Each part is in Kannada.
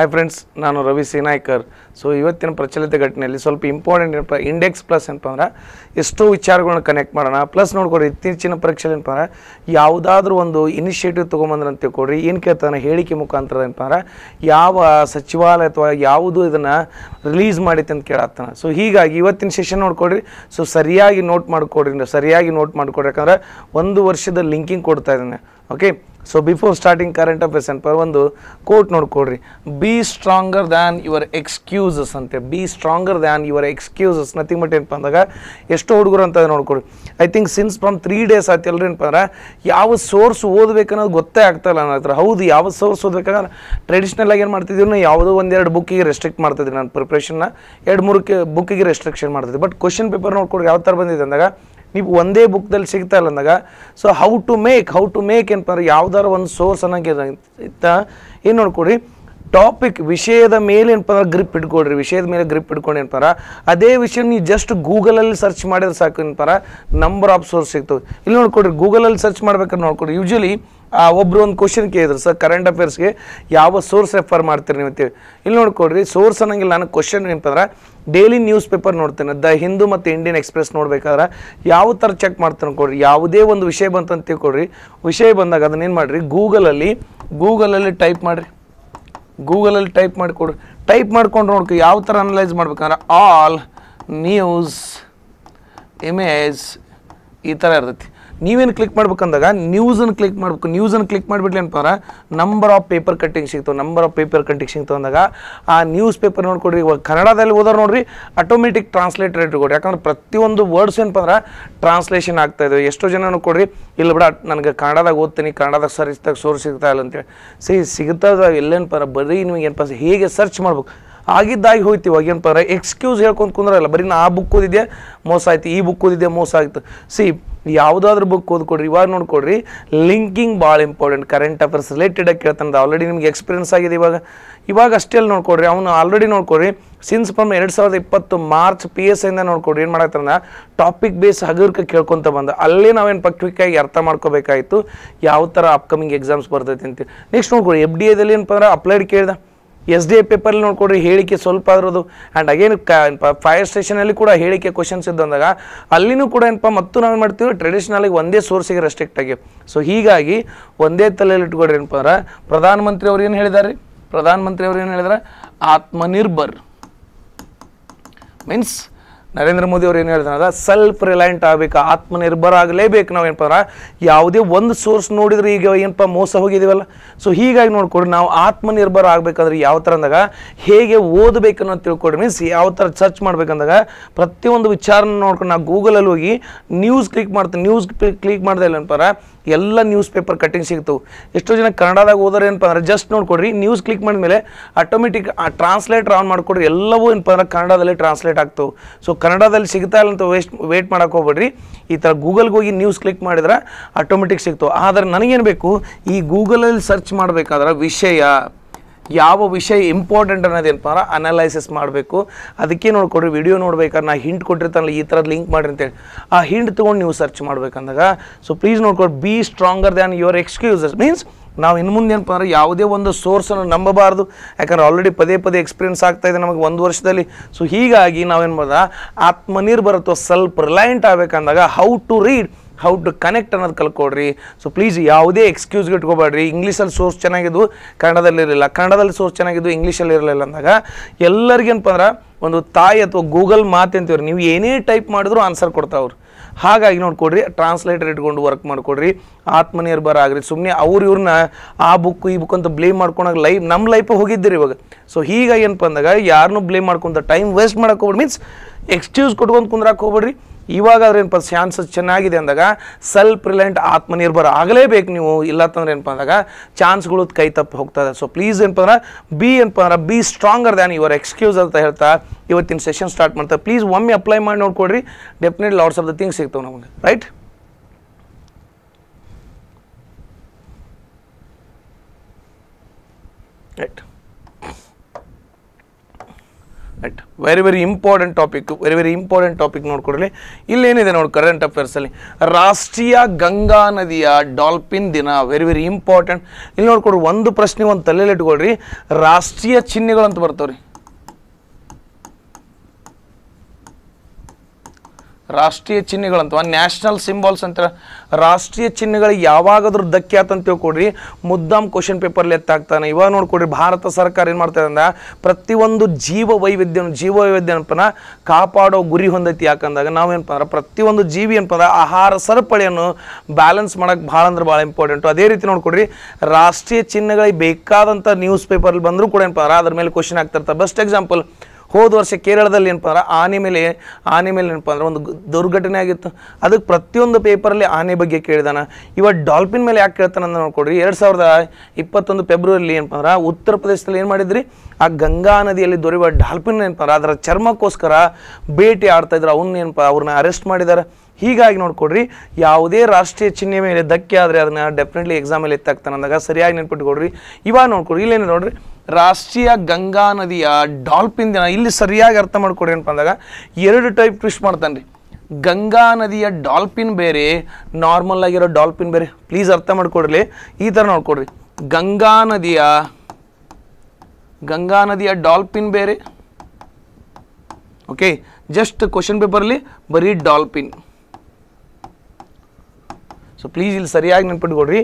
ಹಾಯ್ ಫ್ರೆಂಡ್ಸ್ ನಾನು ರವಿ ಸಿನಾಯ್ಕರ್ ಸೊ ಇವತ್ತಿನ ಪ್ರಚಲಿತ ಘಟನೆಯಲ್ಲಿ ಸ್ವಲ್ಪ ಇಂಪಾರ್ಟೆಂಟ್ ಏನಪ್ಪ ಇಂಡೆಕ್ಸ್ ಪ್ಲಸ್ ಏನಪ್ಪ ಅಂದ್ರೆ ಎಷ್ಟೋ ವಿಚಾರಗಳನ್ನ ಕನೆಕ್ಟ್ ಮಾಡೋಣ ಪ್ಲಸ್ ನೋಡ್ಕೊಡ್ರಿ ಇತ್ತೀಚಿನ ಪರೀಕ್ಷೆಯಲ್ಲಿ ಏನಪ್ಪ ಅಂದ್ರೆ ಯಾವುದಾದ್ರೂ ಒಂದು ಇನಿಷಿಯೇಟಿವ್ ತೊಗೊಂಬಂದ್ರೆ ಅಂತ ತಿಳ್ಕೊಡ್ರಿ ಏನು ಕೇಳ್ತಾನೆ ಹೇಳಿಕೆ ಮುಖಾಂತರ ಏನಪ್ಪ ಅಂದ್ರೆ ಯಾವ ಸಚಿವಾಲಯ ಅಥವಾ ಯಾವುದು ಇದನ್ನು ರಿಲೀಸ್ ಮಾಡಿತ್ತು ಅಂತ ಕೇಳತ್ತಾನೆ ಸೊ ಹೀಗಾಗಿ ಇವತ್ತಿನ ಸೆಷನ್ ನೋಡ್ಕೊಡ್ರಿ ಸೊ ಸರಿಯಾಗಿ ನೋಟ್ ಮಾಡಿಕೊಡ್ರಿ ಸರಿಯಾಗಿ ನೋಟ್ ಮಾಡಿಕೊಡ್ರಿ ಯಾಕಂದ್ರೆ ಒಂದು ವರ್ಷದ ಲಿಂಕಿಂಗ್ ಕೊಡ್ತಾ ಇದ್ದಾನೆ okay so before starting current affairs ಅಂತ ಒಂದು ಕೋರ್ಟ್ ನೋಡ್ಕೊಡ್ರಿ be stronger than your excuses ಅಂತೆ be stronger than your excuses nothing but ಏನಪ್ಪ ಅಂದಾಗ ಎಷ್ಟು ಹುಡುಗರು ಅಂತ ನೋಡ್ಕೊಡ್ರಿ I think since from three days ಆಯ್ತು ಎಲ್ರಿ ಏನಪ್ಪ ಅಂದ್ರೆ ಯಾವ ಸೋರ್ಸ್ ಓದಬೇಕನ್ನೋದು ಗೊತ್ತೇ ಆಗ್ತಾಯಿಲ್ಲ ನನ್ನ ಹತ್ರ ಹೌದು ಯಾವ ಸೋರ್ಸ್ ಓದಬೇಕಂದ್ರೆ ಟ್ರೆಡಿಷ್ನಲ್ ಆಗಿ ಏನು ಮಾಡ್ತಿದ್ದೀವಿ ಯಾವುದೋ ಒಂದೆರಡು ಬುಕ್ಕಿಗೆ ರೆಸ್ಟ್ರಿಕ್ಟ್ ಮಾಡ್ತಿದ್ವಿ ನಾನು ಪ್ರಿಪ್ರೇಷನ್ನ ಎರಡು ಮೂರಕ್ಕೆ ಬುಕ್ಕಿಗೆ ರೆಸ್ಟ್ರಿಕ್ಷನ್ ಮಾಡ್ತಿದ್ದೆ ಬಟ್ ಕ್ವಶನ್ ಪೇಪರ್ ನೋಡ್ಕೊಡಿ ಯಾವ ಥರ ಬಂದಿದೆ ಅಂದಾಗ ನೀವು ಒಂದೇ ಬುಕ್ದಲ್ಲಿ ಸಿಗ್ತಾ ಇಲ್ಲ ಅಂದಾಗ so how to make how to make ಏನಪ್ಪ ಅಂದ್ರೆ ಯಾವ್ದಾರ ಒಂದು ಸೋರ್ಸ್ ಅನ್ನೋಂಗೆ ಏನು ನೋಡ್ಕೊಡಿ ಟಾಪಿಕ್ ವಿಷಯದ ಮೇಲೆ ಏನಪ್ಪ ಗ್ರಿಪ್ ಇಟ್ಕೊಳ್ರಿ ವಿಷಯದ ಮೇಲೆ ಗ್ರಿಪ್ ಇಟ್ಕೊಂಡು ಏನಪ್ಪಾರ ಅದೇ ವಿಷಯ ನೀವು ಜಸ್ಟ್ ಗೂಗಲಲ್ಲಿ ಸರ್ಚ್ ಮಾಡಿದ್ರೆ ಸಾಕು ಏನಪ್ಪಾರ ನಂಬರ್ ಆಫ್ ಸೋರ್ಸ್ ಸಿಗ್ತದೆ ಇಲ್ಲಿ ನೋಡ್ಕೊಡ್ರಿ ಗೂಗಲಲ್ಲಿ ಸರ್ಚ್ ಮಾಡ್ಬೇಕಾದ್ರೆ ನೋಡ್ಕೊಡ್ರಿ ಯೂಶಲಿ ಒಬ್ಬರು ಒಂದು ಕ್ವಶನ್ ಕೇಳಿದ್ರು ಸರ್ ಕರೆಂಟ್ ಅಫೇರ್ಸ್ಗೆ ಯಾವ ಸೋರ್ಸ್ ರೆಫರ್ ಮಾಡ್ತೀರಿ ನೀವು ಅಂತೇಳಿ ಇಲ್ಲಿ ನೋಡ್ಕೊಡ್ರಿ ಸೋರ್ಸ್ ಅನ್ನೋಂಗಿಲ್ಲ ನಾನು ಕ್ವಶನ್ ಅಂದ್ರೆ ಡೈಲಿ ನ್ಯೂಸ್ ಪೇಪರ್ ನೋಡ್ತೇನೆ ದ ಹಿಂದೂ ಮತ್ತು ಇಂಡಿಯನ್ ಎಕ್ಸ್ಪ್ರೆಸ್ ನೋಡ್ಬೇಕಾದ್ರೆ ಯಾವ ಥರ ಚೆಕ್ ಮಾಡ್ತೀನಿ ಕೊಡ್ರಿ ಯಾವುದೇ ಒಂದು ವಿಷಯ ಬಂತಂತ ತಿಳ್ಕೊಡ್ರಿ ವಿಷಯ ಬಂದಾಗ ಅದನ್ನೇನು ಮಾಡಿರಿ ಗೂಗಲಲ್ಲಿ ಗೂಗಲಲ್ಲಿ ಟೈಪ್ ಮಾಡಿರಿ ಗೂಗಲಲ್ಲಿ ಟೈಪ್ ಮಾಡಿಕೊಡು ಟೈಪ್ ಮಾಡ್ಕೊಂಡು ನೋಡ್ಕೊ ಯಾವ ಥರ ಅನಲೈಸ್ ಮಾಡ್ಬೇಕಂದ್ರೆ ಆಲ್ ನ್ಯೂಸ್ ಇಮೇಜ್ ಈ ಥರ ಇರ್ತೈತಿ ನೀವೇನು ಕ್ಲಿಕ್ ಮಾಡ್ಬೇಕಂದಾಗ ನ್ಯೂಸನ್ನು ಕ್ಲಿಕ್ ಮಾಡಬೇಕು ನ್ಯೂಸನ್ನು ಕ್ಲಿಕ್ ಮಾಡಿಬಿಡ್ಲಿ ಅಂದ್ರೆ ನಂಬರ್ ಆಫ್ ಪೇಪರ್ ಕಟ್ಟಿಂಗ್ ಸಿಗ್ತವೆ ನಂಬರ್ ಆಫ್ ಪೇಪರ್ ಕಟ್ಟಿಂಗ್ ಸಿಗ್ತವೆ ಅಂದಾಗ ಆ ನ್ಯೂಸ್ ಪೇಪರ್ ನೋಡ್ಕೊಡ್ರಿ ಇವಾಗ ಕನ್ನಡದಲ್ಲಿ ಓದೋರು ನೋಡ್ರಿ ಆಟೋಮೆಟಿಕ್ ಟ್ರಾನ್ಸ್ಲೇಟರ್ ಇಟ್ಕೊಡ್ರಿ ಯಾಕಂದ್ರೆ ಪ್ರತಿಯೊಂದು ವರ್ಡ್ಸ್ ಏನಪ್ಪ ಅಂದ್ರೆ ಟ್ರಾನ್ಸ್ಲೇಷನ್ ಆಗ್ತಾಯಿದೆ ಎಷ್ಟೋ ಜನ ನೋಡ್ಕೊಡ್ರಿ ಇಲ್ಲ ಬಿಡ ನನಗೆ ಕನ್ನಡದಾಗ ಓದ್ತೀನಿ ಕನ್ನಡದಾಗ ಸರ್ಚ್ದಾಗ ಸೋರ್ ಸಿಗ್ತಾ ಇಲ್ಲ ಅಂತೇಳಿ ಸಿ ಸಿಗ್ತದ ಎಲ್ಲೇನಪ್ಪ ಬರೀ ನಿಮಗೆ ಏನಪ್ಪ ಹೇಗೆ ಸರ್ಚ್ ಮಾಡ್ಬೇಕು ಆಗಿದ್ದಾಗಿ ಹೋಯ್ತು ಇವಾಗ ಏನಪ್ಪ ಎಕ್ಸ್ಕ್ಯೂಸ್ ಹೇಳ್ಕೊಂಡು ಕುಂದ್ರಲ್ಲ ಬರೀ ನಾ ಆ ಬುಕ್ ಓದಿದ್ದೆ ಮೋಸ ಆಯ್ತು ಈ ಬುಕ್ ಓದಿದ್ದೆ ಮೋಸ ಆಯಿತು ಸಿ ಯಾವುದಾದ್ರೂ ಬುಕ್ ಓದ್ಕೊಡ್ರಿ ಇವಾಗ ನೋಡ್ಕೊಡ್ರಿ ಲಿಂಕಿಂಗ್ ಭಾಳ ಇಂಪಾರ್ಟೆಂಟ್ ಕರೆಂಟ್ ಅಫೇರ್ಸ್ ರಿಲೇಟೆಡಾಗಿ ಕೇಳ್ತಾನೆ ಆಲ್ರೆಡಿ ನಿಮ್ಗೆ ಎಕ್ಸ್ಪೀರಿಯನ್ಸ್ ಆಗಿದೆ ಇವಾಗ ಇವಾಗ ಅಲ್ಲಿ ನೋಡ್ಕೊಡ್ರಿ ಅವನು ಆಲ್ರೆಡಿ ನೋಡ್ಕೊಡ್ರಿ ಸಿನ್ಸ್ ಫ್ರಮ್ ಎರಡು ಸಾವಿರದ ಇಪ್ಪತ್ತು ಮಾರ್ಚ್ ಪಿ ಎಸ್ ಐಂದ ನೋಡ್ಕೊಡ್ರಿ ಏನು ಮಾಡತ್ತಂದ್ರೆ ಟಾಪಿಕ್ ಬೇಸ್ ಹಗುರ್ಕ ಕೇಳ್ಕೊತ ಬಂದ ಅಲ್ಲೇ ನಾವೇನು ಪಕ್ವಿಕಾಗಿ ಅರ್ಥ ಮಾಡ್ಕೋಬೇಕಾಯಿತು ಯಾವ ಥರ ಅಪ್ಕಮಿಂಗ್ ಎಕ್ಸಾಮ್ಸ್ ಬರ್ತೈತಿ ಅಂತೀವಿ ನೆಕ್ಸ್ಟ್ ನೋಡ್ಕೊಡಿ ಎಫ್ ಡಿ ಎದಲ್ಲಿ ಏನಪ್ಪ ಅಂದ್ರೆ ಅಪ್ಲೈಡ್ ಕೇಳ್ದೆ ಎಸ್ ಡಿ ಎ ಪೇಪರ್ ನೋಡ್ಕೊಡ್ರಿ ಹೇಳಿಕೆ ಸ್ವಲ್ಪ ಆದ್ರದು ಆ್ಯಂಡ್ ಅಗೇನ್ ಕ ಸ್ಟೇಷನ್ ಫೈರ್ ಸ್ಟೇಷನಲ್ಲಿ ಕೂಡ ಹೇಳಿಕೆ ಕ್ವಶನ್ಸ್ ಇದ್ದಂದಾಗ ಅಲ್ಲಿನೂ ಕೂಡ ಏನಪ್ಪ ಮತ್ತು ನಾವು ಏನು ಮಾಡ್ತೀವಿ ಟ್ರೆಡಿಷ್ನಲಾಗಿ ಒಂದೇ ಸೋರ್ಸಿಗೆ ರೆಸ್ಟ್ರಿಕ್ಟ್ ಆಗಿ ಸೊ ಹೀಗಾಗಿ ಒಂದೇ ತಲೆಯಲ್ಲಿ ಇಟ್ಕೊಡ್ರಿ ಏನಪ್ಪ ಅಂದ್ರೆ ಪ್ರಧಾನಮಂತ್ರಿ ಅವ್ರು ಏನು ಹೇಳಿದ್ದಾರೆ ಪ್ರಧಾನಮಂತ್ರಿ ಅವ್ರು ಏನು ಹೇಳಿದಾರೆ ಆತ್ಮನಿರ್ಭರ್ ಮೀನ್ಸ್ ನರೇಂದ್ರ ಮೋದಿ ಅವ್ರು ಏನು ಹೇಳ್ತಾರ ಸೆಲ್ಫ್ ರಿಲಯಂಟ್ ಆಗಬೇಕು ಆತ್ಮನಿರ್ಭರ ಆಗಲೇಬೇಕು ನಾವು ಏನಪ್ಪ ಅಂದ್ರೆ ಯಾವುದೇ ಒಂದು ಸೋರ್ಸ್ ನೋಡಿದ್ರೆ ಈಗ ಏನಪ್ಪ ಮೋಸ ಹೋಗಿದ್ದೀವಲ್ಲ ಸೊ ಹೀಗಾಗಿ ನೋಡ್ಕೊಡ್ರಿ ನಾವು ಆತ್ಮನಿರ್ಭರ ಆಗಬೇಕಂದ್ರೆ ಯಾವ ಥರ ಅಂದಾಗ ಹೇಗೆ ಓದಬೇಕು ಅನ್ನೋದು ತಿಳ್ಕೊಡಿ ಮೀನ್ಸ್ ಯಾವ ಥರ ಸರ್ಚ್ ಮಾಡ್ಬೇಕಂದಾಗ ಪ್ರತಿಯೊಂದು ವಿಚಾರನ ನೋಡ್ಕೊಂಡು ನಾವು ಗೂಗಲಲ್ಲಿ ಹೋಗಿ ನ್ಯೂಸ್ ಕ್ಲಿಕ್ ಮಾಡ್ತೀನಿ ನ್ಯೂಸ್ ಕ್ಲಿಕ್ ಮಾಡಿದೆ ಇಲ್ಲ ಎಲ್ಲ ನ್ಯೂಸ್ ಪೇಪರ್ ಕಟ್ಟಿಂಗ್ ಸಿಗ್ತವೆ ಎಷ್ಟೋ ಜನ ಕನ್ನಡದಾಗ ಓದೋರು ಏನಪ್ಪ ಅಂದ್ರೆ ಜಸ್ಟ್ ನೋಡ್ಕೊಡ್ರಿ ನ್ಯೂಸ್ ಕ್ಲಿಕ್ ಮಾಡಿದ್ಮೇಲೆ ಆಟೋಮೆಟಿಕ್ ಆ ಟ್ರಾನ್ಸ್ಲೇಟರ್ ಆನ್ ಮಾಡಿಕೊಡ್ರಿ ಎಲ್ಲವೂ ಏನಪ್ಪ ಅಂದ್ರೆ ಕನ್ನಡದಲ್ಲಿ ಟ್ರಾನ್ಸ್ಲೇಟ್ ಆಗ್ತವೆ ಸೊ ಕನ್ನಡದಲ್ಲಿ ಸಿಗ್ತಾ ಇಲ್ಲ ಅಂತ ವೇಸ್ಟ್ ವೇಟ್ ಮಾಡೋಕೆ ಹೋಗ್ಬೇಡ್ರಿ ಈ ಥರ ಗೂಗಲ್ಗೆ ಹೋಗಿ ನ್ಯೂಸ್ ಕ್ಲಿಕ್ ಮಾಡಿದ್ರೆ ಆಟೋಮೆಟಿಕ್ ಸಿಗ್ತವೆ ಆದರೆ ನನಗೇನು ಬೇಕು ಈ ಗೂಗಲಲ್ಲಿ ಸರ್ಚ್ ಮಾಡಬೇಕಾದ್ರೆ ವಿಷಯ ಯಾವ ವಿಷಯ ಇಂಪಾರ್ಟೆಂಟ್ ಅನ್ನೋದೇನಪ್ಪ ಅಂದ್ರೆ ಅನಲೈಸಿಸ್ ಮಾಡಬೇಕು ಅದಕ್ಕೆ ನೋಡ್ಕೊಡ್ರಿ ವಿಡಿಯೋ ನೋಡ್ಬೇಕಾದ್ರೆ ನಾ ಹಿಂಟ್ ಕೊಟ್ಟಿರ್ತಾನಲ್ಲ ಈ ಥರದ ಲಿಂಕ್ ಮಾಡಿರಿ ಅಂತೇಳಿ ಆ ಹಿಂಟ್ ತೊಗೊಂಡು ನೀವು ಸರ್ಚ್ ಮಾಡ್ಬೇಕಂದಾಗ ಸೊ ಪ್ಲೀಸ್ ನೋಡ್ಕೊಡಿ be stronger than your excuses means ನಾವು ಇನ್ನು ಮುಂದೆ ಏನಪ್ಪ ಅಂದ್ರೆ ಯಾವುದೇ ಒಂದು ಸೋರ್ಸನ್ನು ನಂಬಬಾರ್ದು ಯಾಕಂದ್ರೆ ಆಲ್ರೆಡಿ ಪದೇ ಪದೇ ಎಕ್ಸ್ಪೀರಿಯನ್ಸ್ ಆಗ್ತಾಯಿದೆ ನಮಗೆ ಒಂದು ವರ್ಷದಲ್ಲಿ ಸೊ ಹೀಗಾಗಿ ನಾವೇನು ಮಾಡ್ದ ಆತ್ಮನಿರ್ಭರತ್ವ ಸ್ವಲ್ಪ ರಿಲಯಂಟ್ ಆಗಬೇಕಂದಾಗ how to read how to connect ಅನ್ನೋದು ಕಲ್ಕೊಡ್ರಿ ಸೊ ಪ್ಲೀಸ್ ಯಾವುದೇ ಎಕ್ಸ್ಕ್ಯೂಸ್ಗೆ ಇಟ್ಕೋಬೇಡ್ರಿ ಇಂಗ್ಲೀಷಲ್ಲಿ ಸೋರ್ಸ್ ಚೆನ್ನಾಗಿದ್ದು ಕನ್ನಡದಲ್ಲಿರಲಿಲ್ಲ ಕನ್ನಡದಲ್ಲಿ ಸೋರ್ಸ್ ಚೆನ್ನಾಗಿದ್ದು ಇಂಗ್ಲೀಷಲ್ಲಿ ಇರಲಿಲ್ಲ ಅಂದಾಗ ಎಲ್ಲರಿಗೇನಪ್ಪ ಅಂದ್ರೆ ಒಂದು ತಾಯಿ ಅಥವಾ ಗೂಗಲ್ ಮಾತು ಅಂತೀವ್ರಿ ನೀವು ಏನೇ ಟೈಪ್ ಮಾಡಿದ್ರು ಆನ್ಸರ್ ಕೊಡ್ತಾವ್ರು ಹಾಗಾಗಿ ನೋಡ್ಕೊಡ್ರಿ ಟ್ರಾನ್ಸ್ಲೇಟರ್ ಇಟ್ಕೊಂಡು ವರ್ಕ್ ಮಾಡ್ಕೊಡ್ರಿ ಆತ್ಮನಿರ್ಭರ ಆಗ್ರಿ ಸುಮ್ಮನೆ ಅವ್ರು ಇವ್ರನ್ನ ಆ ಬುಕ್ ಈ ಬುಕ್ ಅಂತ ಬ್ಲೇಮ್ ಮಾಡ್ಕೊಂಡಾಗ ಲೈಫ್ ನಮ್ಮ ಲೈಫ್ ಹೋಗಿದ್ದೀರಿ ಇವಾಗ ಸೊ ಹೀಗಾಗಿ ಏನಪ್ಪ ಅಂದಾಗ ಯಾರನ್ನೂ ಬ್ಲೇಮ್ ಮಾಡ್ಕೊಂತ ಟೈಮ್ ವೇಸ್ಟ್ ಮಾಡೋಕೆ ಹೋಗ್ಬೇಡಿ ಮೀನ್ಸ್ ಎಕ್ಸ್ಕ್ಯೂಸ್ ಕೊಟ್ಕೊಂಡು ಕುಂದ್ರಾಕ್ ಹೋಗ್ಬೇಡ್ರಿ ಇವಾಗ ಏನಪ್ಪ ಚಾನ್ಸಸ್ ಚೆನ್ನಾಗಿದೆ ಅಂದಾಗ ಸೆಲ್ಫ್ ರಿಲೆಂಟ್ ಆತ್ಮನಿರ್ಭರ ಆಗಲೇಬೇಕು ನೀವು ಇಲ್ಲ ಅಂತಂದ್ರೆ ಏನಪ್ಪ ಅಂದಾಗ ಚಾನ್ಸ್ಗಳು ಕೈ ತಪ್ಪು ಹೋಗ್ತದೆ ಸೊ ಪ್ಲೀಸ್ ಏನಪ್ಪ ಅಂದ್ರೆ ಬಿ ಏನಪ್ಪ ಅಂದ್ರೆ be stronger than your excuse ಅಂತ ಹೇಳ್ತಾ ಇವತ್ತಿನ ಸೆಷನ್ ಸ್ಟಾರ್ಟ್ ಮಾಡ್ತಾ ಪ್ಲೀಸ್ ಒಮ್ಮೆ ಅಪ್ಲೈ ಮಾಡಿ ನೋಡ್ಕೊಡ್ರಿ definitely lots of the things ಸಿಗ್ತವೆ ನಮಗೆ right right right very very important topic very very important topic ನೋಡ್ಕೊಡ್ರಿ ಇಲ್ಲೇನಿದೆ ನೋಡಿ ಕರೆಂಟ್ ಅಫೇರ್ಸಲ್ಲಿ ರಾಷ್ಟ್ರೀಯ ಗಂಗಾ ನದಿಯ ಡಾಲ್ಫಿನ್ ದಿನ ವೆರಿ ವೆರಿ ಇಂಪಾರ್ಟೆಂಟ್ ಇಲ್ಲಿ ನೋಡ್ಕೊಡ್ರಿ ಒಂದು ಪ್ರಶ್ನೆ ಒಂದು ತಲೆಯಲ್ಲಿ ಇಟ್ಕೊಳ್ರಿ ರಾಷ್ಟ್ರೀಯ ಚಿಹ್ನೆಗಳು ಅಂತ ಬರ್ತಾವ್ರಿ ರಾಷ್ಟ್ರೀಯ ಚಿಹ್ನೆಗಳಂತ ನ್ಯಾಷನಲ್ ಸಿಂಬಾಲ್ಸ್ ಅಂತ ರಾಷ್ಟ್ರೀಯ ಚಿಹ್ನೆಗಳು ಯಾವಾಗಾದ್ರೂ ಧಕ್ಕೆ ಆತಂತ ತಿಳ್ಕೊಡ್ರಿ ಮುದ್ದಾಮ್ ಕ್ವಶನ್ ಪೇಪರ್ಲಿ ಎತ್ತಾಗ್ತಾನೆ ಇವಾಗ ನೋಡ್ಕೊಡ್ರಿ ಭಾರತ ಸರ್ಕಾರ ಏನು ಮಾಡ್ತಾ ಅಂದ್ರೆ ಪ್ರತಿಯೊಂದು ಜೀವ ವೈವಿಧ್ಯ ಜೀವ ವೈವಿಧ್ಯ ಏನಪ್ಪನ ಕಾಪಾಡೋ ಗುರಿ ಹೊಂದೈತಿ ಯಾಕಂದಾಗ ನಾವೇನಪ್ಪ ಅಂದ್ರೆ ಪ್ರತಿಯೊಂದು ಜೀವಿ ಏನಪ್ಪ ಅಂದ್ರೆ ಆಹಾರ ಸರಪಳಿಯನ್ನು ಬ್ಯಾಲೆನ್ಸ್ ಮಾಡೋಕ್ಕೆ ಭಾಳ ಅಂದ್ರೆ ಭಾಳ ಇಂಪಾರ್ಟೆಂಟು ಅದೇ ರೀತಿ ನೋಡ್ಕೊಡ್ರಿ ರಾಷ್ಟ್ರೀಯ ಚಿಹ್ನೆಗಳಿಗೆ ಬೇಕಾದಂಥ ನ್ಯೂಸ್ ಪೇಪರ್ಲಿ ಬಂದರೂ ಕೂಡ ಏನಪ್ಪ ಅಂದ್ರೆ ಅದ್ರ ಮೇಲೆ ಕ್ವಶನ್ ಆಗ್ತಿರ್ತಾರೆ ಬೆಸ್ಟ್ ಎಕ್ಸಾಂಪಲ್ ಹೋದ ವರ್ಷ ಕೇರಳದಲ್ಲಿ ಏನಪ್ಪ ಅಂದ್ರೆ ಆನೆ ಮೇಲೆ ಆನೆ ಮೇಲೆ ಏನಪ್ಪ ಅಂದ್ರೆ ಒಂದು ದುರ್ಘಟನೆ ಆಗಿತ್ತು ಅದಕ್ಕೆ ಪ್ರತಿಯೊಂದು ಪೇಪರಲ್ಲಿ ಆನೆ ಬಗ್ಗೆ ಕೇಳಿದಾನ ಇವಾಗ ಡಾಲ್ಫಿನ್ ಮೇಲೆ ಯಾಕೆ ಕೇಳ್ತಾನೆ ಅಂತ ನೋಡ್ಕೊಡ್ರಿ ಎರಡು ಸಾವಿರದ ಇಪ್ಪತ್ತೊಂದು ಫೆಬ್ರವರಿಲಿ ಏನಪ್ಪ ಅಂದ್ರೆ ಉತ್ತರ ಪ್ರದೇಶದಲ್ಲಿ ಏನು ಮಾಡಿದ್ರಿ ಆ ಗಂಗಾ ನದಿಯಲ್ಲಿ ದೊರೆಯುವ ಡಾಲ್ಫಿನ್ ಏನಪ್ಪ ಅಂದ್ರೆ ಅದರ ಚರ್ಮಕ್ಕೋಸ್ಕರ ಭೇಟಿ ಆಡ್ತಾಯಿದ್ರು ಅವನ್ನ ಏನಪ್ಪ ಅವ್ರನ್ನ ಅರೆಸ್ಟ್ ಮಾಡಿದ್ದಾರೆ ಹೀಗಾಗಿ ನೋಡ್ಕೊಡ್ರಿ ಯಾವುದೇ ರಾಷ್ಟ್ರೀಯ ಚಿಹ್ನೆ ಮೇಲೆ ಧಕ್ಕೆ ಆದರೆ ಅದನ್ನು ಡೆಫಿನೆಟ್ಲಿ ಎಕ್ಸಾಮಲ್ಲಿ ಎತ್ತಾಗ್ತಾನೆ ಅಂದಾಗ ಸರಿಯಾಗಿ ನೆನ್ಪಿಟ್ಕೊಡ್ರಿ ಇವಾಗ ನೋಡ್ಕೊಡ್ರಿ ಇಲ್ಲೇನು ನೋಡ್ರಿ ರಾಷ್ಟ್ರೀಯ ಗಂಗಾ ನದಿಯ ಡಾಲ್ಫಿನ್ ದಿನ ಇಲ್ಲಿ ಸರಿಯಾಗಿ ಅರ್ಥ ಮಾಡ್ಕೊಡಿ ಅಂತ ಅಂದಾಗ ಎರಡು ಟೈಪ್ ಫಿಶ್ ಮಾಡ್ತಾನೆ ರೀ ಗಂಗಾ ನದಿಯ ಡಾಲ್ಫಿನ್ ಬೇರೆ ನಾರ್ಮಲ್ ಆಗಿರೋ ಡಾಲ್ಫಿನ್ ಬೇರೆ ಪ್ಲೀಸ್ ಅರ್ಥ ಮಾಡಿಕೊಡ್ರಿ ಈ ಥರ ನೋಡ್ಕೊಡ್ರಿ ಗಂಗಾ ನದಿಯ ಗಂಗಾ ನದಿಯ ಡಾಲ್ಫಿನ್ ಬೇರೆ ಓಕೆ ಜಸ್ಟ್ ಕ್ವಶನ್ ಪೇಪರಲ್ಲಿ ಬರೀ ಡಾಲ್ಫಿನ್ ಸೊ ಪ್ಲೀಸ್ ಇಲ್ಲಿ ಸರಿಯಾಗಿ ನೆನ್ಪಿಟ್ಕೊಡ್ರಿ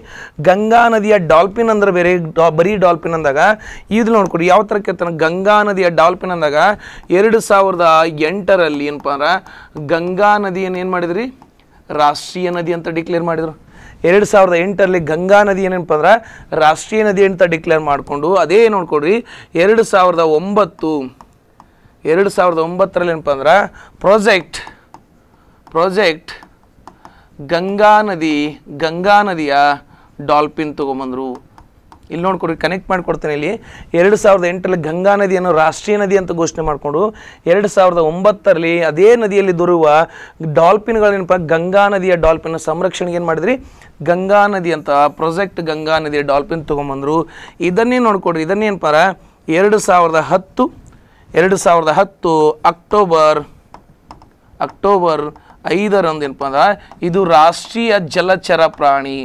ಗಂಗಾ ನದಿಯ ಡಾಲ್ಫಿನ್ ಅಂದ್ರೆ ಬೇರೆ ಡಾ ಬರೀ ಡಾಲ್ಫಿನ್ ಅಂದಾಗ ಇದು ನೋಡ್ಕೊಡಿ ಯಾವ ಥರ ಕೇಳ್ತಾನೆ ಗಂಗಾ ನದಿಯ ಡಾಲ್ಫಿನ್ ಅಂದಾಗ ಎರಡು ಸಾವಿರದ ಎಂಟರಲ್ಲಿ ಏನಪ್ಪ ಅಂದ್ರೆ ಗಂಗಾ ನದಿಯನ್ನು ಏನು ಮಾಡಿದ್ರಿ ರಾಷ್ಟ್ರೀಯ ನದಿ ಅಂತ ಡಿಕ್ಲೇರ್ ಮಾಡಿದರು ಎರಡು ಸಾವಿರದ ಎಂಟರಲ್ಲಿ ಗಂಗಾ ನದಿ ಏನಪ್ಪ ಅಂದ್ರೆ ರಾಷ್ಟ್ರೀಯ ನದಿ ಅಂತ ಡಿಕ್ಲೇರ್ ಮಾಡಿಕೊಂಡು ಅದೇ ನೋಡ್ಕೊಡ್ರಿ ಎರಡು ಸಾವಿರದ ಒಂಬತ್ತು ಎರಡು ಸಾವಿರದ ಒಂಬತ್ತರಲ್ಲಿ ಏನಪ್ಪ ಅಂದ್ರೆ ಪ್ರಾಜೆಕ್ಟ್ ಪ್ರಾಜೆಕ್ಟ್ ಗಂಗಾ ನದಿ ಗಂಗಾ ನದಿಯ ಡಾಲ್ಫಿನ್ ತೊಗೊಂಬಂದರು ಇಲ್ಲಿ ನೋಡ್ಕೊಡಿ ಕನೆಕ್ಟ್ ಮಾಡಿಕೊಡ್ತೇನೆ ಇಲ್ಲಿ ಎರಡು ಸಾವಿರದ ಎಂಟರಲ್ಲಿ ಗಂಗಾ ನದಿಯನ್ನು ರಾಷ್ಟ್ರೀಯ ನದಿ ಅಂತ ಘೋಷಣೆ ಮಾಡಿಕೊಂಡು ಎರಡು ಸಾವಿರದ ಒಂಬತ್ತರಲ್ಲಿ ಅದೇ ನದಿಯಲ್ಲಿ ದೊರೆಯುವ ಡಾಲ್ಫಿನ್ಗಳೇನಪ್ಪ ಗಂಗಾ ನದಿಯ ಡಾಲ್ಫಿನ್ನ ಸಂರಕ್ಷಣೆಗೆ ಏನು ಮಾಡಿದ್ರಿ ಗಂಗಾ ನದಿ ಅಂತ ಪ್ರೊಜೆಕ್ಟ್ ಗಂಗಾ ನದಿಯ ಡಾಲ್ಫಿನ್ ತೊಗೊಂಬಂದರು ಇದನ್ನೇ ನೋಡಿಕೊಡ್ರಿ ಇದನ್ನೇನಪ್ಪಾರ ಎರಡು ಸಾವಿರದ ಹತ್ತು ಎರಡು ಸಾವಿರದ ಹತ್ತು ಅಕ್ಟೋಬರ್ ಅಕ್ಟೋಬರ್ ಐದರಂದು ಏನಪ್ಪ ಅಂದ್ರೆ ಇದು ರಾಷ್ಟ್ರೀಯ ಜಲಚರ ಪ್ರಾಣಿ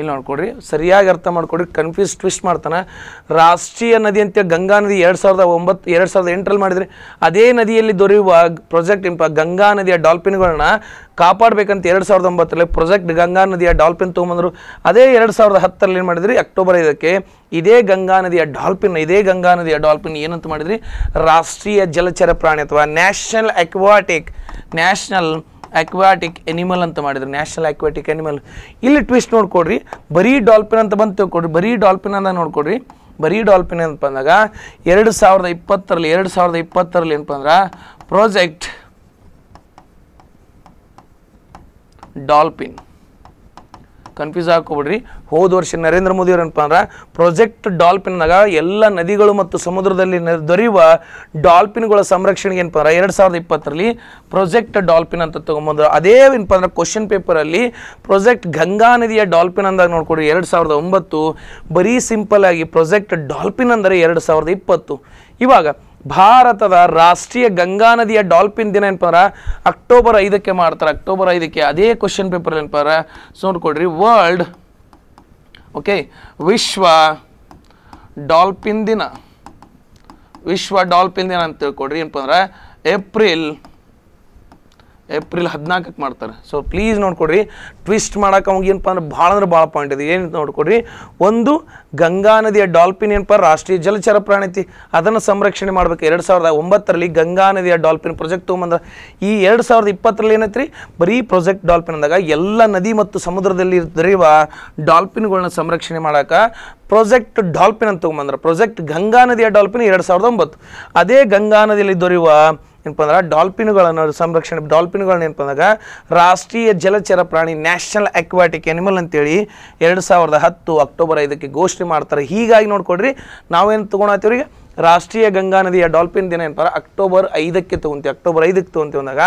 ಇಲ್ಲಿ ನೋಡ್ಕೊಡ್ರಿ ಸರಿಯಾಗಿ ಅರ್ಥ ಮಾಡ್ಕೊಡ್ರಿ ಕನ್ಫ್ಯೂಸ್ ಟ್ವಿಸ್ಟ್ ಮಾಡ್ತಾನೆ ರಾಷ್ಟ್ರೀಯ ನದಿ ಅಂತ ಗಂಗಾ ನದಿ ಎರಡು ಸಾವಿರದ ಒಂಬತ್ತು ಎರಡು ಸಾವಿರದ ಎಂಟರಲ್ಲಿ ಮಾಡಿದ್ರಿ ಅದೇ ನದಿಯಲ್ಲಿ ದೊರೆಯುವ ಪ್ರೊಜೆಕ್ಟ್ ಇಂಪ ಗಂಗಾ ನದಿಯ ಡಾಲ್ಫಿನ್ಗಳನ್ನ ಕಾಪಾಡಬೇಕಂತ ಎರಡು ಸಾವಿರದ ಒಂಬತ್ತರಲ್ಲಿ ಪ್ರೊಜೆಕ್ಟ್ ಗಂಗಾ ನದಿಯ ಡಾಲ್ಫಿನ್ ತೊಗೊಂಬಂದರು ಅದೇ ಎರಡು ಸಾವಿರದ ಹತ್ತರಲ್ಲಿ ಏನು ಮಾಡಿದ್ರಿ ಅಕ್ಟೋಬರ್ ಐದಕ್ಕೆ ಇದೇ ಗಂಗಾ ನದಿಯ ಡಾಲ್ಫಿನ್ ಇದೇ ಗಂಗಾ ನದಿಯ ಡಾಲ್ಫಿನ್ ಏನಂತ ಮಾಡಿದ್ರಿ ರಾಷ್ಟ್ರೀಯ ಜಲಚರ ಪ್ರಾಣಿ ಅಥವಾ national aquatic national aquatic animal ಅಂತ ಮಾಡಿದ್ರು ನ್ಯಾಷನಲ್ ಅಕ್ವಾಟಿಕ್ ಎನಿಮಲ್ ಇಲ್ಲಿ ಟ್ವಿಸ್ಟ್ ನೋಡ್ಕೊಡ್ರಿ ಬರೀ ಡಾಲ್ಫಿನ್ ಅಂತ ಬಂದು ತಿಳ್ಕೊಡ್ರಿ ಬರೀ ಡಾಲ್ಫಿನ್ ಅಂತ ನೋಡ್ಕೊಡ್ರಿ ಬರೀ ಡಾಲ್ಫಿನ್ ಅಂತ ಬಂದಾಗ ಎರಡು ಸಾವಿರದ ಇಪ್ಪತ್ತರಲ್ಲಿ ಎರಡು ಸಾವಿರದ ಇಪ್ಪತ್ತರಲ್ಲಿ ಏನಪ್ಪ ಅಂದ್ರೆ ಪ್ರಾಜೆಕ್ಟ್ ಡಾಲ್ಫಿನ್ ಕನ್ಫ್ಯೂಸ್ ಹಾಕೋಬಿಡ್ರಿ ಹೋದ ವರ್ಷ ನರೇಂದ್ರ ಮೋದಿ ಏನಪ್ಪ ಅಂದ್ರೆ ಪ್ರೊಜೆಕ್ಟ್ ಡಾಲ್ಫಿನ್ನಾಗ ಎಲ್ಲ ನದಿಗಳು ಮತ್ತು ಸಮುದ್ರದಲ್ಲಿ ದೊರೆಯುವ ಡಾಲ್ಫಿನ್ಗಳ ಸಂರಕ್ಷಣೆಗೆ ಏನಪ್ಪ ಅಂದ್ರೆ ಎರಡು ಸಾವಿರದ ಇಪ್ಪತ್ತರಲ್ಲಿ ಪ್ರೊಜೆಕ್ಟ್ ಡಾಲ್ಫಿನ್ ಅಂತ ತೊಗೊಂಬಂದ್ರು ಅದೇ ಏನಪ್ಪ ಅಂದ್ರೆ ಕ್ವಶನ್ ಪೇಪರಲ್ಲಿ ಪ್ರೊಜೆಕ್ಟ್ ಗಂಗಾ ನದಿಯ ಡಾಲ್ಫಿನ್ ಅಂದಾಗ ನೋಡ್ಕೊಡ್ರಿ ಎರಡು ಸಾವಿರದ ಒಂಬತ್ತು ಬರೀ ಸಿಂಪಲ್ ಆಗಿ ಪ್ರೊಜೆಕ್ಟ್ ಡಾಲ್ಫಿನ್ ಅಂದರೆ ಎರಡು ಸಾವಿರದ ಇಪ್ಪತ್ತು ಇವಾಗ ಭಾರತದ ರಾಷ್ಟ್ರೀಯ ಗಂಗಾ ನದಿಯ ಡಾಲ್ಫಿನ್ ದಿನ ಏನಪ್ಪಾರ ಅಕ್ಟೋಬರ್ ಐದಕ್ಕೆ ಮಾಡ್ತಾರೆ ಅಕ್ಟೋಬರ್ ಐದಕ್ಕೆ ಅದೇ ಕ್ವಶನ್ ಪೇಪರ್ ಏನಪ್ಪಾರ ಸೊ ನೋಡ್ಕೊಡ್ರಿ ವರ್ಲ್ಡ್ ಓಕೆ ವಿಶ್ವ ಡಾಲ್ಫಿನ್ ದಿನ ವಿಶ್ವ ಡಾಲ್ಫಿನ್ ದಿನ ಅಂತ ತಿಳ್ಕೊಡ್ರಿ ಏನಪ್ಪ ಅಂದ್ರೆ ಏಪ್ರಿಲ್ ಏಪ್ರಿಲ್ ಹದಿನಾಲ್ಕಕ್ಕೆ ಮಾಡ್ತಾರೆ ಸೊ ಪ್ಲೀಸ್ ನೋಡ್ಕೊಡ್ರಿ ಟ್ವಿಸ್ಟ್ ಮಾಡೋಕೆ ಅವಾಗ ಏನಪ್ಪ ಅಂದ್ರೆ ಭಾಳ ಅಂದ್ರೆ ಭಾಳ ಪಾಯಿಂಟ್ ಇದೆ ಏನಂತ ನೋಡ್ಕೊಡ್ರಿ ಒಂದು ಗಂಗಾ ನದಿಯ ಡಾಲ್ಫಿನ್ ಏನಪ್ಪ ರಾಷ್ಟ್ರೀಯ ಜಲಚರ ಪ್ರಾಣಿತಿ ಅದನ್ನು ಸಂರಕ್ಷಣೆ ಮಾಡಬೇಕು ಎರಡು ಸಾವಿರದ ಒಂಬತ್ತರಲ್ಲಿ ಗಂಗಾ ನದಿಯ ಡಾಲ್ಫಿನ್ ಪ್ರೊಜೆಕ್ಟ್ ತೊಗೊಂಬಂದ್ರೆ ಈ ಎರಡು ಸಾವಿರದ ಇಪ್ಪತ್ತರಲ್ಲಿ ಏನೈತ್ರಿ ಬರೀ ಪ್ರಾಜೆಕ್ಟ್ ಡಾಲ್ಫಿನ್ ಅಂದಾಗ ಎಲ್ಲ ನದಿ ಮತ್ತು ಸಮುದ್ರದಲ್ಲಿ ದೊರೆಯುವ ಡಾಲ್ಫಿನ್ಗಳನ್ನ ಸಂರಕ್ಷಣೆ ಮಾಡೋಕೆ ಪ್ರೊಜೆಕ್ಟ್ ಡಾಲ್ಫಿನ್ ಅಂತ ತೊಗೊಂಬಂದ್ರೆ ಪ್ರೊಜೆಕ್ಟ್ ಗಂಗಾ ನದಿಯ ಡಾಲ್ಫಿನ್ ಎರಡು ಸಾವಿರದ ಒಂಬತ್ತು ಅದೇ ಗಂಗಾ ನದಿಯಲ್ಲಿ ದೊರೆಯುವ ಏನಪ್ಪ ಅಂದ್ರೆ ಡಾಲ್ಫಿನ್ಗಳನ್ನು ಸಂರಕ್ಷಣೆ ಡಾಲ್ಫಿನ್ಗಳನ್ನ ಏನಪ್ಪ ಅಂದಾಗ ರಾಷ್ಟ್ರೀಯ ಜಲಚರ ಪ್ರಾಣಿ ನ್ಯಾಷನಲ್ ಅಕ್ವಾಟಿಕ್ ಎನಿಮಲ್ ಅಂತೇಳಿ ಎರಡು ಸಾವಿರದ ಹತ್ತು ಅಕ್ಟೋಬರ್ ಐದಕ್ಕೆ ಘೋಷಣೆ ಮಾಡ್ತಾರೆ ಹೀಗಾಗಿ ನೋಡ್ಕೊಡ್ರಿ ನಾವೇನು ತೊಗೊಳತ್ತೀವ್ರಿ ರಾಷ್ಟ್ರೀಯ ಗಂಗಾ ನದಿಯ ಡಾಲ್ಫಿನ್ ದಿನ ಏನಪ್ಪ ಅಕ್ಟೋಬರ್ ಐದಕ್ಕೆ ತೊಗೊಂತೀವಿ ಅಕ್ಟೋಬರ್ ಐದಕ್ಕೆ ತೊಗೊಂತೀವಿ ಅಂದಾಗ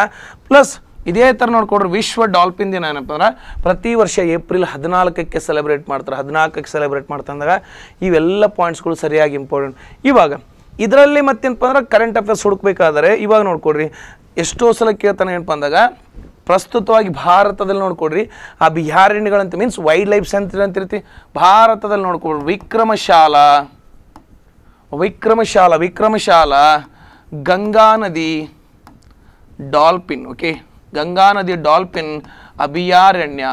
ಪ್ಲಸ್ ಇದೇ ಥರ ನೋಡ್ಕೊಳ್ರಿ ವಿಶ್ವ ಡಾಲ್ಫಿನ್ ದಿನ ಏನಪ್ಪ ಅಂದ್ರೆ ಪ್ರತಿ ವರ್ಷ ಏಪ್ರಿಲ್ ಹದಿನಾಲ್ಕಕ್ಕೆ ಸೆಲೆಬ್ರೇಟ್ ಮಾಡ್ತಾರೆ ಹದಿನಾಲ್ಕಕ್ಕೆ ಸೆಲೆಬ್ರೇಟ್ ಮಾಡ್ತಂದಾಗ ಇವೆಲ್ಲ ಪಾಯಿಂಟ್ಸ್ಗಳು ಸರಿಯಾಗಿ ಇಂಪಾರ್ಟೆಂಟ್ ಇವಾಗ ಇದರಲ್ಲಿ ಮತ್ತೇನಪ್ಪ ಅಂದ್ರೆ ಕರೆಂಟ್ ಅಫೇರ್ಸ್ ಹುಡುಕ್ಬೇಕಾದ್ರೆ ಇವಾಗ ನೋಡ್ಕೊಡ್ರಿ ಎಷ್ಟೋ ಸಲ ಕೇಳ್ತಾನೆ ಏನಪ್ಪ ಅಂದಾಗ ಪ್ರಸ್ತುತವಾಗಿ ಭಾರತದಲ್ಲಿ ನೋಡ್ಕೊಡ್ರಿ ಆ ಬಿಹಾರಿಣಿಗಳಂತ ಮೀನ್ಸ್ ವೈಲ್ಡ್ ಲೈಫ್ ಅಂತ ಅಂತಿರ್ತಿ ಭಾರತದಲ್ಲಿ ನೋಡ್ಕೊಡ್ರಿ ವಿಕ್ರಮಶಾಲಾ ವಿಕ್ರಮಶಾಲಾ ವಿಕ್ರಮಶಾಲಾ ಗಂಗಾ ನದಿ ಡಾಲ್ಫಿನ್ ಓಕೆ ಗಂಗಾ ನದಿ ಡಾಲ್ಫಿನ್ ಅಭಿಯಾರಣ್ಯ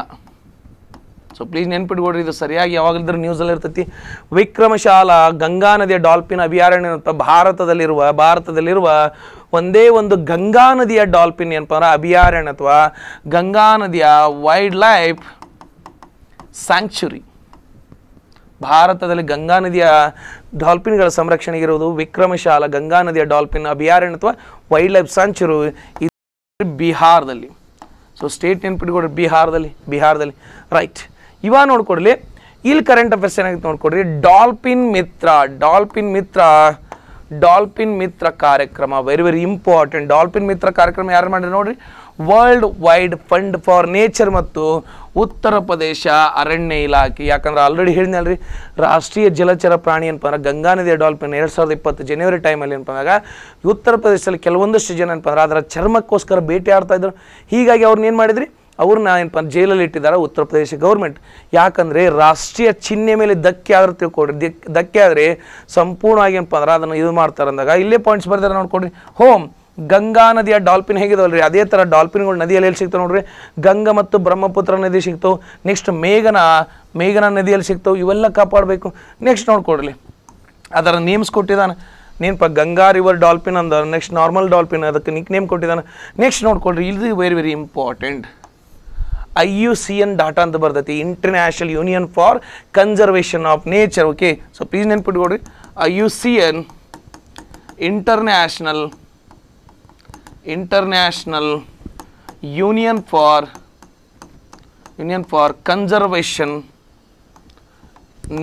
ಸೊ ಪ್ಲೀಸ್ ನೆನ್ಪಿಟ್ಕೊಡ್ರಿ ಇದು ಸರಿಯಾಗಿ ಯಾವಾಗಲಿದ್ರೂ ನ್ಯೂಸಲ್ಲಿ ಇರ್ತೈತಿ ವಿಕ್ರಮಶಾಲಾ ಗಂಗಾ ನದಿಯ ಡಾಲ್ಫಿನ್ ಅಭಯಾರಣ್ಯ ಅಂತ ಭಾರತದಲ್ಲಿರುವ ಭಾರತದಲ್ಲಿರುವ ಒಂದೇ ಒಂದು ಗಂಗಾ ನದಿಯ ಡಾಲ್ಫಿನ್ ಏನಪ್ಪ ಅಂದ್ರೆ ಅಭಯಾರಣ್ಯ ಅಥವಾ ಗಂಗಾ ನದಿಯ ವೈಲ್ಡ್ ಲೈಫ್ ಸ್ಯಾಂಕ್ಚುರಿ ಭಾರತದಲ್ಲಿ ಗಂಗಾ ನದಿಯ ಡಾಲ್ಫಿನ್ಗಳ ಇರುವುದು ವಿಕ್ರಮಶಾಲ ಗಂಗಾ ನದಿಯ ಡಾಲ್ಫಿನ್ ಅಭಯಾರಣ್ಯ ಅಥವಾ ವೈಲ್ಡ್ ಲೈಫ್ ಸ್ಯಾಂಚುರಿ ಇದು ಬಿಹಾರದಲ್ಲಿ ಸೊ ಸ್ಟೇಟ್ ನೆನ್ಪಿಟ್ಕೊಡ್ರಿ ಬಿಹಾರದಲ್ಲಿ ಬಿಹಾರದಲ್ಲಿ ರೈಟ್ ಇವಾಗ ನೋಡ್ಕೊಡ್ಲಿ ಇಲ್ಲಿ ಕರೆಂಟ್ ಅಫೇರ್ಸ್ ಏನಾಗುತ್ತೆ ನೋಡ್ಕೊಡ್ರಿ ಡಾಲ್ಫಿನ್ ಮಿತ್ರ ಡಾಲ್ಫಿನ್ ಮಿತ್ರ ಡಾಲ್ಫಿನ್ ಮಿತ್ರ ಕಾರ್ಯಕ್ರಮ ವೆರಿ ವೆರಿ ಇಂಪಾರ್ಟೆಂಟ್ ಡಾಲ್ಫಿನ್ ಮಿತ್ರ ಕಾರ್ಯಕ್ರಮ ಯಾರು ಮಾಡಿದ್ರೆ ನೋಡ್ರಿ world wide fund for nature ಮತ್ತು ಉತ್ತರ ಪ್ರದೇಶ ಅರಣ್ಯ ಇಲಾಖೆ ಯಾಕಂದ್ರೆ ಆಲ್ರೆಡಿ ಹೇಳಿದ್ನಲ್ರಿ ರಾಷ್ಟ್ರೀಯ ಜಲಚರ ಪ್ರಾಣಿ ಏನಪ್ಪ ಅಂದ್ರೆ ಗಂಗಾ ನದಿಯ ಡಾಲ್ಫಿನ್ ಎರಡು ಸಾವಿರದ ಇಪ್ಪತ್ತು ಜನವರಿ ಟೈಮಲ್ಲಿ ಏನಪ್ಪ ಅಂದಾಗ ಉತ್ತರ ಪ್ರದೇಶದಲ್ಲಿ ಕೆಲವೊಂದಷ್ಟು ಜನ ಏನಪ್ಪ ಅಂದ್ರೆ ಅದರ ಚರ್ಮಕ್ಕೋಸ್ಕರ ಭೇಟಿ ಆಡ್ತಾ ಇದ್ರು ಹೀಗಾಗಿ ಅವ್ರನ್ನ ಏನು ಮಾಡಿದ್ರಿ ಅವ್ರನ್ನ ಏನಪ್ಪ ಜೈಲಲ್ಲಿ ಇಟ್ಟಿದ್ದಾರೆ ಉತ್ತರ ಪ್ರದೇಶ ಗೌರ್ಮೆಂಟ್ ಯಾಕಂದರೆ ರಾಷ್ಟ್ರೀಯ ಚಿಹ್ನೆ ಮೇಲೆ ಧಕ್ಕೆ ಆದ್ರೆ ತಿಳ್ಕೊಡ್ರಿ ದಿಕ್ ಧಕ್ಕೆ ಆದರೆ ಸಂಪೂರ್ಣವಾಗಿ ಏನಪ್ಪ ಅಂದ್ರೆ ಅದನ್ನು ಇದು ಮಾಡ್ತಾರೆ ಅಂದಾಗ ಇಲ್ಲೇ ಪಾಯಿಂಟ್ಸ್ ಬರ್ತಾರೆ ನೋಡ್ಕೊಡ್ರಿ ಹೋಮ್ ಗಂಗಾ ನದಿಯ ಡಾಲ್ಫಿನ್ ರೀ ಅದೇ ಥರ ಡಾಲ್ಫಿನ್ಗಳು ನದಿಯಲ್ಲಿ ಎಲ್ಲಿ ಸಿಗ್ತಾವೆ ನೋಡ್ರಿ ಗಂಗಾ ಮತ್ತು ಬ್ರಹ್ಮಪುತ್ರ ನದಿ ಸಿಗ್ತವೆ ನೆಕ್ಸ್ಟ್ ಮೇಘನ ಮೇಘನ ನದಿಯಲ್ಲಿ ಸಿಗ್ತವೆ ಇವೆಲ್ಲ ಕಾಪಾಡಬೇಕು ನೆಕ್ಸ್ಟ್ ನೋಡ್ಕೊಡ್ರಿ ಅದರ ನೇಮ್ಸ್ ಕೊಟ್ಟಿದ್ದಾನೆ ನೇನಪ್ಪ ಗಂಗಾ ರಿವರ್ ಡಾಲ್ಫಿನ್ ಅಂದ ನೆಕ್ಸ್ಟ್ ನಾರ್ಮಲ್ ಡಾಲ್ಫಿನ್ ಅದಕ್ಕೆ ನಿಕ್ ನೇಮ್ ಕೊಟ್ಟಿದ್ದಾನೆ ನೆಕ್ಸ್ಟ್ ನೋಡ್ಕೊಳ್ರಿ ಇದು very very important I U C N data ಅಂತ ಬರ್ತೈತಿ international union for conservation of nature okay so please ನೆನ್ಪಿಟ್ಕೊಡ್ರಿ I U C N international international union for union for conservation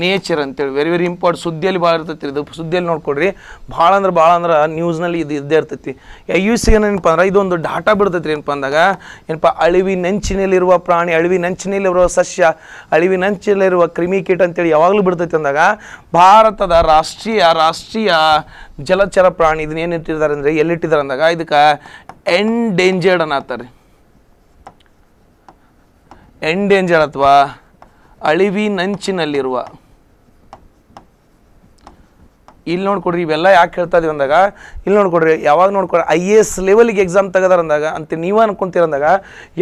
nature ಅಂತೇಳಿ ವೆರಿ ವೆರಿ ಇಂಪಾರ್ಟೆಂಟ್ ಸುದ್ದಿಯಲ್ಲಿ ಭಾಳ ಇರ್ತೈತಿ ಇದು ಸುದ್ದಿಯಲ್ಲಿ ನೋಡ್ಕೊಡ್ರಿ ಭಾಳ ಅಂದ್ರೆ ಭಾಳ ಅಂದ್ರೆ ನ್ಯೂಸ್ನಲ್ಲಿ ಇದು ಇದ್ದೇ ಇರ್ತೈತಿ ಯು ಸಿ ಏನಪ್ಪ ಅಂದ್ರೆ ಇದೊಂದು ಡಾಟಾ ಬಿಡ್ತೈತಿ ಏನಪ್ಪ ಅಂದಾಗ ಏನಪ್ಪ ಅಳಿವಿ ನಂಚಿನಲ್ಲಿರುವ ಪ್ರಾಣಿ ಅಳಿವಿ ನಂಚಿನಲ್ಲಿರುವ ಸಸ್ಯ ಅಳಿವಿ ನಂಚಿನಲ್ಲಿರುವ ಕ್ರಿಮಿಕೀಟ ಅಂತೇಳಿ ಯಾವಾಗಲೂ ಬಿಡ್ತೈತಿ ಅಂದಾಗ ಭಾರತದ ರಾಷ್ಟ್ರೀಯ ರಾಷ್ಟ್ರೀಯ ಜಲಚರ ಪ್ರಾಣಿ ಇದನ್ನೇನು ಇಟ್ಟಿದ್ದಾರೆ ಅಂದರೆ ಎಲ್ಲಿಟ್ಟಿದ್ದಾರೆ ಅಂದಾಗ ಇದಕ್ಕೆ ಎಂಡೇಂಜರ್ಡ್ ಅನ್ನತ್ತಾರೆ ಎಂಡೇಂಜರ್ಡ್ ಅಥವಾ ಅಳಿವಿನಂಚಿನಲ್ಲಿರುವ ಇಲ್ಲಿ ನೋಡ್ಕೊಡ್ರಿ ಇವೆಲ್ಲ ಯಾಕೆ ಹೇಳ್ತಾ ಇದೀವಿ ಅಂದಾಗ ಇಲ್ಲಿ ನೋಡ್ಕೊಡ್ರಿ ಯಾವಾಗ ನೋಡ್ಕೊಡ್ರಿ ಐ ಎ ಎಸ್ ಲೆವೆಲಿಗೆ ಎಕ್ಸಾಮ್ ತೆಗೆದಾರ ಅಂದಾಗ ಅಂತ ನೀವು ಅನ್ಕೊಂತೀರಂದಾಗ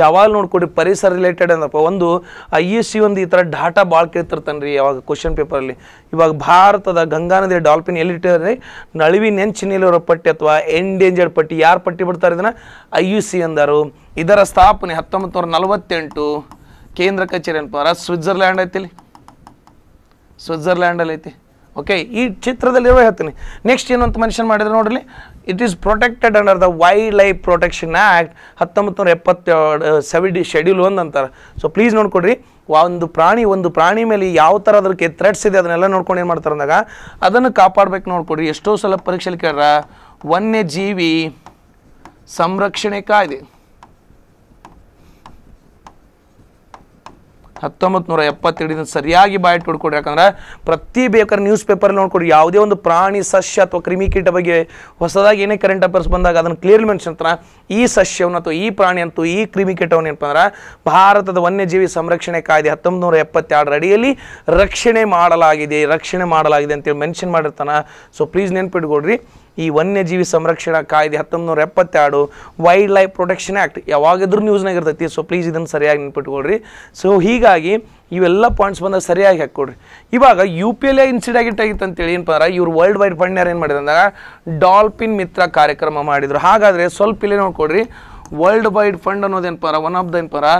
ಯಾವಾಗ ನೋಡ್ಕೊಡ್ರಿ ಪರಿಸರ ರಿಲೇಟೆಡ್ ಅಂದಪ್ಪ ಒಂದು ಐ ಎಸ್ ಸಿ ಒಂದು ಈ ಥರ ಡಾಟಾ ಭಾಳ ಕೇಳ್ತಿರ್ತಾನೆ ರೀ ಯಾವಾಗ ಕ್ವಶನ್ ಪೇಪರಲ್ಲಿ ಇವಾಗ ಭಾರತದ ಗಂಗಾ ನದಿ ಡಾಲ್ಫಿನ್ ರೀ ನಳಿವಿ ನೆಂಚಿನಲ್ಲಿರೋ ಪಟ್ಟಿ ಅಥವಾ ಎಂಡೇಂಜರ್ಡ್ ಪಟ್ಟಿ ಯಾರು ಪಟ್ಟಿ ಬಿಡ್ತಾರೆ ಇದನ್ನು ಐ ಯು ಸಿ ಅಂದರು ಇದರ ಸ್ಥಾಪನೆ ಹತ್ತೊಂಬತ್ತು ನೂರ ನಲವತ್ತೆಂಟು ಕೇಂದ್ರ ಕಚೇರಿ ಅನ್ಪಾರ ಸ್ವಿಟ್ಜರ್ಲ್ಯಾಂಡ್ ಐತಿಲಿ ಸ್ವಿಟ್ಜರ್ಲ್ಯಾಂಡಲ್ಲಿ ಐತಿ ಓಕೆ ಈ ಚಿತ್ರದಲ್ಲಿ ಇರೋ ಹೇಳ್ತೀನಿ ನೆಕ್ಸ್ಟ್ ಏನಂತ ಮೆನ್ಷನ್ ಮಾಡಿದ್ರೆ ನೋಡ್ರಿ it is protected under the wildlife protection act ಹತ್ತೊಂಬತ್ತು ನೂರ ಎಪ್ಪತ್ತೆರಡು ಸೆವೆಂಟಿ ಶೆಡ್ಯೂಲ್ ಒಂದು ಅಂತಾರೆ ಸೊ ಪ್ಲೀಸ್ ನೋಡ್ಕೊಡ್ರಿ ಒಂದು ಪ್ರಾಣಿ ಒಂದು ಪ್ರಾಣಿ ಮೇಲೆ ಯಾವ ಥರ ಅದಕ್ಕೆ ಥ್ರೆಟ್ಸ್ ಇದೆ ಅದನ್ನೆಲ್ಲ ನೋಡ್ಕೊಂಡು ಏನು ಮಾಡ್ತಾರೆ ಅಂದಾಗ ಅದನ್ನು ಕಾಪಾಡಬೇಕು ನೋಡ್ಕೊಡ್ರಿ ಎಷ್ಟೋ ಸಲ ಪರೀಕ್ಷೆಯಲ್ಲಿ ಕೇಳ್ರ ವನ್ಯಜೀವಿ ಸಂರಕ್ಷಣೆ ಕಾಯ್ದೆ ಹತ್ತೊಂಬತ್ತು ನೂರ ಎಪ್ಪತ್ತೆರಡಿನ ಸರಿಯಾಗಿ ಬಾಯಿಟ್ ಕೊಡ್ಕೊಡ್ರಿ ಯಾಕಂದ್ರೆ ಪ್ರತಿ ಬೇಕಾದ್ರೆ ನ್ಯೂಸ್ ಪೇಪರ್ ನೋಡ್ಕೊಡಿ ಯಾವುದೇ ಒಂದು ಪ್ರಾಣಿ ಸಸ್ಯ ಅಥವಾ ಕ್ರಿಮಿಕೀಟ ಬಗ್ಗೆ ಹೊಸದಾಗಿ ಏನೇ ಕರೆಂಟ್ ಅಫೇರ್ಸ್ ಬಂದಾಗ ಅದನ್ನು ಕ್ಲಿಯರ್ಲಿ ಮೆನ್ಷನ್ ಈ ಸಸ್ಯವನ್ನು ಅಥವಾ ಈ ಪ್ರಾಣಿ ಅಂತೂ ಈ ಕ್ರಿಮಿಕೀಟವನ್ನು ಏನಪ್ಪ ಅಂದ್ರೆ ಭಾರತದ ವನ್ಯಜೀವಿ ಸಂರಕ್ಷಣೆ ಕಾಯ್ದೆ ಹತ್ತೊಂಬತ್ತು ನೂರ ಎಪ್ಪತ್ತೆರಡರ ಅಡಿಯಲ್ಲಿ ರಕ್ಷಣೆ ಮಾಡಲಾಗಿದೆ ರಕ್ಷಣೆ ಮಾಡಲಾಗಿದೆ ಅಂತೇಳಿ ಮೆನ್ಷನ್ ಮಾಡಿರ್ತಾನೆ ಸೊ ಪ್ಲೀಸ್ ನೆನ್ಪಿಟ್ಕೊಡ್ರಿ ಈ ವನ್ಯಜೀವಿ ಸಂರಕ್ಷಣಾ ಕಾಯ್ದೆ ಹತ್ತೊಂಬತ್ತು ನೂರ ಎಪ್ಪತ್ತೆರಡು ವೈಲ್ಡ್ ಲೈಫ್ ಪ್ರೊಟೆಕ್ಷನ್ ಆ್ಯಕ್ಟ್ ಯಾವಾಗಿದ್ರೂ ನ್ಯೂಸ್ನಾಗ ಇರ್ತೈತಿ ಸೊ ಪ್ಲೀಸ್ ಇದನ್ನು ಸರಿಯಾಗಿ ನೆನ್ಪಿಟ್ಕೊಳ್ರಿ ಸೊ ಹೀಗಾಗಿ ಇವೆಲ್ಲ ಪಾಯಿಂಟ್ಸ್ ಬಂದಾಗ ಸರಿಯಾಗಿ ಹಾಕ್ಕೊಡ್ರಿ ಇವಾಗ ಯು ಪಿ ಎಲ್ ಇನ್ಸಿಡೆಂಟ್ ಆಗಿತ್ತು ಅಂತೇಳಿ ಏನಪ್ಪ ಅಂದ್ರೆ ಇವ್ರು ವರ್ಲ್ಡ್ ವೈಡ್ ಯಾರು ಏನು ಮಾಡಿದ್ರು ಅಂದಾಗ ಡಾಲ್ಫಿನ್ ಮಿತ್ರ ಕಾರ್ಯಕ್ರಮ ಮಾಡಿದರು ಹಾಗಾದರೆ ಸ್ವಲ್ಪ ಇಲ್ಲೇ ನೋಡ್ಕೊಡ್ರಿ ವರ್ಲ್ಡ್ ವೈಡ್ ಫಂಡ್ ಅನ್ನೋದೇನಪ್ಪ ಒನ್ ಆಫ್ ದ ಏನಪ್ಪ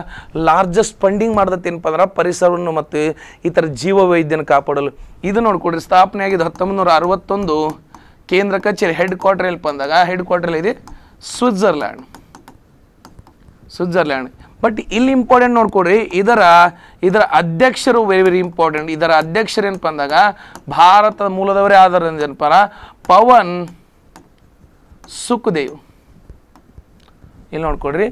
ಲಾರ್ಜೆಸ್ಟ್ ಫಂಡಿಂಗ್ ಮಾಡ್ದತ್ತೆ ಏನಪ್ಪ ಅಂದ್ರೆ ಪರಿಸರವನ್ನು ಮತ್ತು ಈ ಥರ ವೈದ್ಯನ ಕಾಪಾಡಲು ಇದು ನೋಡ್ಕೊಡ್ರಿ ಸ್ಥಾಪನೆ ಆಗಿದ್ದು ಹತ್ತೊಂಬತ್ತು ನೂರ ಅರವತ್ತೊಂದು ಕೇಂದ್ರ ಕಚೇರಿ ಹೆಡ್ ಕ್ವಾರ್ಟರ್ ಎಲ್ಲಿ ಬಂದಾಗ ಹೆಡ್ ಕ್ವಾರ್ಟರ್ ಇದೆ ಸ್ವಿಟ್ಜರ್ಲ್ಯಾಂಡ್ ಸ್ವಿಟ್ಜರ್ಲ್ಯಾಂಡ್ ಬಟ್ ಇಲ್ಲಿ ಇಂಪಾರ್ಟೆಂಟ್ ನೋಡ್ಕೊಡ್ರಿ ಇದರ ಇದರ ಅಧ್ಯಕ್ಷರು ವೆರಿ ವೆರಿ ಇಂಪಾರ್ಟೆಂಟ್ ಇದರ ಅಧ್ಯಕ್ಷರು ಏನು ಬಂದಾಗ ಭಾರತದ ಮೂಲದವರೇ ಆಧಾರ ಜನಪರ ಪವನ್ ಸುಖದೇವ್ ಇಲ್ಲಿ ನೋಡ್ಕೊಡ್ರಿ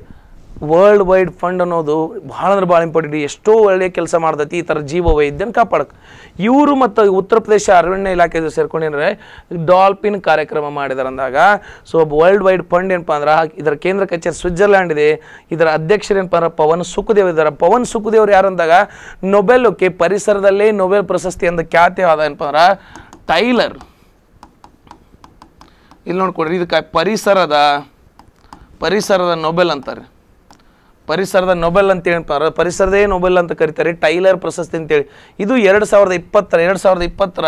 ವರ್ಲ್ಡ್ ವೈಡ್ ಫಂಡ್ ಅನ್ನೋದು ಭಾಳ ಅಂದ್ರೆ ಭಾಳ ಇಂಪಾರ್ಟೆಂಟ್ ಎಷ್ಟೋ ಒಳ್ಳೆಯ ಕೆಲಸ ಮಾಡ್ತೈತಿ ಈ ಥರ ಜೀವ ವೈದ್ಯನ ಕಾಪಾಡಕ್ಕೆ ಇವರು ಮತ್ತು ಉತ್ತರ ಪ್ರದೇಶ ಅರಣ್ಯ ಇಲಾಖೆ ಏನಾರ ಡಾಲ್ಫಿನ್ ಕಾರ್ಯಕ್ರಮ ಮಾಡಿದಾರೆ ಅಂದಾಗ ಸೊ ವರ್ಲ್ಡ್ ವೈಡ್ ಫಂಡ್ ಏನಪ್ಪ ಅಂದ್ರೆ ಇದರ ಕೇಂದ್ರ ಕಚೇರಿ ಸ್ವಿಟ್ಜರ್ಲ್ಯಾಂಡ್ ಇದೆ ಇದರ ಅಧ್ಯಕ್ಷರು ಏನಪ್ಪ ಅಂದ್ರೆ ಪವನ್ ಸುಖದೇವ್ ಇದ್ದಾರೆ ಪವನ್ ಸುಖದೇವ್ರು ಯಾರು ಅಂದಾಗ ಓಕೆ ಪರಿಸರದಲ್ಲೇ ನೊಬೆಲ್ ಪ್ರಶಸ್ತಿ ಅಂದ ಖ್ಯಾತಿ ಆದ ಏನಪ್ಪ ಅಂದ್ರೆ ಟೈಲರ್ ಇಲ್ಲಿ ನೋಡ್ಕೊಡ್ರಿ ಇದಕ್ಕೆ ಪರಿಸರದ ಪರಿಸರದ ನೊಬೆಲ್ ಅಂತಾರೆ ಪರಿಸರದ ನೊಬೆಲ್ ಅಂತೇಳಿ ಪರಿಸರದೇ ನೊಬೆಲ್ ಅಂತ ಕರೀತಾರೆ ಟೈಲರ್ ಪ್ರಶಸ್ತಿ ಅಂತೇಳಿ ಇದು ಎರಡು ಸಾವಿರದ ಇಪ್ಪತ್ತರ ಎರಡು ಸಾವಿರದ ಇಪ್ಪತ್ತರ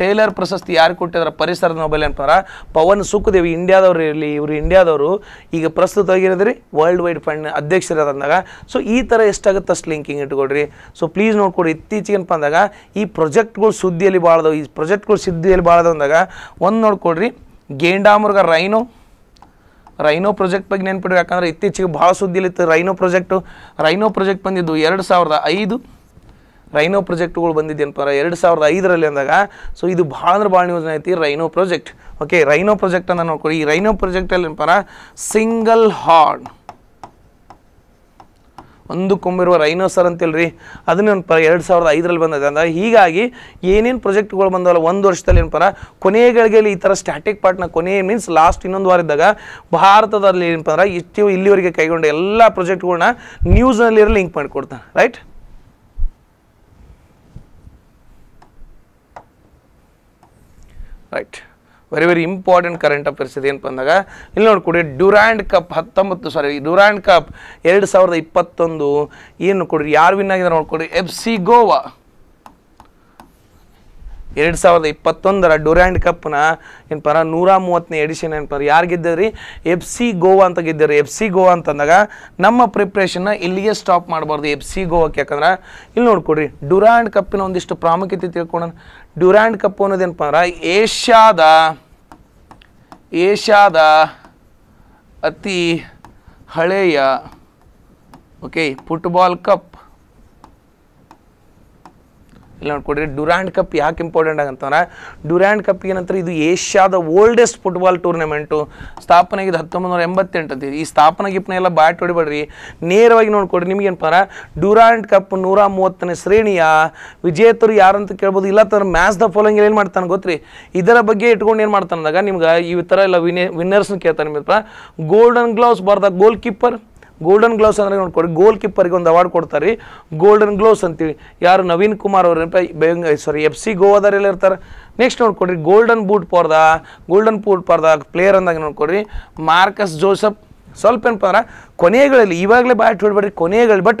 ಟೈಲರ್ ಪ್ರಶಸ್ತಿ ಯಾರು ಕೊಟ್ಟಿದ್ದಾರೆ ಪರಿಸರದ ನೊಬೆಲ್ ಅಂತಂದ್ರೆ ಪವನ್ ಸುಖದೇವ್ ಇಂಡಿಯಾದವ್ರು ಇರಲಿ ಇವರು ಇಂಡಿಯಾದವರು ಈಗ ಪ್ರಸ್ತುತ ಆಗಿರೋದ್ರಿ ವರ್ಲ್ಡ್ ವೈಡ್ ಫಂಡ್ ಅಧ್ಯಕ್ಷರಾದಂದಾಗ ಸೊ ಈ ಥರ ಎಷ್ಟಾಗುತ್ತೆ ಅಷ್ಟು ಲಿಂಕಿಂಗ್ ಇಟ್ಕೊಡ್ರಿ ಸೊ ಪ್ಲೀಸ್ ನೋಡ್ಕೊಡಿ ಇತ್ತೀಚೆಗೆ ಏನಪ್ಪ ಅಂದಾಗ ಈ ಪ್ರೊಜೆಕ್ಟ್ಗಳು ಸುದ್ದಿಯಲ್ಲಿ ಬಾಳ್ದವು ಈ ಪ್ರೊಜೆಕ್ಟ್ಗಳು ಸುದ್ದಿಯಲ್ಲಿ ಬಾಳ್ದವು ಅಂದಾಗ ಒಂದು ನೋಡ್ಕೊಡ್ರಿ ಗೇಂಡಾಮೃಗ ರೈನು ರೈನೋ ಪ್ರಾಜೆಕ್ಟ್ ಬಗ್ಗೆ ನೆನ್ಪಿಡು ಯಾಕಂದ್ರೆ ಇತ್ತೀಚೆಗೆ ಭಾಳ ಸುದ್ದಿಲಿತ್ತು ರೈನೋ ಪ್ರಾಜೆಕ್ಟು ರೈನೋ ಪ್ರಾಜೆಕ್ಟ್ ಬಂದಿದ್ದು ಎರಡು ಸಾವಿರದ ಐದು ರೈನೋ ಪ್ರಾಜೆಕ್ಟ್ಗಳು ಬಂದಿದ್ದೇನಪ್ಪ ಎರಡು ಸಾವಿರದ ಐದರಲ್ಲಿ ಅಂದಾಗ ಸೊ ಇದು ಭಾಳ ಅಂದ್ರೆ ಭಾಳ ನ್ಯೂಸ್ ಐತಿ rhino project okay rhino project ಅಂತ ನೋಡ್ಕೊಳ್ಳಿ ಈ ರೈನೋ ಪ್ರಾಜೆಕ್ಟಲ್ಲಿ ಏನಪ್ಪ ಸಿಂಗಲ್ ಹಾರ್ನ್ ಒಂದು ಕೊಂಬಿರುವ ರೈನೋಸರ್ ಅಂತೇಳಿ ಅದನ್ನ ಏನಪ್ಪ ಎರಡು ಸಾವಿರದ ಐದರಲ್ಲಿ ಬಂದಿದೆ ಅಂದ್ರೆ ಹೀಗಾಗಿ ಏನೇನು ಪ್ರಾಜೆಕ್ಟ್ಗಳು ಬಂದವಲ್ಲ ಒಂದು ವರ್ಷದಲ್ಲಿ ಏನಪ್ಪ ಕೊನೆಗಳಿಗೆಯಲ್ಲಿ ಈ ಥರ ಸ್ಟ್ಯಾಟಿಕ್ ಪಾರ್ಟ್ನ ಕೊನೆ ಮೀನ್ಸ್ ಲಾಸ್ಟ್ ಇನ್ನೊಂದು ವಾರ ಇದ್ದಾಗ ಭಾರತದಲ್ಲಿ ಏನಪ್ಪ ಅಂದ್ರೆ ಇಷ್ಟು ಇಲ್ಲಿವರೆಗೆ ಕೈಗೊಂಡ ಎಲ್ಲ ಪ್ರಾಜೆಕ್ಟ್ಗಳನ್ನ ನ್ಯೂಸ್ನಲ್ಲಿ ಲಿಂಕ್ ಮಾಡಿಕೊಡ್ತಾನೆ right right very very important current affairs ಇದೆ ಏನಪ್ಪ ಅಂದಾಗ ಇಲ್ಲಿ ನೋಡ್ಕೊಡಿ ಡ್ಯೂರ್ಯಾಂಡ್ ಕಪ್ ಹತ್ತೊಂಬತ್ತು ಸಾರಿ ಡ್ಯೂರ್ಯಾಂಡ್ ಕಪ್ ಎರಡು ಸಾವಿರದ ಇಪ್ಪತ್ತೊಂದು ಏನು ಕೊಡ್ರಿ ಯಾರು ವಿನ್ ಆಗಿದ್ದಾರೆ ನೋಡ್ಕೊಡಿ ಎಫ್ ಸಿ ಗೋವಾ ಎರಡು ಸಾವಿರದ ಇಪ್ಪತ್ತೊಂದರ ಡ್ಯೂರ್ಯಾಂಡ್ ಕಪ್ನ ಏನಪ್ಪ ನೂರ ಮೂವತ್ತನೇ ಎಡಿಷನ್ ಏನಪ್ಪ ಯಾರು ಗೆದ್ದಿದ್ರಿ ಎಫ್ ಸಿ ಗೋವಾ ಅಂತ ಗೆದ್ದಿರಿ ಎಫ್ ಸಿ ಗೋವಾ ಅಂತಂದಾಗ ನಮ್ಮ ಪ್ರಿಪ್ರೇಷನ್ನ ಇಲ್ಲಿಗೆ ಸ್ಟಾಪ್ ಮಾಡಬಾರ್ದು ಎಫ್ ಸಿ ಗೋವಾಕ್ಕೆ ಯಾಕಂದ್ರೆ ಇಲ್ಲಿ ನೋಡ್ಕೊಡ್ರಿ ಡ್ಯೂರ್ಯಾಂಡ್ ಕಪ್ಪಿನ ಒಂದಿಷ್ಟು ಪ್ರಾಮುಖ್ಯತೆ ತಿಳ್ಕೊಳ ಡ್ಯೂರ್ಯಾಂಡ್ ಕಪ್ ಏನಪ್ಪ ಅಂದ್ರೆ ಏಷ್ಯಾದ ಏಷ್ಯಾದ ಅತಿ ಹಳೆಯ ಓಕೆ ಫುಟ್ಬಾಲ್ ಕಪ್ ಇಲ್ಲಿ ನೋಡ್ಕೊಡ್ರಿ ಡುರ್ಯಾಂಡ್ ಕಪ್ ಯಾಕೆ ಇಂಪಾರ್ಟೆಂಟ್ ಆಗಂತಂದ್ರೆ ಡುರ್ಯಾಂಡ್ ಕಪ್ ಏನಂತಾರೆ ಇದು ಏಷ್ಯಾದ ಓಲ್ಡೆಸ್ಟ್ ಫುಟ್ಬಾಲ್ ಟೂರ್ನಮೆಂಟು ಸ್ಥಾಪನೆಗಿದ್ದು ಹತ್ತೊಂಬತ್ತು ನೂರ ಎಂಬತ್ತೆಂಟು ಈ ಸ್ಥಾಪನೆ ಗಿಪ್ನ ಎಲ್ಲ ಬ್ಯಾಟ್ ಹೊಡಿಬೇಡ್ರಿ ನೇರವಾಗಿ ನೋಡ್ಕೊಡ್ರಿ ಏನಪ್ಪ ಡುರ್ಯಾಂಡ್ ಕಪ್ ನೂರ ಮೂವತ್ತನೇ ಶ್ರೇಣಿಯ ವಿಜೇತರು ಯಾರಂತ ಕೇಳ್ಬೋದು ಇಲ್ಲ ತರ ಮ್ಯಾಚ್ ದ ಫಾಲೋಯಿಂಗ್ ಏನು ಮಾಡ್ತಾನೆ ಗೊತ್ತ್ರಿ ಇದರ ಬಗ್ಗೆ ಇಟ್ಕೊಂಡು ಏನು ಮಾಡ್ತಾನಂದಾಗ ಅಂದಾಗ ನಿಮ್ಗೆ ಈ ಥರ ಎಲ್ಲ ವಿನೇ ವಿನ್ನರ್ಸ್ನ ಕೇಳ್ತಾನೆ ನಿಮ್ಮ ಗೋಲ್ಡನ್ ಗ್ಲೌಸ್ ಬರ್ದ ಗೋಲ್ ಕೀಪರ್ ಗೋಲ್ಡನ್ ಗ್ಲೋವ್ಸ್ ಅಂದರೆ ನೋಡ್ಕೊಡಿ ಗೋಲ್ ಕೀಪರ್ಗೆ ಒಂದು ಅವಾರ್ಡ್ ಕೊಡ್ತಾರೆ ಗೋಲ್ಡನ್ ಗ್ಲೋವ್ಸ್ ಅಂತೀವಿ ಯಾರು ನವೀನ್ ಕುಮಾರ್ ಅವರು ಸಾರಿ ಎಫ್ ಸಿ ಗೋವಾದವರೆಲ್ಲ ಇರ್ತಾರೆ ನೆಕ್ಸ್ಟ್ ನೋಡ್ಕೊಡ್ರಿ golden boot for the golden boot for the player ಅಂದಾಗ ನೋಡ್ಕೊಡ್ರಿ ಮಾರ್ಕಸ್ ಜೋಸಫ್ ಸ್ವಲ್ಪ ಏನಪ್ಪ ಅಂದ್ರೆ ಕೊನೆಗಳಲ್ಲಿ ಇವಾಗಲೇ ಬ್ಯಾಟ್ ಹೊಡ್ಬೇಡ್ರಿ ಕೊನೆಗಳು ಬಟ್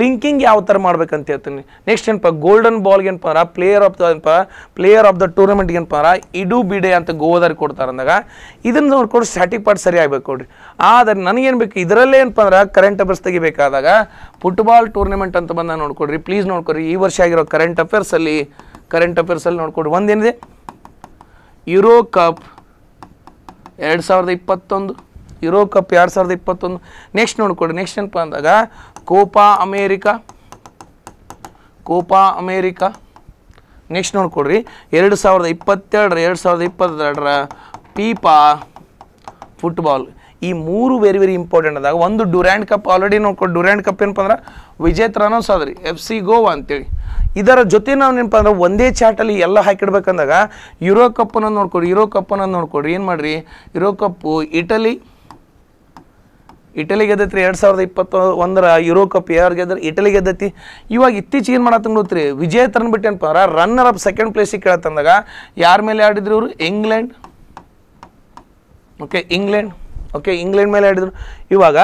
ಲಿಂಕಿಂಗ್ ಯಾವ ಥರ ಮಾಡ್ಬೇಕಂತ ಹೇಳ್ತೀನಿ ನೆಕ್ಸ್ಟ್ ಏನಪ್ಪ ಗೋಲ್ಡನ್ ಬಾಲ್ಗೆ ಏನಪ್ಪ ಪ್ಲೇಯರ್ ಆಫ್ ದ ಏನಪ್ಪ ಪ್ಲೇಯರ್ ಆಫ್ ದ ಟೂರ್ನಮೆಂಟ್ಗೆ ಏನಪ್ಪ ಅಂದ್ರೆ ಇಡು ಬಿಡೆ ಅಂತ ಗೋದಾರಿ ಕೊಡ್ತಾರೆ ಅಂದಾಗ ಇದನ್ನು ನೋಡ್ಕೊಂಡು ಸ್ಟ್ಯಾಟಿಕ್ ಪಾರ್ಟ್ ಸರಿ ಆಗಬೇಕು ನೋಡ್ರಿ ಆದರೆ ನನಗೇನು ಬೇಕು ಇದರಲ್ಲೇ ಏನಪ್ಪ ಅಂದ್ರೆ ಕರೆಂಟ್ ಅಫೇರ್ಸ್ ತೆಗಿಬೇಕಾದಾಗ ಫುಟ್ಬಾಲ್ ಟೂರ್ನಮೆಂಟ್ ಅಂತ ಬಂದಾಗ ನೋಡ್ಕೊಡ್ರಿ ಪ್ಲೀಸ್ ನೋಡ್ಕೊಡ್ರಿ ಈ ವರ್ಷ ಆಗಿರೋ ಕರೆಂಟ್ ಅಫೇರ್ಸಲ್ಲಿ ಕರೆಂಟ್ ಅಫೇರ್ಸಲ್ಲಿ ನೋಡ್ಕೊಡ್ರಿ ಒಂದೇನಿದೆ ಯುರೋ ಕಪ್ ಎರಡು ಸಾವಿರದ ಇಪ್ಪತ್ತೊಂದು ಯುರೋ ಕಪ್ ಎರಡು ಸಾವಿರದ ಇಪ್ಪತ್ತೊಂದು ನೆಕ್ಸ್ಟ್ ನೋಡ್ಕೊಳ್ಳಿ ನೆಕ್ಸ್ಟ್ ಏನಪ್ಪ ಅಂದಾಗ Copa America Copa America next ನೋಡ್ಕೊಡ್ರಿ ಎರಡು ಸಾವಿರದ ಇಪ್ಪತ್ತೆರಡರ ಎರಡು ಸಾವಿರದ ಇಪ್ಪತ್ತೆರಡರ ಪೀಪಾ ಫುಟ್ಬಾಲ್ ಈ ಮೂರು ವೆರಿ ವೆರಿ ಇಂಪಾರ್ಟೆಂಟ್ ಅದಾಗ ಒಂದು ಡ್ಯೂರ್ಯಾಂಡ್ ಕಪ್ ಆಲ್ರೆಡಿ ನೋಡ್ಕೊಂಡು ಡ್ಯೂರ್ಯಾಂಡ್ ಕಪ್ ಏನಪ್ಪ ಅಂದ್ರೆ ವಿಜೇತರನೋ ರನೌಸ್ ಆದ್ರಿ ಎಫ್ ಸಿ ಗೋವಾ ಅಂತೇಳಿ ಇದರ ಜೊತೆ ನಾವು ಏನಪ್ಪ ಅಂದ್ರೆ ಒಂದೇ ಚಾಟಲ್ಲಿ ಎಲ್ಲ ಹಾಕಿಡ್ಬೇಕಂದಾಗ ಯುರೋ ಕಪ್ ಅನ್ನೋದು ಯುರೋ ಕಪ್ ಅನ್ನೋದು ನೋಡ್ಕೊಡ್ರಿ ಏನು ಮಾಡಿರಿ ಯುರೋ ಕಪ್ಪು ಇಟಲಿ ಇಟಲಿ ಗೆದ್ದತ್ರಿ ಎರಡು ಸಾವಿರದ ಇಪ್ಪತ್ತ ಒಂದರ ಯುರೋ ಕಪ್ ಯಾರು ಗೆದ್ರೆ ಇಟಲಿ ಗೆದ್ದಿ ಇವಾಗ ಇತ್ತೀಚಿಗೆ ಏನು ಮಾಡತ್ತ ಗೊತ್ತ್ರಿ ವಿಜಯ ಅಂದ್ರೆ ರನ್ನರ್ ಅಪ್ ಸೆಕೆಂಡ್ ಪ್ಲೇಸಿಗೆ ಕೇಳತ್ತಂದಾಗ ಯಾರ ಮೇಲೆ ಆಡಿದ್ರು ಇವರು England okay England okay England ಮೇಲೆ ಆಡಿದ್ರು ಇವಾಗ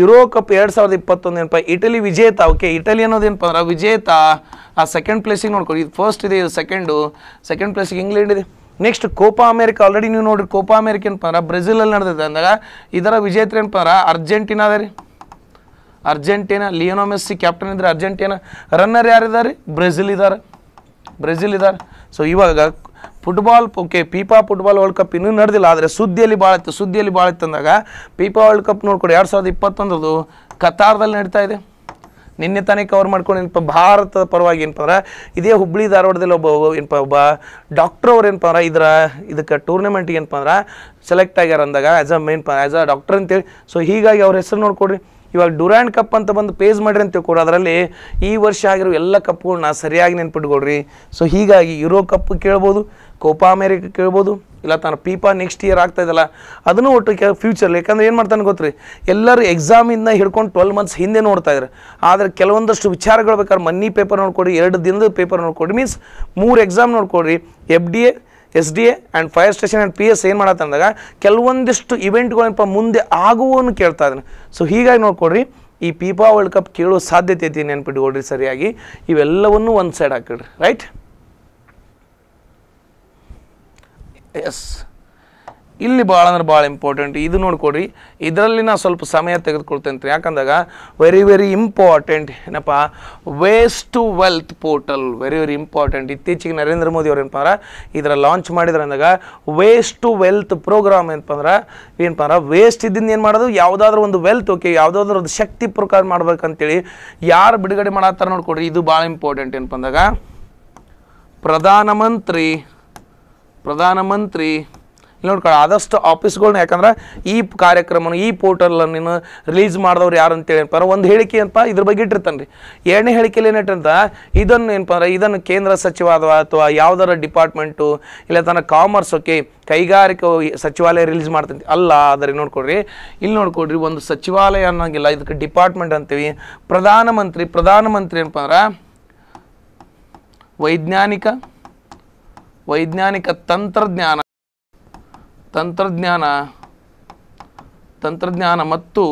ಯುರೋ ಕಪ್ ಎರಡು ಸಾವಿರದ ಇಪ್ಪತ್ತೊಂದು ಏನಪ್ಪ ಇಟಲಿ ವಿಜೇತ ಓಕೆ ಇಟಲಿ ಅನ್ನೋದು ಏನಪ್ಪ ಅಂದ್ರೆ ವಿಜೇತ ಆ ಸೆಕೆಂಡ್ ಪ್ಲೇಸಿಗೆ ನೋಡ್ಕೊಳ್ಳಿ ಇದು ಫಸ್ಟ್ ಇದೆ ಇದು ಸೆಕೆಂಡು ಸೆಕೆಂಡ್ ಪ್ಲೇಸಿಗೆ ಇಂಗ್ಲೆಂಡ್ ಇದೆ ನೆಕ್ಸ್ಟ್ ಕೋಪಾ ಅಮೇರಿಕಾ ಆಲ್ರೆಡಿ ನೀವು ನೋಡಿರಿ ಕೋಪ ಅಮೇರಿಕ ಏನಪ್ಪ ಬ್ರೆಜಿಲಲ್ಲಿ ನಡೆದಿದೆ ಅಂದಾಗ ಇದರ ವಿಜೇತರು ಏನಪ್ಪ ಅಂದ್ರೆ ಅರ್ಜೆಂಟೀನಾ ಅದ ರೀ ಅರ್ಜೆಂಟೀನಾ ಲಿಯೋನೋ ಮೆಸ್ಸಿ ಕ್ಯಾಪ್ಟನ್ ಇದ್ರೆ ಅರ್ಜೆಂಟೀನಾ ರನ್ನರ್ ಯಾರಿದ್ದಾರೆ ಬ್ರೆಜಿಲ್ ಇದ್ದಾರೆ ಬ್ರೆಜಿಲ್ ಇದ್ದಾರೆ ಸೊ ಇವಾಗ football okay FIFA football world cup ಇನ್ನೂ ನಡೆದಿಲ್ಲ ಆದರೆ ಸುದ್ದಿಯಲ್ಲಿ ಭಾಳ ಇತ್ತು ಸುದ್ದಿಯಲ್ಲಿ ಭಾಳ ಇತ್ತು ಅಂದಾಗ ಪೀಪಾ ವರ್ಲ್ಡ್ ಕಪ್ ನೋಡ್ಕೊಡಿ ಎರಡು ಸಾವಿರದ ಇಪ್ಪತ್ತೊಂದರದು ಕತಾರದಲ್ಲಿ ನಡೀತಾ ಇದೆ ನಿನ್ನೆ ತಾನೇ ಕವರ್ ಮಾಡ್ಕೊಂಡು ಏನಪ್ಪ ಭಾರತದ ಪರವಾಗಿ ಏನಪ್ಪ ಅಂದ್ರೆ ಇದೇ ಹುಬ್ಬಳ್ಳಿ ಧಾರವಾಡದಲ್ಲಿ ಒಬ್ಬ ಏನಪ್ಪ ಒಬ್ಬ ಡಾಕ್ಟ್ರ್ ಅವ್ರು ಏನಪ್ಪ ಅಂದ್ರೆ ಇದರ ಇದಕ್ಕೆ ಟೂರ್ನಮೆಂಟ್ಗೆ ಏನಪ್ಪ ಅಂದ್ರೆ ಸೆಲೆಕ್ಟ್ ಆಗ್ಯಾರ ಅಂದಾಗ as a man as a doctor ಅಂತೇಳಿ ಸೊ ಹೀಗಾಗಿ ಅವ್ರ ಹೆಸರು ನೋಡ್ಕೊಡ್ರಿ ಇವಾಗ ಡುರ್ಯಾಂಡ್ ಕಪ್ ಅಂತ ಬಂದು ಪೇಜ್ ಮಾಡಿರಿ ಅಂತ ತಿಳ್ಕೊಡ್ರಿ ಅದರಲ್ಲಿ ಈ ವರ್ಷ ಆಗಿರೋ ಎಲ್ಲ ಕಪ್ಗಳನ್ನ ಸರಿಯಾಗಿ ನೆನ್ಪಿಟ್ಕೊಡ್ರಿ ಸೊ ಹೀಗಾಗಿ ಯುರೋ ಕಪ್ ಕೇಳ್ಬೋದು ಕೋಪಾ ಅಮೇರಿಕ ಕೇಳ್ಬೋದು ಇಲ್ಲ ತಾನು ಪೀಪಾ ನೆಕ್ಸ್ಟ್ ಇಯರ್ ಆಗ್ತಾಯಿದ್ದಲ್ಲ ಅದನ್ನು ಒಟ್ಟು ಕೆ ಫ್ಯೂಚರ್ ಯಾಕಂದ್ರೆ ಏನು ಮಾಡ್ತಾನೆ ಗೊತ್ತ್ರಿ ಎಲ್ಲರೂ ಎಕ್ಸಾಮಿಂದ ಹಿಡ್ಕೊಂಡು ಟ್ವೆಲ್ ಮಂತ್ಸ್ ಹಿಂದೆ ನೋಡ್ತಾ ಇದ್ದಾರೆ ಆದರೆ ಕೆಲವೊಂದಷ್ಟು ವಿಚಾರಗಳು ಬೇಕಾದ್ರೆ ಮನ್ನಿ ಪೇಪರ್ ನೋಡ್ಕೊಡಿ ಎರಡು ದಿನದ ಪೇಪರ್ ನೋಡ್ಕೊಡಿ ಮೀನ್ಸ್ ಮೂರು ಎಕ್ಸಾಮ್ ನೋಡ್ಕೊಡ್ರಿ F D A S D A and fire station and P S ಏನು ಮಾಡತ್ತಂದಾಗ ಕೆಲವೊಂದಿಷ್ಟು ಇವೆಂಟ್ಗಳೇನಪ್ಪ ಮುಂದೆ ಆಗುವನ್ನು ಕೇಳ್ತಾ ಇದ್ದಾನೆ ಸೊ ಹೀಗಾಗಿ ನೋಡ್ಕೊಡ್ರಿ ಈ ಪೀಪಾ ವರ್ಲ್ಡ್ ಕಪ್ ಕೇಳೋ ಸಾಧ್ಯತೆ ಐತಿ ನೆನ್ಪಿಟ್ಕೊಡ್ರಿ ಸರಿಯಾಗಿ ಇವೆಲ್ಲವನ್ನೂ ಒಂದು ಸೈಡ್ ಹಾಕಿಡ್ರಿ ರೈಟ್ ಎಸ್ ಇಲ್ಲಿ ಭಾಳ ಅಂದ್ರೆ ಭಾಳ ಇಂಪಾರ್ಟೆಂಟ್ ಇದು ನೋಡ್ಕೊಡ್ರಿ ಇದರಲ್ಲಿ ನಾನು ಸ್ವಲ್ಪ ಸಮಯ ತೆಗೆದುಕೊಳ್ತೇನೆ ರೀ ಯಾಕಂದಾಗ ವೆರಿ ವೆರಿ ಇಂಪಾರ್ಟೆಂಟ್ ಏನಪ್ಪ waste to wealth portal very very important ಇತ್ತೀಚೆಗೆ ನರೇಂದ್ರ ಮೋದಿ ಅವ್ರು ಏನಪ್ಪ ಅಂದ್ರೆ ಇದರ ಲಾಂಚ್ ಮಾಡಿದ್ರೆ ಅಂದಾಗ ವೇಸ್ಟ್ ಟು ವೆಲ್ತ್ ಪ್ರೋಗ್ರಾಮ್ ಏನಪ್ಪ ಅಂದ್ರೆ ಏನಪ್ಪ ಅಂದ್ರೆ ವೇಸ್ಟ್ ಇದ್ದಿಂದ ಏನು ಮಾಡೋದು ಯಾವುದಾದ್ರೂ ಒಂದು ವೆಲ್ತ್ ಓಕೆ ಯಾವುದಾದ್ರೂ ಒಂದು ಶಕ್ತಿ ಪ್ರಕಾರ ಮಾಡ್ಬೇಕಂತೇಳಿ ಯಾರು ಬಿಡುಗಡೆ ಮಾಡತ್ತಾರ ನೋಡ್ಕೊಡ್ರಿ ಇದು ಭಾಳ ಇಂಪಾರ್ಟೆಂಟ್ ಏನಪ್ಪ ಅಂದಾಗ ಪ್ರಧಾನಮಂತ್ರಿ ಪ್ರಧಾನಮಂತ್ರಿ ನೋಡ್ಕೊಳ್ಳಿ ಆದಷ್ಟು ಆಫೀಸ್ಗಳ್ನ ಯಾಕಂದ್ರೆ ಈ ಕಾರ್ಯಕ್ರಮ ಈ ಪೋರ್ಟಲನ್ನು ರಿಲೀಸ್ ಮಾಡಿದವ್ರು ಯಾರು ಅಂತೇಳಿ ಏನಪ್ಪ ಒಂದು ಹೇಳಿಕೆ ಅಂತ ಇದ್ರ ಬಗ್ಗೆ ಇಟ್ಟಿರ್ತಾನೆ ರೀ ಎರಡನೇ ಹೇಳಿಕೆಯಲ್ಲಿ ಏನಿಟ್ಟಂತ ಇದನ್ನು ಏನಪ್ಪ ಅಂದ್ರೆ ಇದನ್ನು ಕೇಂದ್ರ ಸಚಿವ ಅಥವಾ ಯಾವ್ದಾರ ಡಿಪಾರ್ಟ್ಮೆಂಟು ಇಲ್ಲ ತನ್ನ ಕಾಮರ್ಸ್ ಓಕೆ ಕೈಗಾರಿಕೆ ಸಚಿವಾಲಯ ರಿಲೀಸ್ ಮಾಡ್ತಂತೆ ಅಲ್ಲ ಆದರೆ ನೋಡ್ಕೊಡ್ರಿ ಇಲ್ಲಿ ನೋಡ್ಕೊಡ್ರಿ ಒಂದು ಸಚಿವಾಲಯ ಅನ್ನೋಂಗಿಲ್ಲ ಇದಕ್ಕೆ ಡಿಪಾರ್ಟ್ಮೆಂಟ್ ಅಂತೀವಿ ಪ್ರಧಾನಮಂತ್ರಿ ಪ್ರಧಾನಮಂತ್ರಿ ಏನಪ್ಪ ಅಂದ್ರೆ ವೈಜ್ಞಾನಿಕ ವೈಜ್ಞಾನಿಕ ತಂತ್ರಜ್ಞಾನ ತಂತ್ರಜ್ಞಾನ ತಂತ್ರಜ್ಞಾನ ಮತ್ತು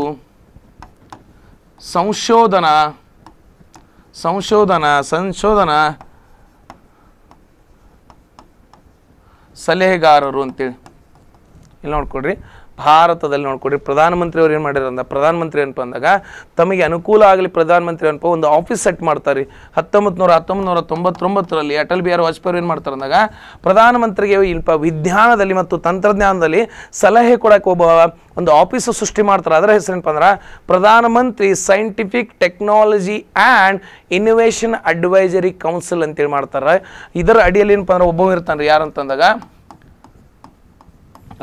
ಸಂಶೋಧನಾ ಸಂಶೋಧನಾ ಸಂಶೋಧನಾ ಸಲಹೆಗಾರರು ಅಂತೇಳಿ ಇಲ್ಲಿ ನೋಡ್ಕೊಡ್ರಿ ಭಾರತದಲ್ಲಿ ನೋಡ್ಕೊಡಿ ಪ್ರಧಾನಮಂತ್ರಿ ಅವ್ರು ಏನು ಮಾಡಿರಂದ ಪ್ರಧಾನಮಂತ್ರಿ ಏನಪ್ಪ ಅಂದಾಗ ತಮಗೆ ಅನುಕೂಲ ಆಗಲಿ ಪ್ರಧಾನಮಂತ್ರಿ ಅನ್ಪ ಒಂದು ಆಫೀಸ್ ಸೆಟ್ ಮಾಡ್ತಾರೆ ರೀ ಹತ್ತೊಂಬತ್ತು ನೂರ ಹತ್ತೊಂಬತ್ತು ನೂರ ತೊಂಬತ್ತೊಂಬತ್ತರಲ್ಲಿ ಅಟಲ್ ಬಿಹಾರಿ ವಾಜಪೇಯಿ ಏನು ಮಾಡ್ತಾರೆ ಅಂದಾಗ ಪ್ರಧಾನಮಂತ್ರಿಗೆ ಇಲ್ಪ ವಿಜ್ಞಾನದಲ್ಲಿ ಮತ್ತು ತಂತ್ರಜ್ಞಾನದಲ್ಲಿ ಸಲಹೆ ಕೊಡೋಕೆ ಒಬ್ಬ ಒಂದು ಆಫೀಸ್ ಸೃಷ್ಟಿ ಮಾಡ್ತಾರೆ ಅದರ ಏನಪ್ಪ ಅಂದ್ರೆ ಪ್ರಧಾನಮಂತ್ರಿ scientific technology and innovation advisory council ಅಂತೇಳಿ ಮಾಡ್ತಾರೆ ಇದರ ಅಡಿಯಲ್ಲಿ ಏನಪ್ಪ ಅಂದ್ರೆ ಒಬ್ಬ ಇರ್ತಾನೆ ರೀ ಯಾರಂತಂದಾಗ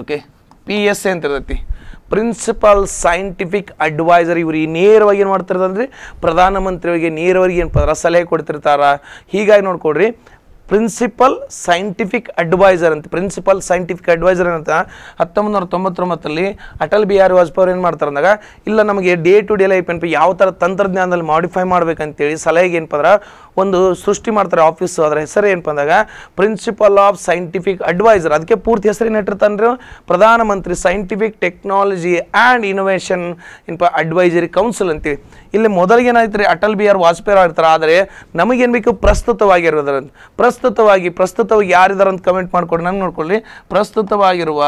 ಓಕೆ ಪಿ ಎಸ್ ಎ ಅಂತ ಇರ್ತೈತಿ ಪ್ರಿನ್ಸಿಪಲ್ ಸೈಂಟಿಫಿಕ್ ಅಡ್ವೈಸರ್ ಇವ್ರಿಗೆ ನೇರವಾಗಿ ಏನು ಮಾಡ್ತಿರ್ತಂದ್ರೆ ಪ್ರಧಾನಮಂತ್ರಿಯವರಿಗೆ ನೇರವಾಗಿ ಏನು ಸಲಹೆ ಕೊಡ್ತಿರ್ತಾರ ಹೀಗಾಗಿ ನೋಡ್ಕೊಡ್ರಿ ಪ್ರಿನ್ಸಿಪಲ್ ಸೈಂಟಿಫಿಕ್ ಅಡ್ವೈಸರ್ ಅಂತ ಪ್ರಿನ್ಸಿಪಲ್ ಸೈಂಟಿಫಿಕ್ ಅಡ್ವೈಸರ್ ಅಂತ ಹತ್ತೊಂಬತ್ತು ನೂರ ತೊಂಬತ್ತೊಂಬತ್ತರಲ್ಲಿ ಅಟಲ್ ಬಿಹಾರಿ ವಾಜಪೇಯಿ ಏನು ಮಾಡ್ತಾರೆ ಅಂದಾಗ ಇಲ್ಲ ನಮಗೆ ಡೇ ಟು ಡೇ ಲೈಫ್ ಏನಪ್ಪ ಯಾವ ಥರ ತಂತ್ರಜ್ಞಾನದಲ್ಲಿ ಮಾಡಿಫೈ ಮಾಡ್ಬೇಕಂತೇಳಿ ಸಲಹೆಗೆ ಏನಪ್ಪ ಅಂದ್ರೆ ಒಂದು ಸೃಷ್ಟಿ ಮಾಡ್ತಾರೆ ಆಫೀಸ್ ಅದರ ಹೆಸರು ಏನಪ್ಪ ಅಂದಾಗ ಪ್ರಿನ್ಸಿಪಲ್ ಆಫ್ ಸೈಂಟಿಫಿಕ್ ಅಡ್ವೈಸರ್ ಅದಕ್ಕೆ ಪೂರ್ತಿ ಹೆಸರು ಇಟ್ಟಿರ್ತಾನೆ ಪ್ರಧಾನಮಂತ್ರಿ ಸೈಂಟಿಫಿಕ್ ಟೆಕ್ನಾಲಜಿ ಆ್ಯಂಡ್ ಇನೋವೇಷನ್ ಇನ್ಪ ಅಡ್ವೈಸರಿ ಕೌನ್ಸಿಲ್ ಅಂತೀವಿ ಇಲ್ಲಿ ಮೊದಲಿಗೆ ಏನಾಯ್ತು ರೀ ಅಟಲ್ ಬಿಹಾರ್ ವಾಜಪೇಯಿ ಇರ್ತಾರೆ ಆದರೆ ನಮಗೇನು ಬೇಕು ಪ್ರಸ್ತುತವಾಗಿರೋದ್ರಂತ ಪ್ರಸ್ತುತವಾಗಿ ಪ್ರಸ್ತುತವಾಗಿ ಯಾರಿದಾರಂತ ಕಮೆಂಟ್ ಮಾಡಿಕೊಡಿ ನಂಗೆ ನೋಡ್ಕೊಳ್ಳಿ ಪ್ರಸ್ತುತವಾಗಿರುವ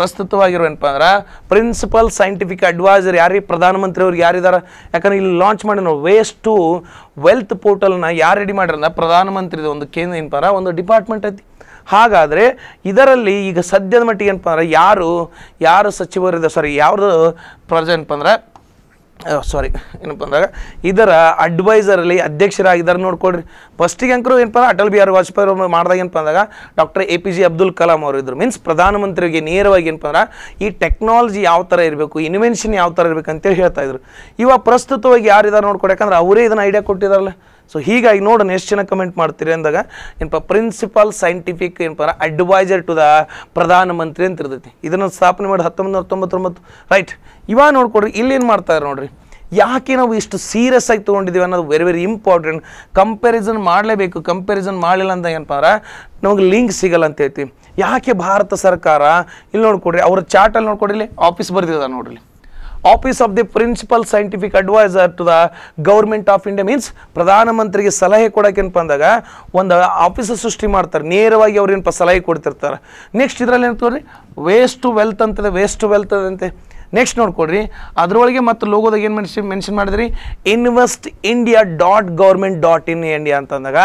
ಏನಪ್ಪ ಅಂದ್ರೆ ಪ್ರಿನ್ಸಿಪಲ್ ಸೈಂಟಿಫಿಕ್ ಅಡ್ವೈಸರ್ ಯಾರಿಗೆ ಪ್ರಧಾನಮಂತ್ರಿ ಅವ್ರಿಗೆ ಯಾರಿದ್ದಾರೆ ಯಾಕಂದ್ರೆ ಇಲ್ಲಿ ಲಾಂಚ್ ಮಾಡಿ ನಾವು ವೇಸ್ಟ್ ಟು ವೆಲ್ತ್ ಪೋರ್ಟಲ್ನ ಯಾರು ರೆಡಿ ಮಾಡ್ಯಾರ ಪ್ರಧಾನಮಂತ್ರಿದ ಒಂದು ಕೇಂದ್ರ ಏನಪ್ಪ ಅಂದ್ರೆ ಒಂದು ಡಿಪಾರ್ಟ್ಮೆಂಟ್ ಐತಿ ಹಾಗಾದರೆ ಇದರಲ್ಲಿ ಈಗ ಸದ್ಯದ ಮಟ್ಟಿಗೆ ಏನಪ್ಪ ಅಂದ್ರೆ ಯಾರು ಯಾರು ಸಚಿವರಿದ್ದಾರೆ ಸಾರಿ ಯಾರು ಏನಪ್ಪ ಅಂದ್ರೆ ಸಾರಿ ಏನಪ್ಪ ಅಂದಾಗ ಇದರ ಅಡ್ವೈಸರಲ್ಲಿ ಅಧ್ಯಕ್ಷರಾಗಿದ್ದಾರೆ ನೋಡ್ಕೊಳ್ರಿ ಫಸ್ಟಿಗೆ ಅಂಕರು ಏನಪ್ಪ ಅಂದ್ರೆ ಅಟಲ್ ಬಿಹಾರಿ ವಾಜಪೇಯಿ ಅವರು ಮಾಡಿದಾಗ ಏನಪ್ಪ ಅಂದಾಗ doctor A P J Abdul Kalam ಅವರು ಇದ್ದರು ಮೀನ್ಸ್ ಪ್ರಧಾನಮಂತ್ರಿಗೆ ನೇರವಾಗಿ ಏನಪ್ಪ ಅಂದ್ರೆ ಈ ಟೆಕ್ನಾಲಜಿ ಯಾವ ಥರ ಇರಬೇಕು ಇನ್ವೆನ್ಷನ್ ಯಾವ ಥರ ಇರಬೇಕು ಅಂತೇಳಿ ಹೇಳ್ತಾ ಇದ್ರು ಇವಾಗ ಪ್ರಸ್ತುತವಾಗಿ ಯಾರಿದ್ದಾರೆ ಯಾಕಂದ್ರೆ ಅವರೇ ಇದನ್ನು ಐಡಿಯಾ ಕೊಟ್ಟಿದ್ದಾರಲ್ಲ ಸೊ ಹೀಗಾಗಿ ನೋಡೋಣ ಎಷ್ಟು ಜನ ಕಮೆಂಟ್ ಮಾಡ್ತೀರಿ ಅಂದಾಗ ಏನಪ್ಪ ಪ್ರಿನ್ಸಿಪಾಲ್ ಸೈಂಟಿಫಿಕ್ ಏನಪ್ಪ ಅಡ್ವೈಸರ್ ಟು ದ ಪ್ರಧಾನಮಂತ್ರಿ ಅಂತ ಇರ್ತೈತಿ ಇದನ್ನು ಸ್ಥಾಪನೆ ಮಾಡಿ ಹತ್ತೊಂಬತ್ತು ನೂರ ತೊಂಬತ್ತೊಂಬತ್ತು ರೈಟ್ ಇವಾಗ ನೋಡ್ಕೊಡ್ರಿ ಇಲ್ಲೇನು ಮಾಡ್ತಾರೆ ನೋಡ್ರಿ ಯಾಕೆ ನಾವು ಇಷ್ಟು ಸೀರಿಯಸ್ ಆಗಿ ತೊಗೊಂಡಿದ್ದೀವಿ ಅನ್ನೋದು ವೆರಿ ವೆರಿ ಇಂಪಾರ್ಟೆಂಟ್ ಕಂಪ್ಯಾರಿಸನ್ ಮಾಡಲೇಬೇಕು ಕಂಪ್ಯಾರಿಸನ್ ಮಾಡಲಿಲ್ಲ ಅಂದಾಗ ಏನಪ್ಪ ಅಂದ್ರೆ ನಮಗೆ ಲಿಂಕ್ ಸಿಗಲ್ಲ ಅಂತ ಹೇಳ್ತೀವಿ ಯಾಕೆ ಭಾರತ ಸರ್ಕಾರ ಇಲ್ಲಿ ನೋಡ್ಕೊಡ್ರಿ ಅವ್ರ ಚಾರ್ಟಲ್ಲಿ ನೋಡ್ಕೊಡ್ರಿ ಇಲ್ಲಿ ಆಫೀಸ್ ಬರ್ದಿದೆ ನೋಡ್ರಿ office of the principal scientific adviser to the government of India means ಪ್ರಧಾನಮಂತ್ರಿಗೆ ಸಲಹೆ ಕೊಡೋಕೆನಪ್ಪ ಅಂದಾಗ ಒಂದು ಆಫೀಸ ಸೃಷ್ಟಿ ಮಾಡ್ತಾರೆ ನೇರವಾಗಿ ಅವ್ರೇನಪ್ಪ ಸಲಹೆ ಕೊಡ್ತಿರ್ತಾರೆ ನೆಕ್ಸ್ಟ್ ಇದರಲ್ಲಿ ಏನು ವೇಸ್ಟ್ ಟು ವೆಲ್ತ್ ಅಂತದೆ ವೇಸ್ಟ್ ಟು ವೆಲ್ತ್ ಅದಂತೆ ನೆಕ್ಸ್ಟ್ ನೋಡ್ಕೊಡ್ರಿ ಅದರೊಳಗೆ ಮತ್ತು ಲೋಗೋದಾಗ ಏನು ಮೆನ್ಷನ್ ಮೆನ್ಷನ್ ಮಾಡಿದ್ರಿ invest India dot government dot in India ಅಂತಂದಾಗ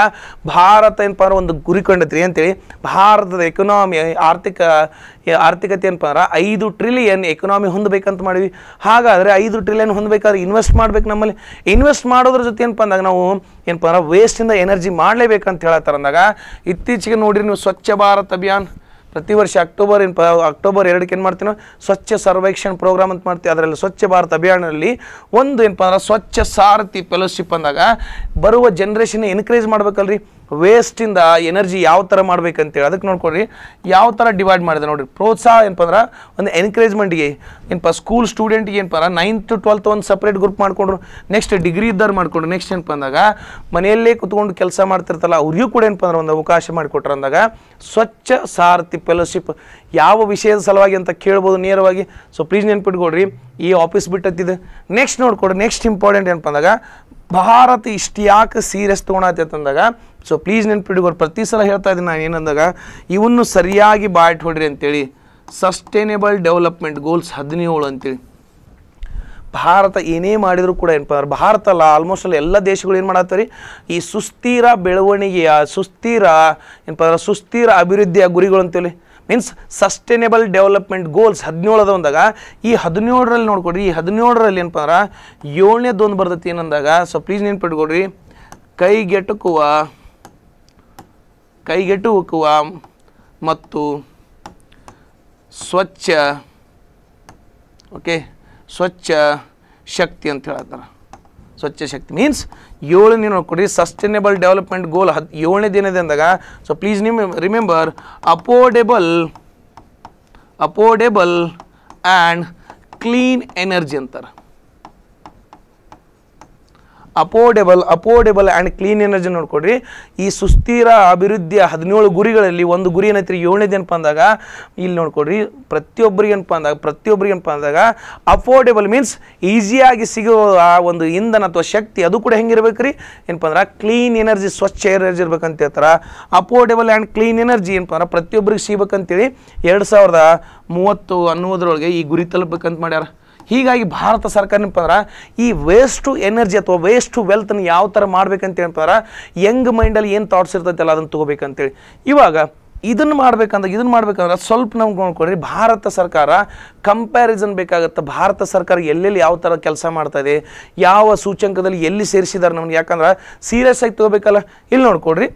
ಭಾರತ ಏನಪ್ಪ ಅಂದ್ರೆ ಒಂದು ಗುರಿ ಕಂಡತ್ರಿ ಅಂತೇಳಿ ಭಾರತದ ಎಕನಾಮಿ ಆರ್ಥಿಕ ಆರ್ಥಿಕತೆ ಏನಪ್ಪ ಅಂದ್ರೆ ಐದು ಟ್ರಿಲಿಯನ್ ಎಕನಾಮಿ ಹೊಂದಬೇಕಂತ ಮಾಡಿವಿ ಹಾಗಾದರೆ ಐದು ಟ್ರಿಲಿಯನ್ ಹೊಂದಬೇಕಾದ್ರೆ ಇನ್ವೆಸ್ಟ್ ಮಾಡಬೇಕು ನಮ್ಮಲ್ಲಿ ಇನ್ವೆಸ್ಟ್ ಮಾಡೋದ್ರ ಜೊತೆ ಏನಪ್ಪ ಅಂದಾಗ ನಾವು ಏನಪ್ಪ ಅಂದ್ರೆ ವೇಸ್ಟಿಂದ ಎನರ್ಜಿ ಮಾಡಲೇಬೇಕಂತ ಹೇಳತ್ತಾರಂದಾಗ ಇತ್ತೀಚೆಗೆ ನೋಡಿರಿ ನೀವು ಸ್ವಚ್ಛ ಭಾರತ್ ಅಭಿಯಾನ್ ಪ್ರತಿ ವರ್ಷ ಅಕ್ಟೋಬರ್ ಇನ್ ಅಕ್ಟೋಬರ್ ಎರಡಕ್ಕೆ ಏನು ಮಾಡ್ತೀವಿ ನಾವು ಸ್ವಚ್ಛ ಸರ್ವೇಕ್ಷಣ್ ಪ್ರೋಗ್ರಾಮ್ ಅಂತ ಮಾಡ್ತೀವಿ ಅದರಲ್ಲಿ ಸ್ವಚ್ಛ ಭಾರತ್ ಅಭಿಯಾನದಲ್ಲಿ ಒಂದು ಏನಪ್ಪ ಅಂದ್ರೆ ಸ್ವಚ್ಛ ಸಾರಥಿ ಫೆಲೋಶಿಪ್ ಅಂದಾಗ ಬರುವ ಜನ್ರೇಷನ್ ಎನ್ಕರೇಜ್ ಮಾಡ್ಬೇಕಲ್ರಿ ವೇಸ್ಟಿಂದ ಎನರ್ಜಿ ಯಾವ ಥರ ಮಾಡ್ಬೇಕಂತೇಳಿ ಅದಕ್ಕೆ ನೋಡ್ಕೊಳ್ರಿ ಯಾವ ಥರ ಡಿವೈಡ್ ಮಾಡಿದೆ ನೋಡಿರಿ ಪ್ರೋತ್ಸಾಹ ಏನಪ್ಪ ಅಂದ್ರೆ ಒಂದು ಎನ್ಕರೇಜ್ಮೆಂಟ್ಗೆ ಏನಪ್ಪ ಸ್ಕೂಲ್ ಸ್ಟೂಡೆಂಟ್ಗೆ ಏನಪ್ಪ ನೈನ್ತ್ ಟ್ವೆಲ್ತ್ ಒಂದು ಸಪ್ರೇಟ್ ಗ್ರೂಪ್ ಮಾಡಿಕೊಂಡ್ರು ನೆಕ್ಸ್ಟ್ ಡಿಗ್ರಿ ಇದ್ದವ್ರು ಮಾಡಿಕೊಂಡ್ರು ನೆಕ್ಸ್ಟ್ ಏನಪ್ಪ ಅಂದಾಗ ಮನೆಯಲ್ಲೇ ಕುತ್ಕೊಂಡು ಕೆಲಸ ಮಾಡ್ತಿರ್ತಲ್ಲ ಅವ್ರಿಗೂ ಕೂಡ ಏನಪ್ಪ ಅಂದ್ರೆ ಒಂದು ಅವಕಾಶ ಮಾಡಿಕೊಟ್ರೆ ಅಂದಾಗ ಸ್ವಚ್ಛ ಸಾರಥಿ ಫೆಲೋಶಿಪ್ ಯಾವ ವಿಷಯದ ಸಲುವಾಗಿ ಅಂತ ಕೇಳ್ಬೋದು ನೇರವಾಗಿ ಸೊ ಪ್ಲೀಸ್ ನೆನ್ಪಿಟ್ಕೊಡ್ರಿ ಈ ಆಫೀಸ್ ಬಿಟ್ಟತ್ತಿದೆ ನೆಕ್ಸ್ಟ್ ನೋಡ್ಕೊಡ್ರಿ ನೆಕ್ಸ್ಟ್ ಇಂಪಾರ್ಟೆಂಟ್ ಏನಪ್ಪ ಅಂದಾಗ ಭಾರತ ಇಷ್ಟು ಯಾಕೆ ಸೀರಿಯಸ್ ಅಂದಾಗ ಸೊ ಪ್ಲೀಸ್ ನೆನ್ಪಿಡ್ಗೋರು ಪ್ರತಿ ಸಲ ಹೇಳ್ತಾ ಇದ್ದೀನಿ ನಾನು ಏನಂದಾಗ ಇವನ್ನು ಸರಿಯಾಗಿ ಬಾಯ್ಟ್ ಹೊಡ್ರಿ ಅಂತೇಳಿ ಸಸ್ಟೈನೇಬಲ್ ಡೆವಲಪ್ಮೆಂಟ್ ಗೋಲ್ಸ್ ಹದಿನೇಳು ಅಂತೇಳಿ ಭಾರತ ಏನೇ ಮಾಡಿದರೂ ಕೂಡ ಏನಪ್ಪ ಅಂದ್ರೆ ಭಾರತ ಅಲ್ಲ ಆಲ್ಮೋಸ್ಟ್ ಅಲ್ಲಿ ಎಲ್ಲ ದೇಶಗಳು ಏನು ಮಾಡತ್ತರಿ ಈ ಸುಸ್ಥಿರ ಬೆಳವಣಿಗೆಯ ಸುಸ್ಥಿರ ಏನಪ್ಪ ಅಂದ್ರೆ ಸುಸ್ಥಿರ ಅಭಿವೃದ್ಧಿಯ ಗುರಿಗಳು ಅಂತೇಳಿ ಮೀನ್ಸ್ ಸಸ್ಟೈನೇಬಲ್ ಡೆವಲಪ್ಮೆಂಟ್ ಗೋಲ್ಸ್ ಹದಿನೇಳದ ಒಂದಾಗ ಈ ಹದಿನೇಳರಲ್ಲಿ ನೋಡ್ಕೊಡ್ರಿ ಈ ಹದಿನೇಳರಲ್ಲಿ ಏನಪ್ಪ ಅಂದ್ರೆ ಏಳನೇದೊಂದು ಬರ್ತೈತಿ ಏನಂದಾಗ ಸೊ ಪ್ಲೀಸ್ ನೆನ್ಪಿಟ್ಕೊಡ್ರಿ ಕೈಗೆಟುಕುವ ಕೈಗೆಟುಕುವ ಮತ್ತು ಸ್ವಚ್ಛ ಓಕೆ ಸ್ವಚ್ಛ ಶಕ್ತಿ ಅಂತ ಹೇಳ್ತಾರೆ ಸ್ವಚ್ಛ ಶಕ್ತಿ ಮೀನ್ಸ್ ಏಳು ದಿನ ಕೊಡಿ ಸಸ್ಟೈನೇಬಲ್ ಡೆವಲಪ್ಮೆಂಟ್ ಗೋಲ್ ಹತ್ ಏಳನೇ ದಿನದ ಅಂದಾಗ ಸೊ ಪ್ಲೀಸ್ ನಿಮ್ remember affordable affordable and clean energy ಅಂತಾರೆ affordable affordable and clean energy ನೋಡ್ಕೊಡ್ರಿ ಈ ಸುಸ್ಥಿರ ಅಭಿವೃದ್ಧಿಯ ಹದಿನೇಳು ಗುರಿಗಳಲ್ಲಿ ಒಂದು ಗುರಿ ಏನೈತ್ರಿ ಏಳನೇದು ಏನಪ್ಪ ಅಂದಾಗ ಇಲ್ಲಿ ನೋಡ್ಕೊಡ್ರಿ ಪ್ರತಿಯೊಬ್ಬರಿಗೆ ಏನಪ್ಪ ಅಂದಾಗ ಪ್ರತಿಯೊಬ್ಬರಿಗೆ ಏನಪ್ಪ ಅಂದಾಗ ಅಫೋರ್ಡೆಬಲ್ ಮೀನ್ಸ್ ಈಸಿಯಾಗಿ ಸಿಗುವ ಆ ಒಂದು ಇಂಧನ ಅಥವಾ ಶಕ್ತಿ ಅದು ಕೂಡ ಹೆಂಗಿರ್ಬೇಕು ರೀ ಏನಪ್ಪ ಅಂದ್ರೆ ಕ್ಲೀನ್ ಎನರ್ಜಿ ಸ್ವಚ್ಛ ಎನರ್ಜಿ ಇರ್ಬೇಕಂತ ಹೇಳ್ತಾರೆ ಅಫೋರ್ಡೆಬಲ್ ಆ್ಯಂಡ್ ಕ್ಲೀನ್ ಎನರ್ಜಿ ಏನಪ್ಪ ಅಂದ್ರೆ ಪ್ರತಿಯೊಬ್ಬರಿಗೆ ಸಿಗಬೇಕಂತೇಳಿ ಎರಡು ಸಾವಿರದ ಮೂವತ್ತು ಅನ್ನೋದ್ರೊಳಗೆ ಈ ಗುರಿ ತಲುಪಬೇಕಂತ ಮಾಡ್ಯಾರ ಹೀಗಾಗಿ ಭಾರತ ಸರ್ಕಾರ ಏನಪ್ಪ ಈ ವೇಸ್ಟ್ ಟು ಎನರ್ಜಿ ಅಥವಾ ವೇಸ್ಟ್ ಟು ವೆಲ್ತನ್ನು ಯಾವ ಥರ ಮಾಡ್ಬೇಕಂತ ಯಂಗ್ ಮೈಂಡಲ್ಲಿ ಏನು ಥಾಟ್ಸ್ ಇರ್ತೈತಲ್ಲ ಅದನ್ನು ತೊಗೋಬೇಕಂತೇಳಿ ಇವಾಗ ಇದನ್ನು ಮಾಡ್ಬೇಕಂದ್ರೆ ಇದನ್ನು ಮಾಡಬೇಕಂದ್ರೆ ಸ್ವಲ್ಪ ನಮ್ಗೆ ನೋಡ್ಕೊಳ್ರಿ ಭಾರತ ಸರ್ಕಾರ ಕಂಪ್ಯಾರಿಸನ್ ಬೇಕಾಗುತ್ತೆ ಭಾರತ ಸರ್ಕಾರ ಎಲ್ಲೆಲ್ಲಿ ಯಾವ ಥರ ಕೆಲಸ ಮಾಡ್ತಾಯಿದೆ ಯಾವ ಸೂಚ್ಯಂಕದಲ್ಲಿ ಎಲ್ಲಿ ಸೇರಿಸಿದ್ದಾರೆ ನಮ್ಗೆ ಯಾಕಂದ್ರೆ ಸೀರಿಯಸ್ ಆಗಿ ತೊಗೋಬೇಕಲ್ಲ ಇಲ್ಲಿ ನೋಡ್ಕೊಡ್ರಿ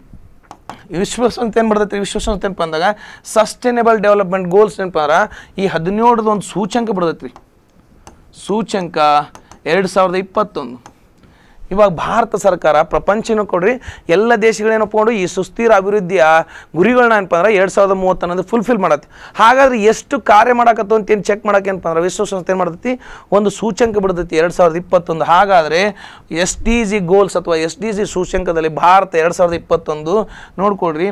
ವಿಶ್ವಸಂಸ್ಥೆ ಏನು ಬರ್ತೈತೆ ವಿಶ್ವಸಂಸ್ಥೆ ಏನಪ್ಪ ಅಂದಾಗ ಸಸ್ಟೈನೇಬಲ್ ಡೆವಲಪ್ಮೆಂಟ್ ಗೋಲ್ಸ್ ಏನಪ್ಪ ಅಂದ್ರೆ ಈ ಹದಿನೇಳದೊಂದು ಒಂದು ಸೂಚ್ಯಂಕ ಬರ್ತೈತೆ ಸೂಚ್ಯಂಕ ಎರಡು ಸಾವಿರದ ಇಪ್ಪತ್ತೊಂದು ಇವಾಗ ಭಾರತ ಸರ್ಕಾರ ಪ್ರಪಂಚನೂ ಕೊಡ್ರಿ ಎಲ್ಲ ದೇಶಗಳೇನು ಒಪ್ಕೊಂಡು ಈ ಸುಸ್ಥಿರ ಅಭಿವೃದ್ಧಿಯ ಗುರಿಗಳನ್ನ ಏನಪ್ಪ ಅಂದ್ರೆ ಎರಡು ಸಾವಿರದ ಮೂವತ್ತನ್ನೋದು ಫುಲ್ಫಿಲ್ ಮಾಡತ್ತೆ ಹಾಗಾದ್ರೆ ಎಷ್ಟು ಕಾರ್ಯ ಮಾಡಕತ್ತು ಅಂತ ಏನು ಚೆಕ್ ಮಾಡೋಕೆ ಏನಪ್ಪ ಅಂದ್ರೆ ವಿಶ್ವಸಂಸ್ಥೆ ಏನು ಮಾಡ್ತೈತಿ ಒಂದು ಸೂಚ್ಯಂಕ ಬಿಡ್ತೈತಿ ಎರಡು ಸಾವಿರದ ಇಪ್ಪತ್ತೊಂದು ಹಾಗಾದರೆ ಎಸ್ ಟಿ ಜಿ ಗೋಲ್ಸ್ ಅಥವಾ ಎಸ್ ಡಿ ಜಿ ಸೂಚ್ಯಂಕದಲ್ಲಿ ಭಾರತ ಎರಡು ಸಾವಿರದ ಇಪ್ಪತ್ತೊಂದು ನೋಡ್ಕೊಳ್ರಿ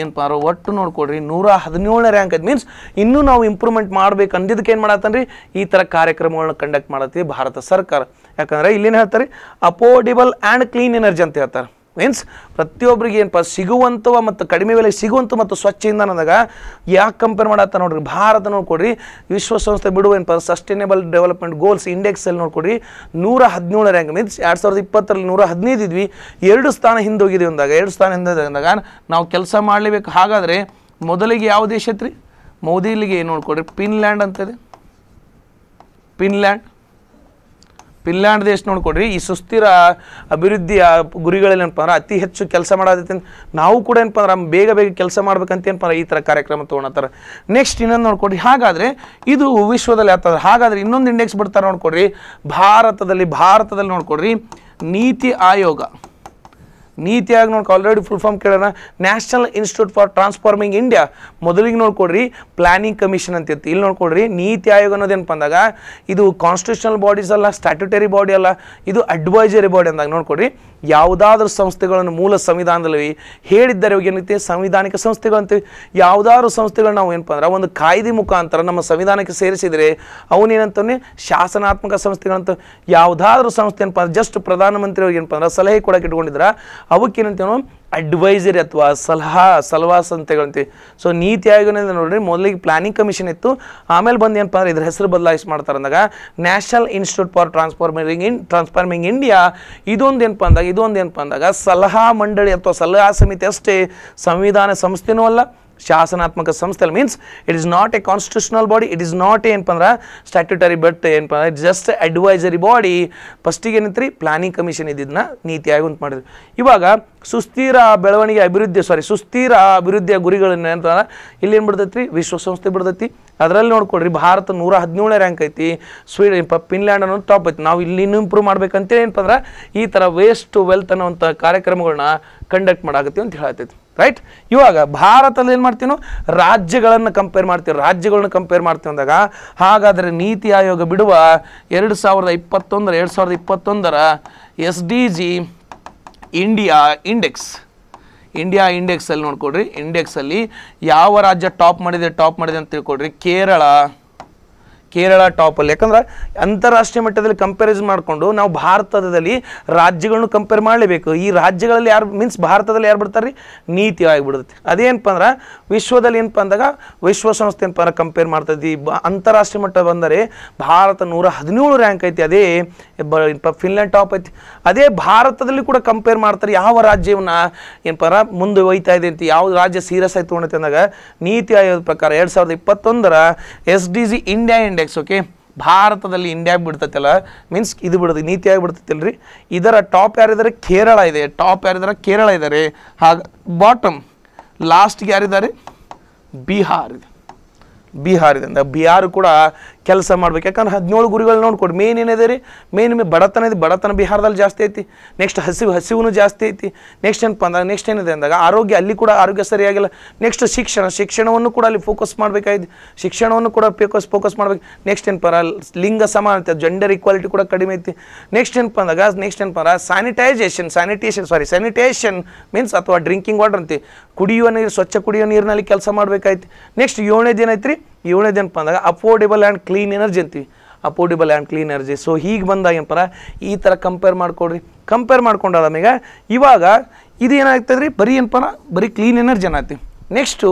ಏನ್ ಪಾರೋ ಒಟ್ಟು ನೋಡ್ಕೊಡ್ರಿ ನೂರ ಹದಿನೇಳನೇ ರ್ಯಾಂಕ್ ಅದು ಮೀನ್ಸ್ ಇನ್ನೂ ನಾವು ಇಂಪ್ರೂವ್ಮೆಂಟ್ ಮಾಡ್ಬೇಕು ಅಂದಿದ್ದಕ್ಕೆ ಏನು ಮಾಡತ್ತನ್ರಿ ಈ ಥರ ಕಾರ್ಯಕ್ರಮಗಳನ್ನ ಕಂಡಕ್ಟ್ ಮಾಡತ್ತಿ ಭಾರತ ಸರ್ಕಾರ ಯಾಕಂದ್ರೆ ಏನು ಹೇಳ್ತಾರೆ ಅಫೋರ್ಡೆಬಲ್ ಆ್ಯಂಡ್ ಕ್ಲೀನ್ ಎನರ್ಜಿ ಅಂತ ಹೇಳ್ತಾರೆ ಮೀನ್ಸ್ ಪ್ರತಿಯೊಬ್ಬರಿಗೆ ಏನಪ್ಪ ಸಿಗುವಂಥವ ಮತ್ತು ಕಡಿಮೆ ಬೆಲೆ ಸಿಗುವಂಥ ಮತ್ತು ಇಂಧನ ಅಂದಾಗ ಯಾಕೆ ಕಂಪೇರ್ ಮಾಡತ್ತ ನೋಡ್ರಿ ಭಾರತ ನೋಡ್ಕೊಡ್ರಿ ವಿಶ್ವಸಂಸ್ಥೆ ಬಿಡುವ ಏನಪ್ಪ ಸಸ್ಟೈನೇಬಲ್ ಡೆವಲಪ್ಮೆಂಟ್ ಗೋಲ್ಸ್ ಇಂಡೆಕ್ಸಲ್ಲಿ ನೋಡ್ಕೊಡ್ರಿ ನೂರ ಹದಿನೇಳು ರ್ಯಾಂಕ್ ಮೀನ್ಸ್ ಎರಡು ಸಾವಿರದ ಇಪ್ಪತ್ತರಲ್ಲಿ ನೂರ ಹದಿನೈದು ಇದ್ವಿ ಎರಡು ಸ್ಥಾನ ಹಿಂದೋಗಿದ್ವಿ ಅಂದಾಗ ಎರಡು ಸ್ಥಾನ ಹಿಂದೆ ಅಂದಾಗ ನಾವು ಕೆಲಸ ಮಾಡಲೇಬೇಕು ಹಾಗಾದರೆ ಮೊದಲಿಗೆ ಯಾವ ದೇಶ ಐತ್ರಿ ಮೊದಲಿಗೆ ನೋಡ್ಕೊಡ್ರಿ ಪಿನ್ಲ್ಯಾಂಡ್ ಅಂತಿದೆ ಪಿನ್ಲ್ಯಾಂಡ್ ಫಿನ್ಲ್ಯಾಂಡ್ ದೇಶ ನೋಡ್ಕೊಡ್ರಿ ಈ ಸುಸ್ಥಿರ ಅಭಿವೃದ್ಧಿಯ ಏನಪ್ಪ ಅಂದ್ರೆ ಅತಿ ಹೆಚ್ಚು ಕೆಲಸ ಮಾಡೋದೈತೆ ನಾವು ಕೂಡ ಏನಪ್ಪ ಅಂದ್ರೆ ಬೇಗ ಬೇಗ ಕೆಲಸ ಮಾಡ್ಬೇಕಂತ ಏನಪ್ಪ ಈ ಥರ ಕಾರ್ಯಕ್ರಮ ತೊಗೊಳತ್ತಾರ ನೆಕ್ಸ್ಟ್ ಇನ್ನೊಂದು ನೋಡ್ಕೊಡ್ರಿ ಹಾಗಾದರೆ ಇದು ವಿಶ್ವದಲ್ಲಿ ಆಗ್ತದೆ ಹಾಗಾದರೆ ಇನ್ನೊಂದು ಇಂಡೆಕ್ಸ್ ಬಿಡ್ತಾರೆ ನೋಡ್ಕೊಡ್ರಿ ಭಾರತದಲ್ಲಿ ಭಾರತದಲ್ಲಿ ನೋಡ್ಕೊಡ್ರಿ ನೀತಿ ಆಯೋಗ ನೀತಿಯಾಗಿ ನೋಡ್ಕೊ ಆಲ್ರೆಡಿ ಫುಲ್ ಫಾರ್ಮ್ ಕೇಳೋಣ national institute for transforming India ಮೊದಲಿಗೆ ನೋಡ್ಕೊಡ್ರಿ ಪ್ಲಾನಿಂಗ್ ಕಮಿಷನ್ ಇತ್ತು ಇಲ್ಲಿ ನೋಡ್ಕೊಡ್ರಿ ನೀತಿ ಆಯೋಗ ಅನ್ನೋದೇನಪ್ಪ ಅಂದಾಗ ಇದು ಕಾನ್ಸ್ಟಿಟ್ಯೂಷನಲ್ ಬಾಡೀಸ್ ಅಲ್ಲ ಸ್ಟ್ಯಾಟ್ಯುಟರಿ ಬಾಡಿ ಅಲ್ಲ ಇದು ಅಡ್ವೈಸರಿ ಬಾಡಿ ಅಂದಾಗ ನೋಡ್ಕೊಡ್ರಿ ಯಾವುದಾದ್ರೂ ಸಂಸ್ಥೆಗಳನ್ನು ಮೂಲ ಸಂವಿಧಾನದಲ್ಲಿ ಹೇಳಿದ್ದರೆ ಏನೈತೆ ಸಂವಿಧಾನಿಕ ಸಂಸ್ಥೆಗಳಂತೀವಿ ಯಾವುದಾದ್ರು ಸಂಸ್ಥೆಗಳನ್ನ ನಾವು ಏನಪ್ಪ ಅಂದ್ರೆ ಒಂದು ಕಾಯ್ದೆ ಮುಖಾಂತರ ನಮ್ಮ ಸಂವಿಧಾನಕ್ಕೆ ಸೇರಿಸಿದರೆ ಅವನೇನಂತಾನೆ ಶಾಸನಾತ್ಮಕ ಸಂಸ್ಥೆಗಳಂತ ಯಾವುದಾದ್ರೂ ಸಂಸ್ಥೆ ಏನಪ್ಪ ಜಸ್ಟ್ ಪ್ರಧಾನಮಂತ್ರಿ ಅವ್ರಿಗೆ ಏನಪ್ಪ ಅಂದ್ರೆ ಸಲಹೆ ಕೊಡೋಕೆ ಇಟ್ಕೊಂಡಿದ್ರೆ ಅವಕ್ಕೇನಂತೇನೋ ಅಡ್ವೈಸರಿ ಅಥವಾ ಸಲಹಾ ಸಲಹಾ ಅಂತೀವಿ ಸೊ ನೀತಿ ಆಯೋಗ ನೋಡ್ರಿ ಮೊದಲಿಗೆ ಪ್ಲಾನಿಂಗ್ ಕಮಿಷನ್ ಇತ್ತು ಆಮೇಲೆ ಬಂದು ಏನಪ್ಪ ಅಂದ್ರೆ ಇದ್ರ ಹೆಸರು ಬದಲಾಯಿಸಿ ಮಾಡ್ತಾರೆ ಅಂದಾಗ national institute for transforming in transforming India ಇದೊಂದು ಏನಪ್ಪ ಅಂದಾಗ ಇದೊಂದು ಏನಪ್ಪ ಅಂದಾಗ ಸಲಹಾ ಮಂಡಳಿ ಅಥವಾ ಸಲಹಾ ಸಮಿತಿ ಅಷ್ಟೇ ಸಂವಿಧಾನ ಸಂಸ್ಥೆನೂ ಅಲ್ಲ ಶಾಸನಾತ್ಮಕ ಸಂಸ್ಥೆ means it is not a constitutional body it is not ಏನಪ್ಪ ಅಂದ್ರೆ ಸ್ಟ್ಯಾಟ್ಯೂಟರಿ ಬಟ್ ಏನಪ್ಪ ಅಂದ್ರೆ ಜಸ್ಟ್ ಅಡ್ವೈಸರಿ ಬಾಡಿ ಫಸ್ಟಿಗೆ ಏನಂತ್ರಿ ಪ್ಲಾನಿಂಗ್ ಕಮಿಷನ್ ಇದನ್ನ ನೀತಿಯಾಗಿ ಆಯೋಗ ಅಂತ ಮಾಡಿದ್ರು ಇವಾಗ ಸುಸ್ಥಿರ ಬೆಳವಣಿಗೆ ಅಭಿವೃದ್ಧಿ ಸಾರಿ ಸುಸ್ಥಿರ ಅಭಿವೃದ್ಧಿಯ ಗುರಿಗಳನ್ನ ಏನಂತಂದ್ರೆ ಇಲ್ಲಿ ಏನು ಬಿಡ್ತೈತಿ ವಿಶ್ವಸಂಸ್ಥೆ ಬಿಡ್ತೈತಿ ಅದರಲ್ಲಿ ನೋಡ್ಕೊಡ್ರಿ ಭಾರತ ನೂರ ಹದಿನೇಳನೇ ರ್ಯಾಂಕ್ ಐತಿ ಸ್ವೀಡ್ ಫಿನ್ಲ್ಯಾಂಡ್ ಅನ್ನೋದು ಟಾಪ್ ಐತಿ ನಾವು ಇಲ್ಲಿ ಇನ್ನೂ ಇಂಪ್ರೂವ್ ಮಾಡ್ಬೇಕಂತೇಳಿ ಏನಪ್ಪ ಅಂದ್ರೆ ಈ ಥರ ವೇಸ್ಟ್ ವೆಲ್ತ್ ಅನ್ನೋಂಥ ಕಾರ್ಯಕ್ರಮಗಳನ್ನ ಕಂಡಕ್ಟ್ ಮಾಡಾಕತ್ತೀವಿ ಅಂತ ಹೇಳತ್ತೈತಿ ರೈಟ್ ಇವಾಗ ಭಾರತದಲ್ಲಿ ಏನು ಮಾಡ್ತೀವಿ ನಾವು ರಾಜ್ಯಗಳನ್ನು ಕಂಪೇರ್ ಮಾಡ್ತೀವಿ ರಾಜ್ಯಗಳನ್ನ ಕಂಪೇರ್ ಮಾಡ್ತೀವಿ ಅಂದಾಗ ಹಾಗಾದರೆ ನೀತಿ ಆಯೋಗ ಬಿಡುವ ಎರಡು ಸಾವಿರದ ಇಪ್ಪತ್ತೊಂದರ ಎರಡು ಸಾವಿರದ ಇಪ್ಪತ್ತೊಂದರ S D G India index India ಇಂಡೆಕ್ಸಲ್ಲಿ ನೋಡ್ಕೊಡ್ರಿ ಇಂಡೆಕ್ಸಲ್ಲಿ ಯಾವ ರಾಜ್ಯ ಟಾಪ್ ಮಾಡಿದೆ ಟಾಪ್ ಮಾಡಿದೆ ಅಂತ ತಿಳ್ಕೊಡ್ರಿ ಕೇರಳ ಕೇರಳ ಟಾಪಲ್ಲಿ ಯಾಕಂದ್ರೆ ಅಂತಾರಾಷ್ಟ್ರೀಯ ಮಟ್ಟದಲ್ಲಿ ಕಂಪ್ಯಾರಿಸನ್ ಮಾಡಿಕೊಂಡು ನಾವು ಭಾರತದಲ್ಲಿ ರಾಜ್ಯಗಳನ್ನು ಕಂಪೇರ್ ಮಾಡಲೇಬೇಕು ಈ ರಾಜ್ಯಗಳಲ್ಲಿ ಯಾರು ಮೀನ್ಸ್ ಭಾರತದಲ್ಲಿ ಯಾರು ಬಿಡ್ತಾರೆ ರೀ ನೀತಿ ಆಗಿಬಿಡುತ್ತೆ ಅದೇನಪ್ಪ ಅಂದ್ರೆ ವಿಶ್ವದಲ್ಲಿ ಏನಪ್ಪ ಅಂದಾಗ ವಿಶ್ವಸಂಸ್ಥೆ ಏನಪ್ಪ ಕಂಪೇರ್ ಮಾಡ್ತೈತಿ ಬ ಅಂತಾರಾಷ್ಟ್ರೀಯ ಮಟ್ಟ ಬಂದರೆ ಭಾರತ ನೂರ ಹದಿನೇಳು ರ್ಯಾಂಕ್ ಐತಿ ಅದೇ ಏನಪ್ಪ ಫಿನ್ಲ್ಯಾಂಡ್ ಟಾಪ್ ಐತಿ ಅದೇ ಭಾರತದಲ್ಲಿ ಕೂಡ ಕಂಪೇರ್ ಮಾಡ್ತಾರೆ ಯಾವ ರಾಜ್ಯವನ್ನು ಏನಪ್ಪ ಮುಂದೆ ಒಯ್ತಾ ಇದೆ ಅಂತ ಯಾವ ರಾಜ್ಯ ಸೀರಿಯಸ್ ಆಯ್ತು ತೊಗೊಂಡೈತೆ ಅಂದಾಗ ನೀತಿ ಆಯೋಗದ ಪ್ರಕಾರ ಎರಡು ಸಾವಿರದ ಇಪ್ಪತ್ತೊಂದರ S D G India India index okay ಭಾರತದಲ್ಲಿ ಇಂಡಿಯಾ ಬಿಡ್ತೈತಲ್ಲ ಮೀನ್ಸ್ ಇದು ಬಿಡುತ್ತೆ ನೀತಿಯಾಗಿ ಬಿಡ್ತೈತಿಲ್ರಿ ಇದರ ಟಾಪ್ ಯಾರಿದ್ದಾರೆ ಕೇರಳ ಇದೆ ಟಾಪ್ ಯಾರಿದ್ದಾರೆ ಕೇರಳ ಇದ್ದಾರೆ ಹಾಗ ಬಾಟಮ್ ಲಾಸ್ಟ್ಗೆ ಯಾರಿದ್ದಾರೆ ಬಿಹಾರ್ ಇದೆ ಬಿಹಾರ್ ಇದೆ ಅಂದರೆ ಬಿಹಾರ್ ಕೂಡ ಕೆಲಸ ಮಾಡ್ಬೇಕು ಯಾಕಂದ್ರೆ ಹದಿನೇಳು ಗುರಿಗಳು ನೋಡ್ಕೊಡಿ ಮೇನ್ ಏನಿದೆ ರೀ ಮೇನ್ ಬಡತನ ಇದೆ ಬಡತನ ಬಿಹಾರದಲ್ಲಿ ಜಾಸ್ತಿ ಐತಿ ನೆಕ್ಸ್ಟ್ ಹಸಿವು ಹಸಿವು ಜಾಸ್ತಿ ಐತಿ ನೆಕ್ಸ್ಟ್ ಏನಪ್ಪ ಅಂದಾಗ ನೆಕ್ಸ್ಟ್ ಏನಿದೆ ಅಂದಾಗ ಆರೋಗ್ಯ ಅಲ್ಲಿ ಕೂಡ ಆರೋಗ್ಯ ಸರಿಯಾಗಿಲ್ಲ ನೆಕ್ಸ್ಟ್ ಶಿಕ್ಷಣ ಶಿಕ್ಷಣವನ್ನು ಕೂಡ ಅಲ್ಲಿ ಫೋಕಸ್ ಮಾಡಬೇಕಾಗಿದೆ ಶಿಕ್ಷಣವನ್ನು ಕೂಡ ಫೋಕಸ್ ಫೋಕಸ್ ಮಾಡ್ಬೇಕು ನೆಕ್ಸ್ಟ್ ಏನಪ್ಪ ಲಿಂಗ ಸಮಾನತೆ ಜೆಂಡರ್ ಈಕ್ವಾಲಿಟಿ ಕೂಡ ಕಡಿಮೆ ಐತಿ ನೆಕ್ಸ್ಟ್ ಏನಪ್ಪ ಅಂದಾಗ ನೆಕ್ಸ್ಟ್ ಏನಪ್ಪ ಅಂದ್ರೆ sanitisation sanitation sorry sanitation means ಅಥವಾ ಡ್ರಿಂಕಿಂಗ್ ವಾಟರ್ ಅಂತೀವಿ ಕುಡಿಯುವ ನೀರು ಸ್ವಚ್ಛ ಕುಡಿಯುವ ನೀರಿನಲ್ಲಿ ಕೆಲಸ ಮಾಡಬೇಕಾಯ್ತು ನೆಕ್ಸ್ಟ್ ಏಳನೇದು ಏನೈತ್ರಿ ಏಳನೇದು ಅಂದಾಗ ಅಫೋರ್ಡೆಬಲ್ ಆ್ಯಂಡ್ ಕ್ಲೀನ್ ಎನರ್ಜಿ ಅಂತೀವಿ affordable and clean energy so ಹೀಗೆ ಬಂದಾಗ ಏನಪ್ಪ ಈ ಥರ ಕಂಪೇರ್ ಮಾಡಿಕೊಡ್ರಿ ಕಂಪೇರ್ ಮಾಡ್ಕೊಂಡಾದ ಆಮ್ಯಾಗ ಇವಾಗ ಇದು ಏನಾಗ್ತದೆ ರೀ ಬರೀ ಏನಪ್ಪರ ಬರೀ ಕ್ಲೀನ್ ಎನರ್ಜಿ ಏನಾಗ್ತಿ ನೆಕ್ಸ್ಟು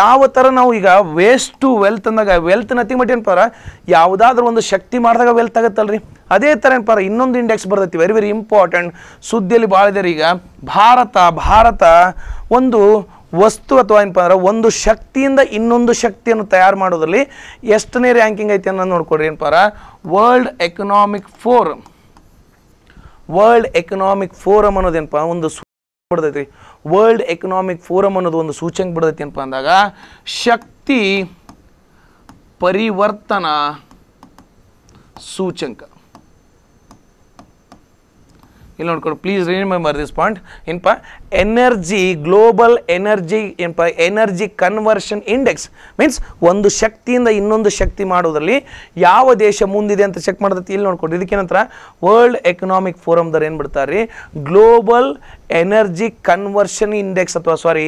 ಯಾವ ಥರ ನಾವು ಈಗ ವೇಸ್ಟ್ ಟು ವೆಲ್ತ್ ಅಂದಾಗ ವೆಲ್ತ್ ನತಿ ಬಟ್ ಏನಪ್ಪಾರ ಯಾವುದಾದ್ರೂ ಒಂದು ಶಕ್ತಿ ಮಾಡಿದಾಗ ವೆಲ್ತ್ ರೀ ಅದೇ ಥರ ಏನಪ್ಪಾ ಇನ್ನೊಂದು ಇಂಡೆಕ್ಸ್ ಬರ್ತೈತಿ ವೆರಿ ವೆರಿ ಇಂಪಾರ್ಟೆಂಟ್ ಸುದ್ದಿಯಲ್ಲಿ ಭಾಳ ಇದೆ ಈಗ ಭಾರತ ಭಾರತ ಒಂದು ವಸ್ತು ಅಥವಾ ಏನಪ್ಪ ಅಂದ್ರೆ ಒಂದು ಶಕ್ತಿಯಿಂದ ಇನ್ನೊಂದು ಶಕ್ತಿಯನ್ನು ತಯಾರು ಮಾಡೋದ್ರಲ್ಲಿ ಎಷ್ಟನೇ ರ್ಯಾಂಕಿಂಗ್ ಐತಿ ಅನ್ನೋದು ನೋಡ್ಕೊಡ್ರಿ ಏನಪ್ಪ ಅಂದ್ರೆ world economic forum world economic forum ಏನಪ್ಪ ಒಂದು ಬಿಡ್ತೈತಿ ವರ್ಲ್ಡ್ ಎಕನಾಮಿಕ್ ಫೋರಮ್ ಅನ್ನೋದು ಒಂದು ಸೂಚನೆ ಬಿಡ್ತೈತಿ ಏನಪ್ಪ ಅಂದಾಗ ಶಕ್ತಿ ಪರಿವರ್ತನಾ ಸೂಚಂಕ ಇಲ್ಲಿ ನೋಡ್ಕೊಂಡು ಪ್ಲೀಸ್ ರಿಮೆಂಬರ್ ದಿಸ್ ಪಾಯಿಂಟ್ ಏನಪ್ಪ ಎನರ್ಜಿ ಗ್ಲೋಬಲ್ ಎನರ್ಜಿ ಏನಪ್ಪ ಎನರ್ಜಿ ಕನ್ವರ್ಷನ್ ಇಂಡೆಕ್ಸ್ ಮೀನ್ಸ್ ಒಂದು ಶಕ್ತಿಯಿಂದ ಇನ್ನೊಂದು ಶಕ್ತಿ ಮಾಡೋದ್ರಲ್ಲಿ ಯಾವ ದೇಶ ಮುಂದಿದೆ ಅಂತ ಚೆಕ್ ಮಾಡ್ತೈತಿ ಇಲ್ಲಿ ನೋಡ್ಕೊಂಡು ಇದಕ್ಕೇನಂತರ ವರ್ಲ್ಡ್ ಎಕನಾಮಿಕ್ ಫೋರಮ್ದವ್ರು ಏನು ಬಿಡ್ತಾರೆ ರೀ ಗ್ಲೋಬಲ್ ಎನರ್ಜಿ ಕನ್ವರ್ಷನ್ ಇಂಡೆಕ್ಸ್ ಅಥವಾ ಸಾರಿ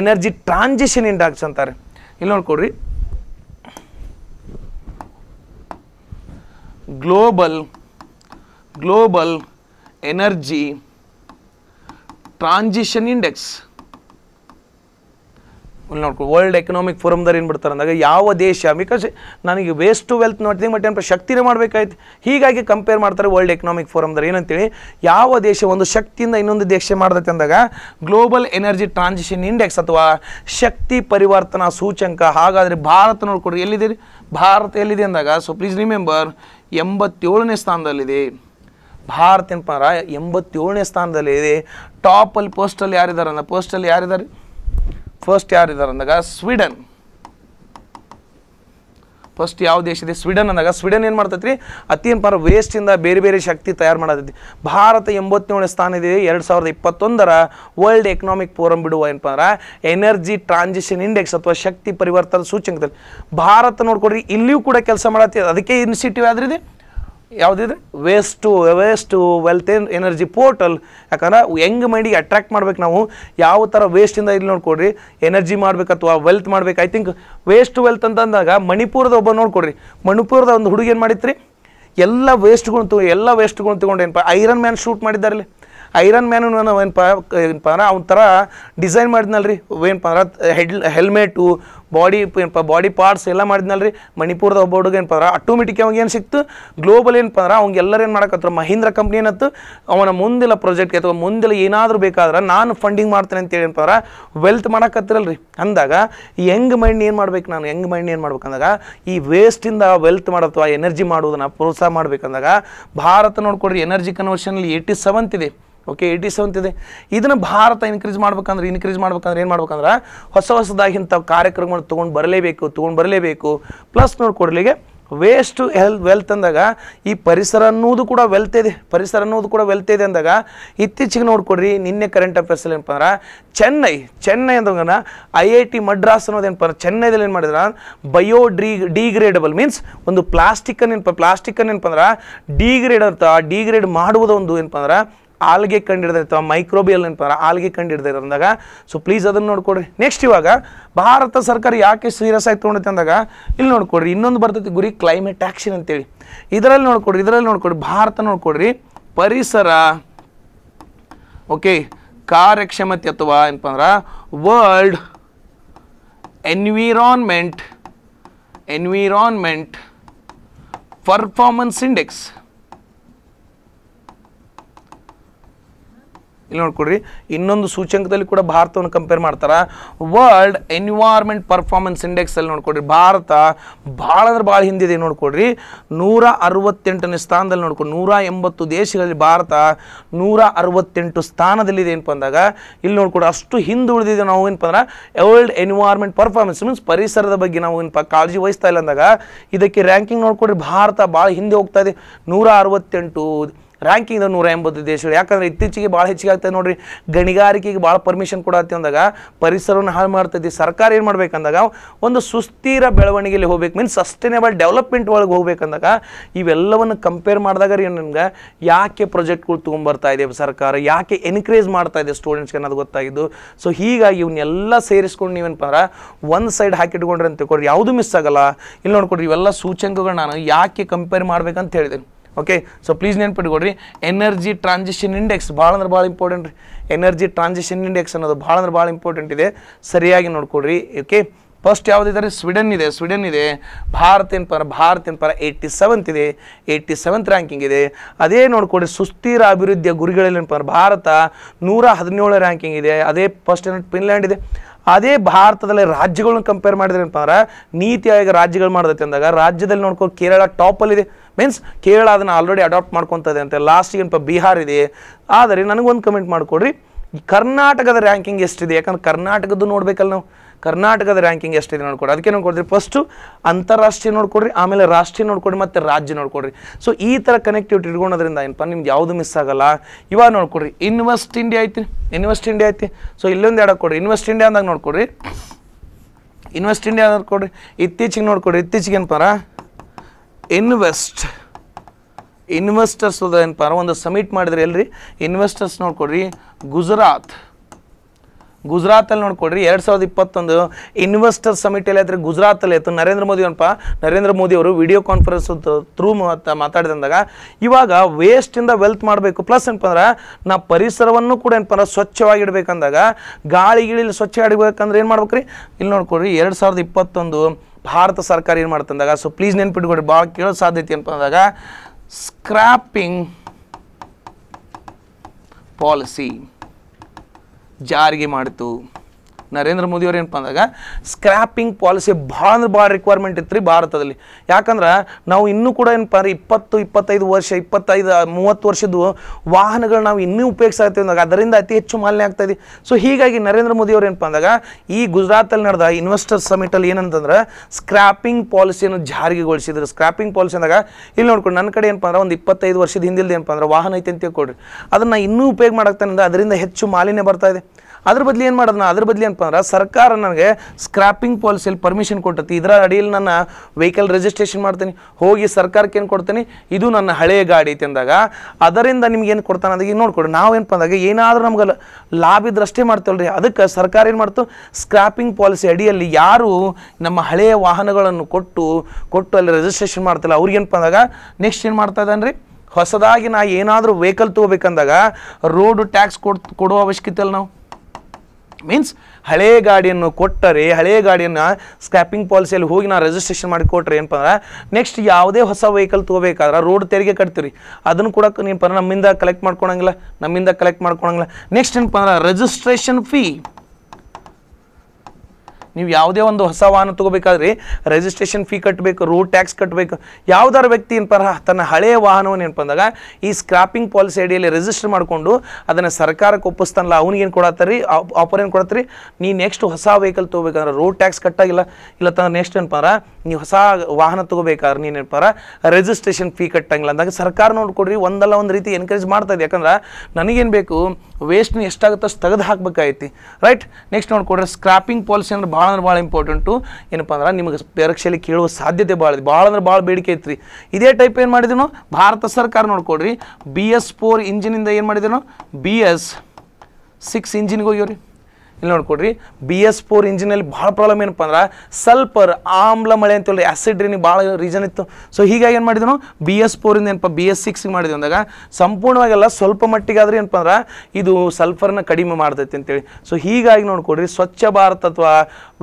ಎನರ್ಜಿ ಟ್ರಾನ್ಸಿಷನ್ ಇಂಡೆಕ್ಸ್ ಅಂತಾರೆ ಇಲ್ಲಿ ನೋಡ್ಕೊಡ್ರಿ global global energy transition index ನೋಡ್ಕೊ ವರ್ಲ್ಡ್ ಎಕನಾಮಿಕ್ ಫೋರಮ್ದಾರು ಏನು ಬಿಡ್ತಾರೆ ಅಂದಾಗ ಯಾವ ದೇಶ ಬಿಕಾಸ್ ನನಗೆ ವೇಸ್ಟ್ ವೆಲ್ತ್ ನೋಡ್ತೀನಿ ಬಟ್ ಏನು ಶಕ್ತಿನೇ ಮಾಡಬೇಕಾಯ್ತು ಹೀಗಾಗಿ ಕಂಪೇರ್ ಮಾಡ್ತಾರೆ ವರ್ಲ್ಡ್ ಎಕನಾಮಿಕ್ ಫೋರಮ್ದಾರ ಏನಂತೇಳಿ ಯಾವ ದೇಶ ಒಂದು ಶಕ್ತಿಯಿಂದ ಇನ್ನೊಂದು ದೇಶ ಮಾಡ್ದೈತೆ ಅಂದಾಗ ಗ್ಲೋಬಲ್ ಎನರ್ಜಿ ಟ್ರಾನ್ಸಿಷನ್ ಇಂಡೆಕ್ಸ್ ಅಥವಾ ಶಕ್ತಿ ಪರಿವರ್ತನಾ ಸೂಚಂಕ ಹಾಗಾದರೆ ಭಾರತ ನೋಡ್ಕೊಡ್ರಿ ಎಲ್ಲಿದೆ ಭಾರತ ಎಲ್ಲಿದೆ ಅಂದಾಗ ಸೊ ಪ್ಲೀಸ್ ರಿಮೆಂಬರ್ ಎಂಬತ್ತೇಳನೇ ಸ್ಥಾನದಲ್ಲಿದೆ ಭಾರತ ಏನಪ್ಪ ಅಂದ್ರೆ ಎಂಬತ್ತೇಳನೇ ಸ್ಥಾನದಲ್ಲಿ ಇದೆ ಟಾಪಲ್ಲಿ ಪೋಸ್ಟಲ್ಲಿ ಯಾರಿದ್ದಾರೆ ಅಂದ ಪೋಸ್ಟಲ್ಲಿ ಯಾರಿದ್ದಾರೆ ಫಸ್ಟ್ ಯಾರಿದ್ದಾರೆ ಅಂದಾಗ ಸ್ವೀಡನ್ ಫಸ್ಟ್ ಯಾವ ದೇಶ ಇದೆ ಸ್ವೀಡನ್ ಅಂದಾಗ ಸ್ವೀಡನ್ ಏನು ಮಾಡ್ತೈತ್ರಿ ಅತಿ ಏನಪ್ಪ ವೇಸ್ಟಿಂದ ಬೇರೆ ಬೇರೆ ಶಕ್ತಿ ತಯಾರು ಮಾಡತೈತಿ ಭಾರತ ಎಂಬತ್ತೇಳನೇ ಸ್ಥಾನ ಇದೆ ಎರಡು ಸಾವಿರದ ಇಪ್ಪತ್ತೊಂದರ ವರ್ಲ್ಡ್ ಎಕನಾಮಿಕ್ ಫೋರಮ್ ಬಿಡುವ ಏನಪ್ಪ ಅಂದ್ರೆ ಎನರ್ಜಿ ಟ್ರಾನ್ಸಿಷನ್ ಇಂಡೆಕ್ಸ್ ಅಥವಾ ಶಕ್ತಿ ಪರಿವರ್ತನ ಸೂಚನೆ ಭಾರತ ನೋಡ್ಕೊಡ್ರಿ ಇಲ್ಲಿಯೂ ಕೂಡ ಕೆಲಸ ಮಾಡತ್ತೆ ಅದಕ್ಕೆ ಇನಿಷಿಯೇಟಿವ್ ಇದು ಯಾವುದಿದೆ waste waste waste to wealth energy portal ಯಾಕಂದ್ರೆ ಹೆಂಗ್ ಮೈಂಡಿಗೆ ಅಟ್ರಾಕ್ಟ್ ಮಾಡ್ಬೇಕು ನಾವು ಯಾವ ಥರ ವೇಸ್ಟಿಂದ ಇಲ್ಲಿ ನೋಡ್ಕೊಡ್ರಿ ಎನರ್ಜಿ ಮಾಡ್ಬೇಕು ಅಥವಾ ವೆಲ್ತ್ ಮಾಡ್ಬೇಕು I think waste wealth wealth ಅಂತಂದಾಗ ಮಣಿಪುರದ ಒಬ್ಬ ನೋಡ್ಕೊಡ್ರಿ ಮಣಿಪುರದ ಒಂದು ಹುಡುಗಿ ಏನು ಮಾಡಿತ್ರಿ ಎಲ್ಲ ವೇಸ್ಟ್ಗಳು ತಗೊ ಎಲ್ಲ ವೇಸ್ಟ್ಗಳು ತೊಗೊಂಡು ಏನಪ್ಪ ಐರನ್ ಮ್ಯಾನ್ ಶೂಟ್ ಮಾಡಿದ್ದಾರಲ್ಲಿ ಐರನ್ ಮ್ಯಾನು ಏನಪ್ಪ ಏನಪ್ಪ ಅಂದ್ರೆ ಅವ್ನ ಥರ ಡಿಸೈನ್ ಮಾಡಿದ್ನಲ್ರಿ ಏನಪ್ಪ ಅಂದ್ರೆ ಹೆಡ್ ಹೆಲ್ಮೆಟು ಬಾಡಿ ಏನಪ್ಪ ಬಾಡಿ ಪಾರ್ಟ್ಸ್ ಎಲ್ಲ ಮಾಡಿದ್ನಲ್ರಿ ಮಣಿಪುರದ ಒಬ್ಬ ಹುಡುಗ ಏನಪ್ಪ ಅಂದ್ರೆ ಆಟೋಮೆಟಿಕ್ ಅವಾಗ ಏನು ಸಿಕ್ತು ಗ್ಲೋಬಲ್ ಏನಪ್ಪ ಅಂದ್ರೆ ಅವ್ಗೆ ಎಲ್ಲರೂ ಏನು ಮಹೀಂದ್ರ ಕಂಪ್ನಿ ಏನತ್ತು ಅವನ ಮುಂದಿನ ಪ್ರಾಜೆಕ್ಟ್ಗೆ ಅಥವಾ ಮುಂದಿಲ್ಲ ಏನಾದರೂ ಬೇಕಾದ್ರೆ ನಾನು ಫಂಡಿಂಗ್ ಮಾಡ್ತೇನೆ ಅಂತೇಳಿ ಏನಪ್ಪ ವೆಲ್ತ್ ಮಾಡಕತ್ತಿರಲ್ರಿ ಅಂದಾಗ ಯಂಗ್ ಮೈಂಡ್ ಏನು ಮಾಡ್ಬೇಕು ನಾನು ಯಂಗ್ ಮೈಂಡ್ ಏನು ಮಾಡ್ಬೇಕಂದಾಗ ಈ ವೇಸ್ಟಿಂದ ವೆಲ್ತ್ ಮಾಡೋದು ಎನರ್ಜಿ ಮಾಡೋದನ್ನ ಪ್ರೋತ್ಸಾಹ ಮಾಡ್ಬೇಕಂದಾಗ ಭಾರತ ನೋಡ್ಕೊಡ್ರಿ ಎನರ್ಜಿ ಕನ್ವರ್ಷನಲ್ಲಿ ಏಯ್ಟಿ ಸೆವೆಂತ್ ಇದೆ ಓಕೆ ಏಯ್ಟಿ ಸೆವೆಂತ್ ಇದೆ ಇದನ್ನು ಭಾರತ ಇನ್ಕ್ರೀಸ್ ಮಾಡ್ಬೇಕಂದ್ರೆ ಇನ್ಕ್ರೀಸ್ ಮಾಡ್ಬೇಕಂದ್ರೆ ಏನು ಮಾಡ್ಬೇಕಂದ್ರೆ ಹೊಸ ಹೊಸದಾಗಿಂಥ ಕಾರ್ಯಕ್ರಮಗಳು ಕಾರ್ಯಕ್ರಮ ನೋಡಿ ತೊಗೊಂಡು ಬರಲೇಬೇಕು ತೊಗೊಂಡು ಬರಲೇಬೇಕು ಪ್ಲಸ್ ನೋಡಿ ಕೊಡಲಿಗೆ ವೇಸ್ಟು ಹೆಲ್ ವೆಲ್ತ್ ಅಂದಾಗ ಈ ಪರಿಸರ ಅನ್ನೋದು ಕೂಡ ವೆಲ್ತ್ ಇದೆ ಪರಿಸರ ಅನ್ನೋದು ಕೂಡ ವೆಲ್ತ್ ಇದೆ ಅಂದಾಗ ಇತ್ತೀಚೆಗೆ ನೋಡ್ಕೊಡ್ರಿ ನಿನ್ನೆ ಕರೆಂಟ್ ಅಫೇರ್ಸಲ್ಲಿ ಏನಪ್ಪ ಅಂದ್ರೆ ಚೆನ್ನೈ ಚೆನ್ನೈ ಅಂದಾಗ ಐ ಐ ಟಿ ಮಡ್ರಾಸ್ ಅನ್ನೋದು ಏನಪ್ಪ ಅಂದ್ರೆ ಚೆನ್ನೈದಲ್ಲಿ ಏನು ಮಾಡಿದ್ರೆ ಬಯೋ ಡ್ರೀ ಡಿಗ್ರೇಡಬಲ್ ಮೀನ್ಸ್ ಒಂದು ಪ್ಲಾಸ್ಟಿಕ್ಕನ್ನು ಏನಪ್ಪ ಪ್ಲಾಸ್ಟಿಕ್ಕನ್ನು ಏನಪ್ಪ ಅಂದ್ರೆ ಡಿಗ್ರೇಡ್ ಅಂತ ಡಿಗ್ರೇಡ್ ಮಾಡುವುದೊಂದು ಏನಪ್ಪ ಅಂದ್ರೆ ಆಲ್ಗೆ ಅಥವಾ ಮೈಕ್ರೋಬಿಯಲ್ ಏನಪ್ಪ ಆಲ್ಗೆ ಕಂಡಿಡ್ದಿರ ಅಂದಾಗ ಸೊ ಪ್ಲೀಸ್ ಅದನ್ನು ನೋಡ್ಕೊಡ್ರಿ ನೆಕ್ಸ್ಟ್ ಇವಾಗ ಭಾರತ ಸರ್ಕಾರ ಯಾಕೆ ಸೀರಿಯಸ್ ಆಯ್ತು ತೊಗೊಂಡೈತೆ ಅಂದಾಗ ಇಲ್ಲಿ ನೋಡ್ಕೊಡ್ರಿ ಇನ್ನೊಂದು ಬರ್ತೈತಿ ಗುರಿ ಕ್ಲೈಮೇಟ್ ಆ್ಯಕ್ಷನ್ ಅಂತೇಳಿ ಇದರಲ್ಲಿ ನೋಡ್ಕೊಡ್ರಿ ಇದರಲ್ಲಿ ನೋಡ್ಕೊಡ್ರಿ ಭಾರತ ನೋಡ್ಕೊಡ್ರಿ ಪರಿಸರ ಓಕೆ ಕಾರ್ಯಕ್ಷಮತೆ ಅಥವಾ ಏನಪ್ಪ ಅಂದ್ರೆ world environment environment performance index ಇಲ್ಲಿ ನೋಡ್ಕೊಡ್ರಿ ಇನ್ನೊಂದು ಸೂಚ್ಯಂಕದಲ್ಲಿ ಕೂಡ ಭಾರತವನ್ನು ಕಂಪೇರ್ ಮಾಡ್ತಾರೆ ವರ್ಲ್ಡ್ ಎನ್ವಾರ್ಮೆಂಟ್ ಪರ್ಫಾರ್ಮೆನ್ಸ್ ಇಂಡೆಕ್ಸ್ ಅಲ್ಲಿ ನೋಡ್ಕೊಡ್ರಿ ಭಾರತ ಭಾಳ ಅಂದ್ರೆ ಭಾಳ ಹಿಂದಿದೆ ನೋಡ್ಕೊಡ್ರಿ ನೂರ ಅರವತ್ತೆಂಟನೇ ಸ್ಥಾನದಲ್ಲಿ ನೋಡ್ಕೊಂಡು ನೂರ ಎಂಬತ್ತು ದೇಶಗಳಲ್ಲಿ ಭಾರತ ನೂರ ಅರವತ್ತೆಂಟು ಸ್ಥಾನದಲ್ಲಿದೆ ಏನಪ್ಪ ಅಂದಾಗ ಇಲ್ಲಿ ನೋಡ್ಕೊಡ್ರಿ ಅಷ್ಟು ಉಳಿದಿದೆ ನಾವು ಏನಪ್ಪ ಅಂದ್ರೆ ವರ್ಲ್ಡ್ ಎನ್ವಾರ್ಮೆಂಟ್ ಪರ್ಫಾರ್ಮೆನ್ಸ್ ಮೀನ್ಸ್ ಪರಿಸರದ ಬಗ್ಗೆ ನಾವು ಏನಪ್ಪ ಕಾಳಜಿ ವಹಿಸ್ತಾ ಇಲ್ಲ ಅಂದಾಗ ಇದಕ್ಕೆ ರ್ಯಾಂಕಿಂಗ್ ನೋಡ್ಕೊಡ್ರಿ ಭಾರತ ಭಾಳ ಹಿಂದೆ ಹೋಗ್ತಾ ಇದೆ ನೂರ ಅರವತ್ತೆಂಟು ರ್ಯಾಂಕಿಂಗ್ ನೂರ ಎಂಬತ್ತು ದೇಶಗಳು ಯಾಕಂದರೆ ಇತ್ತೀಚೆಗೆ ಭಾಳ ಹೆಚ್ಚಿಗೆ ಆಗ್ತದೆ ನೋಡಿರಿ ಗಣಿಗಾರಿಕೆಗೆ ಭಾಳ ಪರ್ಮಿಷನ್ ಕೊಡತ್ತೆ ಅಂದಾಗ ಪರಿಸರವನ್ನು ಹಾಳು ಮಾಡ್ತೈತಿ ಸರ್ಕಾರ ಏನು ಮಾಡ್ಬೇಕಂದಾಗ ಒಂದು ಸುಸ್ಥಿರ ಬೆಳವಣಿಗೆಯಲ್ಲಿ ಹೋಗ್ಬೇಕು ಮೀನ್ಸ್ ಸಸ್ಟೈನೇಬಲ್ ಡೆವಲಪ್ಮೆಂಟ್ ಒಳಗೆ ಹೋಗ್ಬೇಕಂದಾಗ ಇವೆಲ್ಲವನ್ನು ಕಂಪೇರ್ ಮಾಡಿದಾಗ ಏನು ನನಗೆ ಯಾಕೆ ಪ್ರಾಜೆಕ್ಟ್ಗಳು ತೊಗೊಂಬರ್ತಾ ಇದೆ ಸರ್ಕಾರ ಯಾಕೆ ಎನ್ಕರೇಜ್ ಮಾಡ್ತಾ ಇದೆ ಸ್ಟೂಡೆಂಟ್ಸ್ಗೆ ಅನ್ನೋದು ಗೊತ್ತಾಗಿದ್ದು ಸೊ ಹೀಗಾಗಿ ಇವನ್ನೆಲ್ಲ ಸೇರಿಸ್ಕೊಂಡು ನೀವೇನಪ್ಪ ಅಂದ್ರೆ ಒಂದು ಸೈಡ್ ಹಾಕಿಟ್ಕೊಂಡ್ರೆ ಅಂತ ತಿಳ್ಕೊಡ್ರಿ ಯಾವುದು ಮಿಸ್ ಆಗಲ್ಲ ಇಲ್ಲಿ ನೋಡ್ಕೊಡ್ರಿ ಇವೆಲ್ಲ ಸೂಚ್ಯಂಕಗಳು ನಾನು ಯಾಕೆ ಕಂಪೇರ್ ಮಾಡ್ಬೇಕಂತ ಹೇಳಿದೆ ಓಕೆ ಸೊ ಪ್ಲೀಸ್ ನೆನ್ಪಿಟ್ಕೊಡ್ರಿ ಎನರ್ಜಿ ಟ್ರಾನ್ಸಿಷನ್ ಇಂಡೆಕ್ಸ್ ಭಾಳ ಅಂದ್ರೆ ಭಾಳ ಇಂಪಾರ್ಟೆಂಟ್ ರೀ ಎನರ್ಜಿ ಟ್ರಾನ್ಸಿಷನ್ ಇಂಡೆಕ್ಸ್ ಅನ್ನೋದು ಭಾಳ ಅಂದ್ರೆ ಭಾಳ ಇಂಪಾರ್ಟೆಂಟ್ ಇದೆ ಸರಿಯಾಗಿ ನೋಡ್ಕೊಡ್ರಿ ಓಕೆ ಫಸ್ಟ್ ಯಾವುದಿದ್ದಾರೆ ಸ್ವೀಡನ್ ಇದೆ ಸ್ವೀಡನ್ ಇದೆ ಭಾರತ ಏನು ಪರ ಭಾರತ ಏನು ಪರ ಏಯ್ಟಿ ಸೆವೆಂತ್ ಇದೆ ಏಯ್ಟಿ ಸೆವೆಂತ್ ರ್ಯಾಂಕಿಂಗ್ ಇದೆ ಅದೇ ನೋಡಿಕೊಡಿ ಸುಸ್ಥಿರ ಅಭಿವೃದ್ಧಿಯ ಗುರಿಗಳಲ್ಲಿ ಏನು ಭಾರತ ನೂರ ಹದಿನೇಳು ರ್ಯಾಂಕಿಂಗ್ ಇದೆ ಅದೇ ಫಸ್ಟ್ ಏನು ಫಿನ್ಲ್ಯಾಂಡ್ ಇದೆ ಅದೇ ಭಾರತದಲ್ಲಿ ರಾಜ್ಯಗಳನ್ನ ಕಂಪೇರ್ ಮಾಡಿದ್ರೆ ಏನಪ್ಪ ಅಂದ್ರೆ ನೀತಿ ಆಯೋಗ ರಾಜ್ಯಗಳು ಮಾಡ್ದೈತೆ ಅಂದಾಗ ರಾಜ್ಯದಲ್ಲಿ ನೋಡ್ಕೊ ಕೇರಳ ಟಾಪಲ್ಲಿದೆ ಮೀನ್ಸ್ ಕೇರಳ ಅದನ್ನ ಆಲ್ರೆಡಿ ಅಡಾಪ್ಟ್ ಮಾಡ್ಕೊತದೆ ಅಂತ ಲಾಸ್ಟ್ ಏನಪ್ಪ ಬಿಹಾರ್ ಇದೆ ಆದರೆ ನನಗೊಂದು ಕಮೆಂಟ್ ಮಾಡಿಕೊಡ್ರಿ ಕರ್ನಾಟಕದ ರ್ಯಾಂಕಿಂಗ್ ಎಷ್ಟಿದೆ ಯಾಕಂದ್ರೆ ಕರ್ನಾಟಕದ್ದು ನೋಡಬೇಕಲ್ಲ ನಾವು ಕರ್ನಾಟಕದ ರ್ಯಾಂಕಿಂಗ್ ಎಷ್ಟಿದೆ ನೋಡ್ಕೊಡ್ರಿ ಅದಕ್ಕೆ ನೋಡ್ಕೊಡ್ರಿ ಫಸ್ಟು ಅಂತಾರಾಷ್ಟ್ರೀಯ ನೋಡ್ಕೊಡ್ರಿ ಆಮೇಲೆ ರಾಷ್ಟ್ರೀಯ ನೋಡ್ಕೊಡ್ರಿ ಮತ್ತು ರಾಜ್ಯ ನೋಡ್ಕೊಡ್ರಿ ಸೊ ಈ ಥರ ಕನೆಕ್ಟಿವಿಟಿ ಇಟ್ಕೊಳೋದ್ರಿಂದ ಏನಪ್ಪ ನಿಮ್ಗೆ ಯಾವುದು ಮಿಸ್ ಆಗಲ್ಲ ಇವಾಗ ನೋಡ್ಕೊಡ್ರಿ ಇನ್ವೆಸ್ಟ್ ಇಂಡಿಯಾ ಐತಿ ಇನ್ವೆಸ್ಟ್ ಇಂಡಿಯಾ ಐತಿ ಸೊ ಇಲ್ಲೊಂದು ಎರಡು ಕೊಡ್ರಿ ಇನ್ವೆಸ್ಟ್ ಇಂಡಿಯಾ ಅಂದಾಗ ನೋಡ್ಕೊಡ್ರಿ ಇನ್ವೆಸ್ಟ್ ಇಂಡಿಯಾ ನೋಡ್ಕೊಡ್ರಿ ಇತ್ತೀಚಿಗೆ ನೋಡ್ಕೊಡ್ರಿ ಇತ್ತೀಚಿಗೆ ಏನಪ್ಪ ಇನ್ವೆಸ್ಟ್ ಇನ್ವೆಸ್ಟರ್ಸ್ ಅದ ಏನಪ್ಪ ಒಂದು ಸಮಿಟ್ ಮಾಡಿದ್ರೆ ಎಲ್ರಿ ಇನ್ವೆಸ್ಟರ್ಸ್ ನೋಡ್ಕೊಡ್ರಿ ಗುಜರಾತ್ ಗುಜರಾತಲ್ಲಿ ನೋಡ್ಕೊಡ್ರಿ ಎರಡು ಸಾವಿರದ ಇಪ್ಪತ್ತೊಂದು ಇನ್ವೆಸ್ಟರ್ ಸಮಿಟ್ ಎಲ್ಲ ಗುಜರಾತಲ್ಲಿ ಆಯ್ತು ನರೇಂದ್ರ ಮೋದಿ ಏನಪ್ಪ ನರೇಂದ್ರ ಮೋದಿ ಅವರು ವಿಡಿಯೋ ಕಾನ್ಫರೆನ್ಸ್ ಥ್ರೂ ಮಾತಾಡಿದಂದಾಗ ಇವಾಗ ವೇಸ್ಟಿಂದ ವೆಲ್ತ್ ಮಾಡಬೇಕು ಪ್ಲಸ್ ಏನಪ್ಪ ಅಂದ್ರೆ ನಾ ಪರಿಸರವನ್ನು ಕೂಡ ಏನಪ್ಪ ಅಂದ್ರೆ ಸ್ವಚ್ಛವಾಗಿ ಗಾಳಿ ಗಿಳಿಲಿ ಸ್ವಚ್ಛ ಇಡಬೇಕಂದ್ರೆ ಏನು ಮಾಡ್ಬೇಕ್ರಿ ಇಲ್ಲಿ ನೋಡ್ಕೊಡ್ರಿ ಎರಡು ಸಾವಿರದ ಇಪ್ಪತ್ತೊಂದು ಭಾರತ ಸರ್ಕಾರ ಏನು ಮಾಡ್ತಂದಾಗ ಸೊ ಪ್ಲೀಸ್ ನೆನ್ಪಿಟ್ಕೊಡಿ ಭಾಳ ಕೇಳೋ ಸಾಧ್ಯತೆ ಅಂತಂದಾಗ ಸ್ಕ್ರಾಪಿಂಗ್ ಪಾಲಿಸಿ ಜಾರಿಗೆ ಮಾಡಿತು ನರೇಂದ್ರ ಮೋದಿ ಅವ್ರು ಏನಪ್ಪ ಅಂದಾಗ ಸ್ಕ್ರ್ಯಾಪಿಂಗ್ ಪಾಲಿಸಿ ಭಾಳ ಅಂದ್ರೆ ಭಾಳ ರಿಕ್ವೈರ್ಮೆಂಟ್ ಇತ್ತು ರೀ ಭಾರತದಲ್ಲಿ ಯಾಕಂದ್ರೆ ನಾವು ಇನ್ನೂ ಕೂಡ ಏನಪ್ಪ ಅಂದ್ರೆ ಇಪ್ಪತ್ತು ಇಪ್ಪತ್ತೈದು ವರ್ಷ ಇಪ್ಪತ್ತೈದು ಮೂವತ್ತು ವರ್ಷದ್ದು ವಾಹನಗಳು ನಾವು ಇನ್ನೂ ಉಪಯೋಗಿಸ್ತೀವಿ ಅಂದಾಗ ಅದರಿಂದ ಅತಿ ಹೆಚ್ಚು ಮಾಲಿನ್ಯ ಆಗ್ತಾಯಿದೆ ಸೊ ಹೀಗಾಗಿ ನರೇಂದ್ರ ಮೋದಿ ಅವ್ರು ಏನಪ್ಪ ಅಂದಾಗ ಈ ಗುಜರಾತಲ್ಲಿ ನಡೆದ ಇನ್ವೆಸ್ಟರ್ಸ್ ಸಮಿಟಲ್ಲಿ ಏನಂತಂದ್ರೆ ಸ್ಕ್ರಾಪಿಂಗ್ ಪಾಲಿಸಿಯನ್ನು ಜಾರಿಗೆಗೊಳಿಸಿದ್ರು ಸ್ಕ್ರಾಪಿಂಗ್ ಪಾಲಿಸಿ ಅಂದಾಗ ಇಲ್ಲಿ ನೋಡ್ಕೊಂಡು ನನ್ನ ಕಡೆ ಏನಪ್ಪ ಅಂದ್ರೆ ಒಂದು ಇಪ್ಪತ್ತೈದು ವರ್ಷದ ಹಿಂದಿಲ್ದೇನಪ್ಪ ಅಂದ್ರೆ ವಾಹನ ಐತೆ ಅಂತ ಕೊಡ್ರಿ ಅದನ್ನು ಇನ್ನೂ ಉಪಯೋಗ ಮಾಡೋಕ್ತಾನಿಂದ ಅದರಿಂದ ಹೆಚ್ಚು ಮಾಲಿನ್ಯ ಬರ್ತಾ ಇದೆ ಅದ್ರ ಬದಲು ಏನು ಮಾಡೋದು ಅದ್ರ ಬದಲು ಏನಪ್ಪ ಅಂದ್ರೆ ಸರ್ಕಾರ ನನಗೆ ಸ್ಕ್ರಾಪಿಂಗ್ ಪಾಲಿಸಿಯಲ್ಲಿ ಪರ್ಮಿಷನ್ ಕೊಟ್ಟತಿ ಇದರ ಅಡಿಯಲ್ಲಿ ನನ್ನ ವೆಹಿಕಲ್ ರಿಜಿಸ್ಟ್ರೇಷನ್ ಮಾಡ್ತೀನಿ ಹೋಗಿ ಸರ್ಕಾರಕ್ಕೆ ಏನು ಕೊಡ್ತೀನಿ ಇದು ನನ್ನ ಹಳೆಯ ಗಾಡಿ ಐತೆ ಅಂದಾಗ ಅದರಿಂದ ನಿಮ್ಗೆ ಏನು ಕೊಡ್ತಾನೆ ಅದಕ್ಕೆ ನೋಡ್ಕೊಡು ನಾವೇನಪ್ಪ ಅಂದಾಗ ಏನಾದರೂ ನಮ್ಗೆ ಲಾಭ ಇದ್ರಷ್ಟೇ ರೀ ಅದಕ್ಕೆ ಸರ್ಕಾರ ಏನು ಮಾಡ್ತು ಸ್ಕ್ರಾಪಿಂಗ್ ಪಾಲಿಸಿ ಅಡಿಯಲ್ಲಿ ಯಾರು ನಮ್ಮ ಹಳೆಯ ವಾಹನಗಳನ್ನು ಕೊಟ್ಟು ಕೊಟ್ಟು ಅಲ್ಲಿ ರಿಜಿಸ್ಟ್ರೇಷನ್ ಮಾಡ್ತಲ್ಲ ಏನಪ್ಪ ಅಂದಾಗ ನೆಕ್ಸ್ಟ್ ಏನು ಮಾಡ್ತಾಯಿದ್ದಾನೆ ರೀ ಹೊಸದಾಗಿ ನಾ ಏನಾದರೂ ವೆಹಿಕಲ್ ತೊಗೋಬೇಕಂದಾಗ ರೋಡು ಟ್ಯಾಕ್ಸ್ ಕೊಡ್ ಕೊಡೋ ಅವಶ್ಯಕತೆ ಅಲ್ಲ ನಾವು ಮೀನ್ಸ್ ಹಳೇ ಗಾಡಿಯನ್ನು ಕೊಟ್ಟರೆ ಹಳೇ ಗಾಡಿಯನ್ನು ಸ್ಕ್ಯಾಪಿಂಗ್ ಪಾಲಿಸಿಯಲ್ಲಿ ಹೋಗಿ ನಾವು ರಿಜಿಸ್ಟ್ರೇಷನ್ ಮಾಡಿ ಕೊಟ್ಟರೆ ಏನಪ್ಪ ಅಂದ್ರೆ ನೆಕ್ಸ್ಟ್ ಯಾವುದೇ ಹೊಸ ವೆಹಿಕಲ್ ತೊಗೋಬೇಕಾದ್ರೆ ರೋಡ್ ತೆರಿಗೆ ಕಟ್ತೀವಿ ಅದನ್ನು ಕೂಡ ನೀನು ಪಂದ್ರೆ ನಮ್ಮಿಂದ ಕಲೆಕ್ಟ್ ಮಾಡ್ಕೊಳಂಗಿಲ್ಲ ನಮ್ಮಿಂದ ಕಲೆಕ್ಟ್ ಮಾಡ್ಕೊಳಂಗಿಲ್ಲ ನೆಕ್ಸ್ಟ್ ಏನಪ್ಪ ಅಂದ್ರೆ ರಿಜಿಸ್ಟ್ರೇಷನ್ ಫೀ ನೀವು ಯಾವುದೇ ಒಂದು ಹೊಸ ವಾಹನ ತಗೋಬೇಕಾದ್ರೆ ರಿಜಿಸ್ಟ್ರೇಷನ್ ಫೀ ಕಟ್ಟಬೇಕು ರೋಡ್ ಟ್ಯಾಕ್ಸ್ ಕಟ್ಟಬೇಕು ಯಾವ್ದಾರ ವ್ಯಕ್ತಿ ಏನಪ್ಪ ತನ್ನ ಹಳೆಯ ವಾಹನವನ್ನು ಏನಪ್ಪ ಅಂದಾಗ ಈ ಸ್ಕ್ರಾಪಿಂಗ್ ಪಾಲಿಸಿ ಅಡಿಯಲ್ಲಿ ರಿಜಿಸ್ಟರ್ ಮಾಡಿಕೊಂಡು ಅದನ್ನು ಸರ್ಕಾರಕ್ಕೆ ಒಪ್ಪಿಸ್ತಾನಲ್ಲ ಅವ್ನಿಗೇನು ಕೊಡತ್ತಾರೀ ಆಫರ್ ಏನು ಕೊಡತ್ತೀರಿ ನೀ ನೆಕ್ಸ್ಟ್ ಹೊಸ ವೆಹಿಕಲ್ ತೊಗೋಬೇಕಂದ್ರೆ ರೋಡ್ ಟ್ಯಾಕ್ಸ್ ಕಟ್ಟಾಗಿಲ್ಲ ಇಲ್ಲ ತಂದ್ರೆ ನೆಕ್ಸ್ಟ್ ಏನಪ್ಪಾರ ನೀವು ಹೊಸ ವಾಹನ ತೊಗೋಬೇಕಾದ್ರೆ ನೀನು ಪರ ರಿಜಿಸ್ಟ್ರೇಷನ್ ಫೀ ಕಟ್ಟಂಗಿಲ್ಲ ಅಂದಾಗ ಸರ್ಕಾರ ನೋಡ್ಕೊಡ್ರಿ ಒಂದಲ್ಲ ಒಂದು ರೀತಿ ಎನ್ಕರೇಜ್ ಮಾಡ್ತಾ ಇದೆ ಯಾಕಂದ್ರೆ ನನಗೇನು ಬೇಕು ವೇಸ್ಟ್ನ ಎಷ್ಟಾಗುತ್ತೋ ತೆಗೆದು ಹಾಕಬೇಕಾಗೈತಿ ರೈಟ್ ನೆಕ್ಸ್ಟ್ ನೋಡ್ಕೊಡ್ರಿ ಸ್ಕ್ರಾಪಿಂಗ್ ಪಾಲಿಸಿ ಅಂದ್ರೆ ಭಾಳ ಭಾಳ ಅಂದ್ರೆ ಭಾಳ ಇಂಪಾರ್ಟೆಂಟು ಏನಪ್ಪ ಅಂದ್ರೆ ನಿಮಗೆ ಪರೀಕ್ಷೆಯಲ್ಲಿ ಕೇಳುವ ಸಾಧ್ಯತೆ ಭಾಳ ಇದೆ ಭಾಳ ಅಂದ್ರೆ ಭಾಳ ಬೇಡಿಕೆ ಐತ್ರಿ ಇದೇ ಟೈಪ್ ಏನು ಮಾಡಿದ್ರು ಭಾರತ ಸರ್ಕಾರ ನೋಡ್ಕೊಡ್ರಿ ಬಿ ಎಸ್ ಫೋರ್ ಇಂಜಿನಿಂದ ಏನು ಮಾಡಿದ್ರು ಬಿ ಎಸ್ ಸಿಕ್ಸ್ ಇಂಜಿನ್ಗೆ ಹೋಗ್ಯವ್ರಿ ಇಲ್ಲಿ ನೋಡ್ಕೊಡ್ರಿ ಬಿ ಎಸ್ ಫೋರ್ ಇಂಜಿನಲ್ಲಿ ಭಾಳ ಪ್ರಾಬ್ಲಮ್ ಏನಪ್ಪ ಅಂದ್ರೆ ಸಲ್ಪರ್ ಆಮ್ಲ ಮಳೆ ಅಂತೇಳಿ ಆಸಿಡ್ ರೇನಿಗೆ ಭಾಳ ರೀಸನ್ ಇತ್ತು ಸೊ ಹೀಗಾಗಿ ಏನು ಮಾಡಿದ್ರು ಬಿ ಎಸ್ ಫೋರಿಂದ ಏನಪ್ಪ ಬಿ ಎಸ್ ಸಿಕ್ಸ್ಗೆ ಮಾಡಿದ್ವಿ ಅಂದಾಗ ಸಂಪೂರ್ಣವಾಗೆಲ್ಲ ಸ್ವಲ್ಪ ಮಟ್ಟಿಗಾದ್ರೆ ಏನಪ್ಪ ಅಂದ್ರೆ ಇದು ಸಲ್ಫರ್ನ ಕಡಿಮೆ ಮಾಡ್ತೈತಿ ಅಂತೇಳಿ ಸೊ ಹೀಗಾಗಿ ನೋಡ್ಕೊಡ್ರಿ ಸ್ವಚ್ಛ ಭಾರತ್ ಅಥವಾ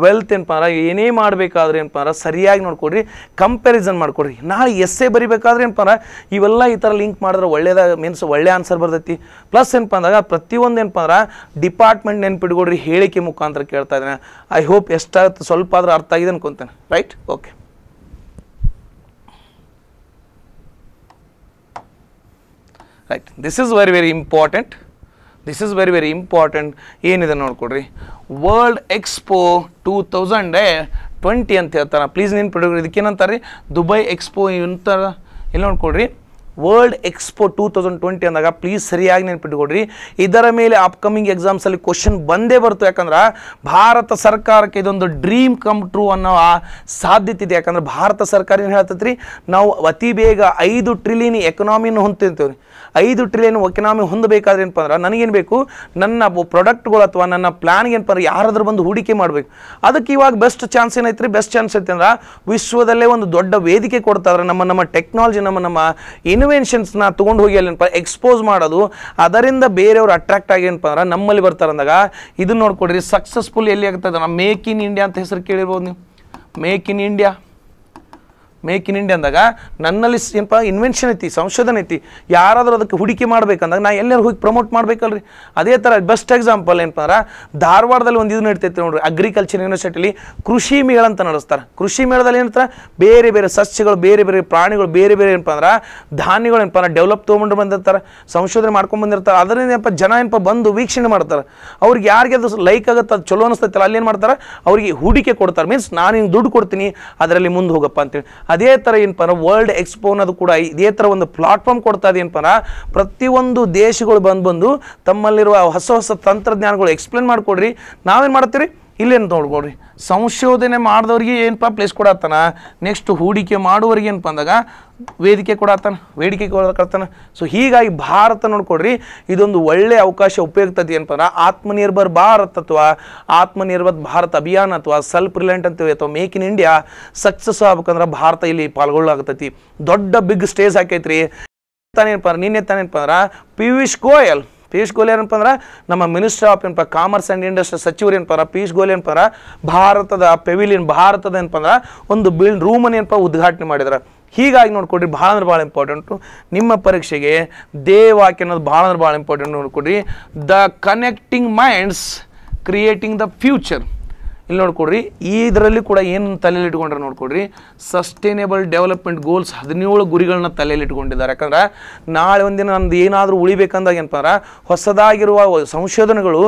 ವೆಲ್ತ್ ಏನಪ್ಪ ಅಂದ್ರೆ ಏನೇ ಮಾಡಬೇಕಾದ್ರೆ ಏನಪ್ಪ ಅಂದ್ರೆ ಸರಿಯಾಗಿ ನೋಡ್ಕೊಡ್ರಿ ಕಂಪ್ಯಾರಿಸನ್ ಮಾಡ್ಕೊಡ್ರಿ ನಾಳೆ ಎಸ್ಸೆ ಬರಿಬೇಕಾದ್ರೆ ಏನಪ್ಪ ಅಂದ್ರೆ ಇವೆಲ್ಲ ಈ ಥರ ಲಿಂಕ್ ಮಾಡಿದ್ರೆ ಒಳ್ಳೇದಾಗ ಮೀನ್ಸ್ ಒಳ್ಳೆ ಆನ್ಸರ್ ಬರ್ತೈತಿ ಪ್ಲಸ್ ಏನಪ್ಪ ಅಂದಾಗ ಪ್ರತಿಯೊಂದು ಏನಪ್ಪ ಅಂದ್ರೆ ಡಿಪಾರ್ಟ್ಮೆಂಟ್ ನೆನ್ಪಿಟ್ಕೊಡ್ರಿ ಹೇಳಿಕೆ ಮುಖಾಂತರ ಕೇಳ್ತಾ ಇದ್ದೇನೆ ಐ ಹೋಪ್ ಎಷ್ಟಾಗುತ್ತೆ ಸ್ವಲ್ಪ ಆದರೂ ಅರ್ಥ ಆಗಿದೆ ಅನ್ಕೊತೇನೆ right okay right this is very very important this is very very important ಏನಿದೆ ನೋಡ್ಕೊಡ್ರಿ world expo two thousand twenty ಅಂತ ಹೇಳ್ತಾರೆ ಪ್ಲೀಸ್ ಏನಂತಾರೆ ಇದಕ್ಕೇನಂತಾರೆ ದುಬೈ ಎಕ್ಸ್ಪೋ ಇಂಥ ಇಲ್ಲಿ ನೋಡ್ಕೊಡ್ರಿ world expo two thousand twenty ಅಂದಾಗ ಪ್ಲೀಸ್ ಸರಿಯಾಗಿ ನೆನ್ಪಿಟ್ಕೊಡ್ರಿ ಇದರ ಮೇಲೆ ಅಪ್ಕಮಿಂಗ್ ಎಕ್ಸಾಮ್ಸಲ್ಲಿ ಕ್ವಶನ್ ಬಂದೇ ಬರುತ್ತೆ ಯಾಕಂದ್ರೆ ಭಾರತ ಸರ್ಕಾರಕ್ಕೆ ಇದೊಂದು ಡ್ರೀಮ್ ಕಮ್ ಟ್ರೂ ಅನ್ನೋ ಆ ಸಾಧ್ಯತೆ ಇದೆ ಯಾಕಂದ್ರೆ ಭಾರತ ಸರ್ಕಾರ ಏನು ಹೇಳ್ತೈತ್ರಿ ನಾವು ಅತಿ ಬೇಗ ಐದು ಟ್ರಿಲಿಯನ್ ಎಕನಾಮಿನ ಹೊಂತಿರ್ತೀವಿ ಐದು ಟ್ರಿಲಿಯನ್ ಒಕೆನಾಮಿ ಹೊಂದಬೇಕಾದ್ರೆ ಏನಪ್ಪ ಅಂದ್ರೆ ನನಗೇನು ಬೇಕು ನನ್ನ ಪ್ರಾಡಕ್ಟ್ಗಳು ಅಥವಾ ನನ್ನ ಪ್ಲ್ಯಾನ್ಗೆ ಏನಪ್ಪ ಅಂದ್ರೆ ಯಾರಾದರೂ ಬಂದು ಹೂಡಿಕೆ ಮಾಡಬೇಕು ಅದಕ್ಕೆ ಇವಾಗ ಬೆಸ್ಟ್ ಚಾನ್ಸ್ ಏನೈತೆ ರೀ ಬೆಸ್ಟ್ ಚಾನ್ಸ್ ಐತೆ ಅಂದ್ರೆ ವಿಶ್ವದಲ್ಲೇ ಒಂದು ದೊಡ್ಡ ವೇದಿಕೆ ಕೊಡ್ತಾರೆ ನಮ್ಮ ನಮ್ಮ ಟೆಕ್ನಾಲಜಿ ನಮ್ಮ ನಮ್ಮ ಇನ್ವೆನ್ಷನ್ಸ್ನ ತೊಗೊಂಡು ಹೋಗಿ ಅಲ್ಲಿ ಏನಪ್ಪ ಎಕ್ಸ್ಪೋಸ್ ಮಾಡೋದು ಅದರಿಂದ ಬೇರೆಯವರು ಅಟ್ರಾಕ್ಟ್ ಆಗಿ ಏನಪ್ಪ ಅಂದ್ರೆ ನಮ್ಮಲ್ಲಿ ಬರ್ತಾರೆ ಅಂದಾಗ ಇದನ್ನ ನೋಡ್ಕೊಡ್ರಿ ಸಕ್ಸಸ್ಫುಲ್ ಎಲ್ಲಿ ಆಗ್ತದೆ ನಮ್ಮ ಮೇಕ್ ಇನ್ ಇಂಡಿಯಾ ಅಂತ ಹೆಸರು ಕೇಳಿರ್ಬೋದು ನೀವು make in India make in India ಅಂದಾಗ ನನ್ನಲ್ಲಿ ಏನಪ್ಪ ಇನ್ವೆನ್ಷನ್ ಐತಿ ಸಂಶೋಧನೆ ಐತಿ ಯಾರಾದರೂ ಅದಕ್ಕೆ ಹೂಡಿಕೆ ಮಾಡ್ಬೇಕಂದಾಗ ನಾ ಎಲ್ಲರೂ ಹೋಗಿ ಪ್ರಮೋಟ್ ಮಾಡಬೇಕಲ್ರಿ ಅದೇ ಥರ ಬೆಸ್ಟ್ ಎಕ್ಸಾಂಪಲ್ ಏನಪ್ಪ ಅಂದ್ರೆ ಧಾರವಾಡದಲ್ಲಿ ಒಂದು ಇದು ನಡೀತೈತೆ ನೋಡ್ರಿ ಅಗ್ರಿಕಲ್ಚರ್ ಯೂನಿವರ್ಸಿಟಿಲಿ ಕೃಷಿ ಮೇಳ ಅಂತ ನಡೆಸ್ತಾರೆ ಕೃಷಿ ಮೇಳದಲ್ಲಿ ಏನಂತಾರೆ ಬೇರೆ ಬೇರೆ ಸಸ್ಯಗಳು ಬೇರೆ ಬೇರೆ ಪ್ರಾಣಿಗಳು ಬೇರೆ ಬೇರೆ ಏನಪ್ಪ ಅಂದ್ರೆ ಧಾನ್ಯಗಳು ಏನಪ್ಪ ಅಂದ್ರೆ ಡೆವಲಪ್ ತೊಗೊಂಡು ಬಂದಿರ್ತಾರೆ ಸಂಶೋಧನೆ ಮಾಡ್ಕೊಂಡು ಬಂದಿರ್ತಾರೆ ಅದರಿಂದ ಏನಪ್ಪ ಜನ ಏನಪ್ಪ ಬಂದು ವೀಕ್ಷಣೆ ಮಾಡ್ತಾರೆ ಅವ್ರಿಗೆ ಯಾರಿಗೆ ಅದು ಲೈಕ್ ಆಗುತ್ತೆ ಅದು ಚಲೋ ಅನಿಸ್ತೈತಲ್ಲ ಅಲ್ಲಿ ಏನು ಮಾಡ್ತಾರೆ ಅವರಿಗೆ ಹೂಡಿಕೆ ಕೊಡ್ತಾರೆ ಮೀನ್ಸ್ ನಾನು ಹಿಂಗೆ ದುಡ್ಡು ಕೊಡ್ತೀನಿ ಅದರಲ್ಲಿ ಮುಂದೆ ಹೋಗಪ್ಪ ಅಂತೇಳಿ ಅದೇ ಥರ ಏನಪ್ಪ ವರ್ಲ್ಡ್ ಎಕ್ಸ್ಪೋ ಅನ್ನೋದು ಕೂಡ ಇದೇ ಥರ ಒಂದು ಪ್ಲಾಟ್ಫಾರ್ಮ್ ಕೊಡ್ತಾ ಇದೆ ಪ್ರತಿಯೊಂದು ದೇಶಗಳು ಬಂದು ಬಂದು ತಮ್ಮಲ್ಲಿರುವ ಹೊಸ ಹೊಸ ತಂತ್ರಜ್ಞಾನಗಳು ಎಕ್ಸ್ಪ್ಲೇನ್ ಮಾಡಿಕೊಡ್ರಿ ನಾವೇನು ಮಾಡ್ತೀವಿ ಇಲ್ಲೇನು ನೋಡ್ಕೊಡ್ರಿ ಸಂಶೋಧನೆ ಮಾಡಿದವ್ರಿಗೆ ಏನಪ್ಪ ಪ್ಲೇಸ್ ಕೊಡತ್ತಾನ ನೆಕ್ಸ್ಟ್ ಹೂಡಿಕೆ ಮಾಡುವವರಿಗೆ ಏನಪ್ಪ ಅಂದಾಗ ವೇದಿಕೆ ಕೊಡತ್ತಾನ ವೇದಿಕೆ ಕೊಡತ್ತಾನ ಸೊ ಹೀಗಾಗಿ ಭಾರತ ನೋಡ್ಕೊಡ್ರಿ ಇದೊಂದು ಒಳ್ಳೆಯ ಅವಕಾಶ ಉಪಯುಕ್ತತೆ ಏನಪ್ಪ ಅಂದ್ರೆ ಆತ್ಮನಿರ್ಭರ್ ಭಾರತ್ ಅಥವಾ ಆತ್ಮನಿರ್ಭರ್ ಭಾರತ್ ಅಭಿಯಾನ ಅಥವಾ ಸೆಲ್ಫ್ ರಿಲಯಂಟ್ ಅಂತ ಅಥವಾ ಮೇಕ್ ಇನ್ ಇಂಡಿಯಾ ಸಕ್ಸಸ್ ಆಗ್ಬೇಕಂದ್ರೆ ಭಾರತ ಇಲ್ಲಿ ಪಾಲ್ಗೊಳ್ಳಾಗತ್ತೈತಿ ದೊಡ್ಡ ಬಿಗ್ ಸ್ಟೇಜ್ ಹಾಕೈತ್ರಿ ತಾನೇನಪ್ಪ ನಿನ್ನೆ ತಾನೇನಪ್ಪ ಅಂದ್ರೆ ಪಿಯೂಷ್ ಗೋಯಲ್ ಪೀಯೂಷ್ ಗೋಯಲ್ ಏನಪ್ಪ ಅಂದ್ರೆ ನಮ್ಮ ಮಿನಿಸ್ಟರ್ ಆಫ್ ಏನಪ್ಪ ಕಾಮರ್ಸ್ ಆ್ಯಂಡ್ ಇಂಡಸ್ಟ್ರಿ ಸಚಿವರು ಏನಪ್ಪ ಪೀಯೂಷ್ ಗೋಯಲ್ ಏನಪ್ಪಾರ ಭಾರತದ ಪೆವಿಲಿಯನ್ ಭಾರತದ ಏನಪ್ಪ ಅಂದ್ರೆ ಒಂದು ಬಿಲ್ಡ್ ರೂಮನ್ನು ಏನಪ್ಪ ಉದ್ಘಾಟನೆ ಮಾಡಿದ್ರೆ ಹೀಗಾಗಿ ನೋಡ್ಕೊಡ್ರಿ ಭಾಳ ಅಂದ್ರೆ ಭಾಳ ಇಂಪಾರ್ಟೆಂಟು ನಿಮ್ಮ ಪರೀಕ್ಷೆಗೆ ದೇವಾಕ್ಯ ಅನ್ನೋದು ಭಾಳ ಅಂದ್ರೆ ಭಾಳ ಇಂಪಾರ್ಟೆಂಟ್ ನೋಡ್ಕೊಡ್ರಿ the connecting minds creating the future ಇಲ್ಲಿ ನೋಡ್ಕೊಡ್ರಿ ಈ ಇದರಲ್ಲಿ ಕೂಡ ಏನು ತಲೆಯಲ್ಲಿ ಇಟ್ಕೊಂಡ್ರೆ ನೋಡ್ಕೊಡ್ರಿ ಸಸ್ಟೈನೇಬಲ್ ಡೆವಲಪ್ಮೆಂಟ್ ಗೋಲ್ಸ್ ಹದಿನೇಳು ಗುರಿಗಳನ್ನ ತಲೆಯಲ್ಲಿ ಇಟ್ಕೊಂಡಿದ್ದಾರೆ ಯಾಕಂದ್ರೆ ನಾಳೆ ಒಂದಿನ ನಮ್ದು ಏನಾದರೂ ಉಳಿಬೇಕಂದಾಗ ಏನಪ್ಪ ಹೊಸದಾಗಿರುವ ಸಂಶೋಧನೆಗಳು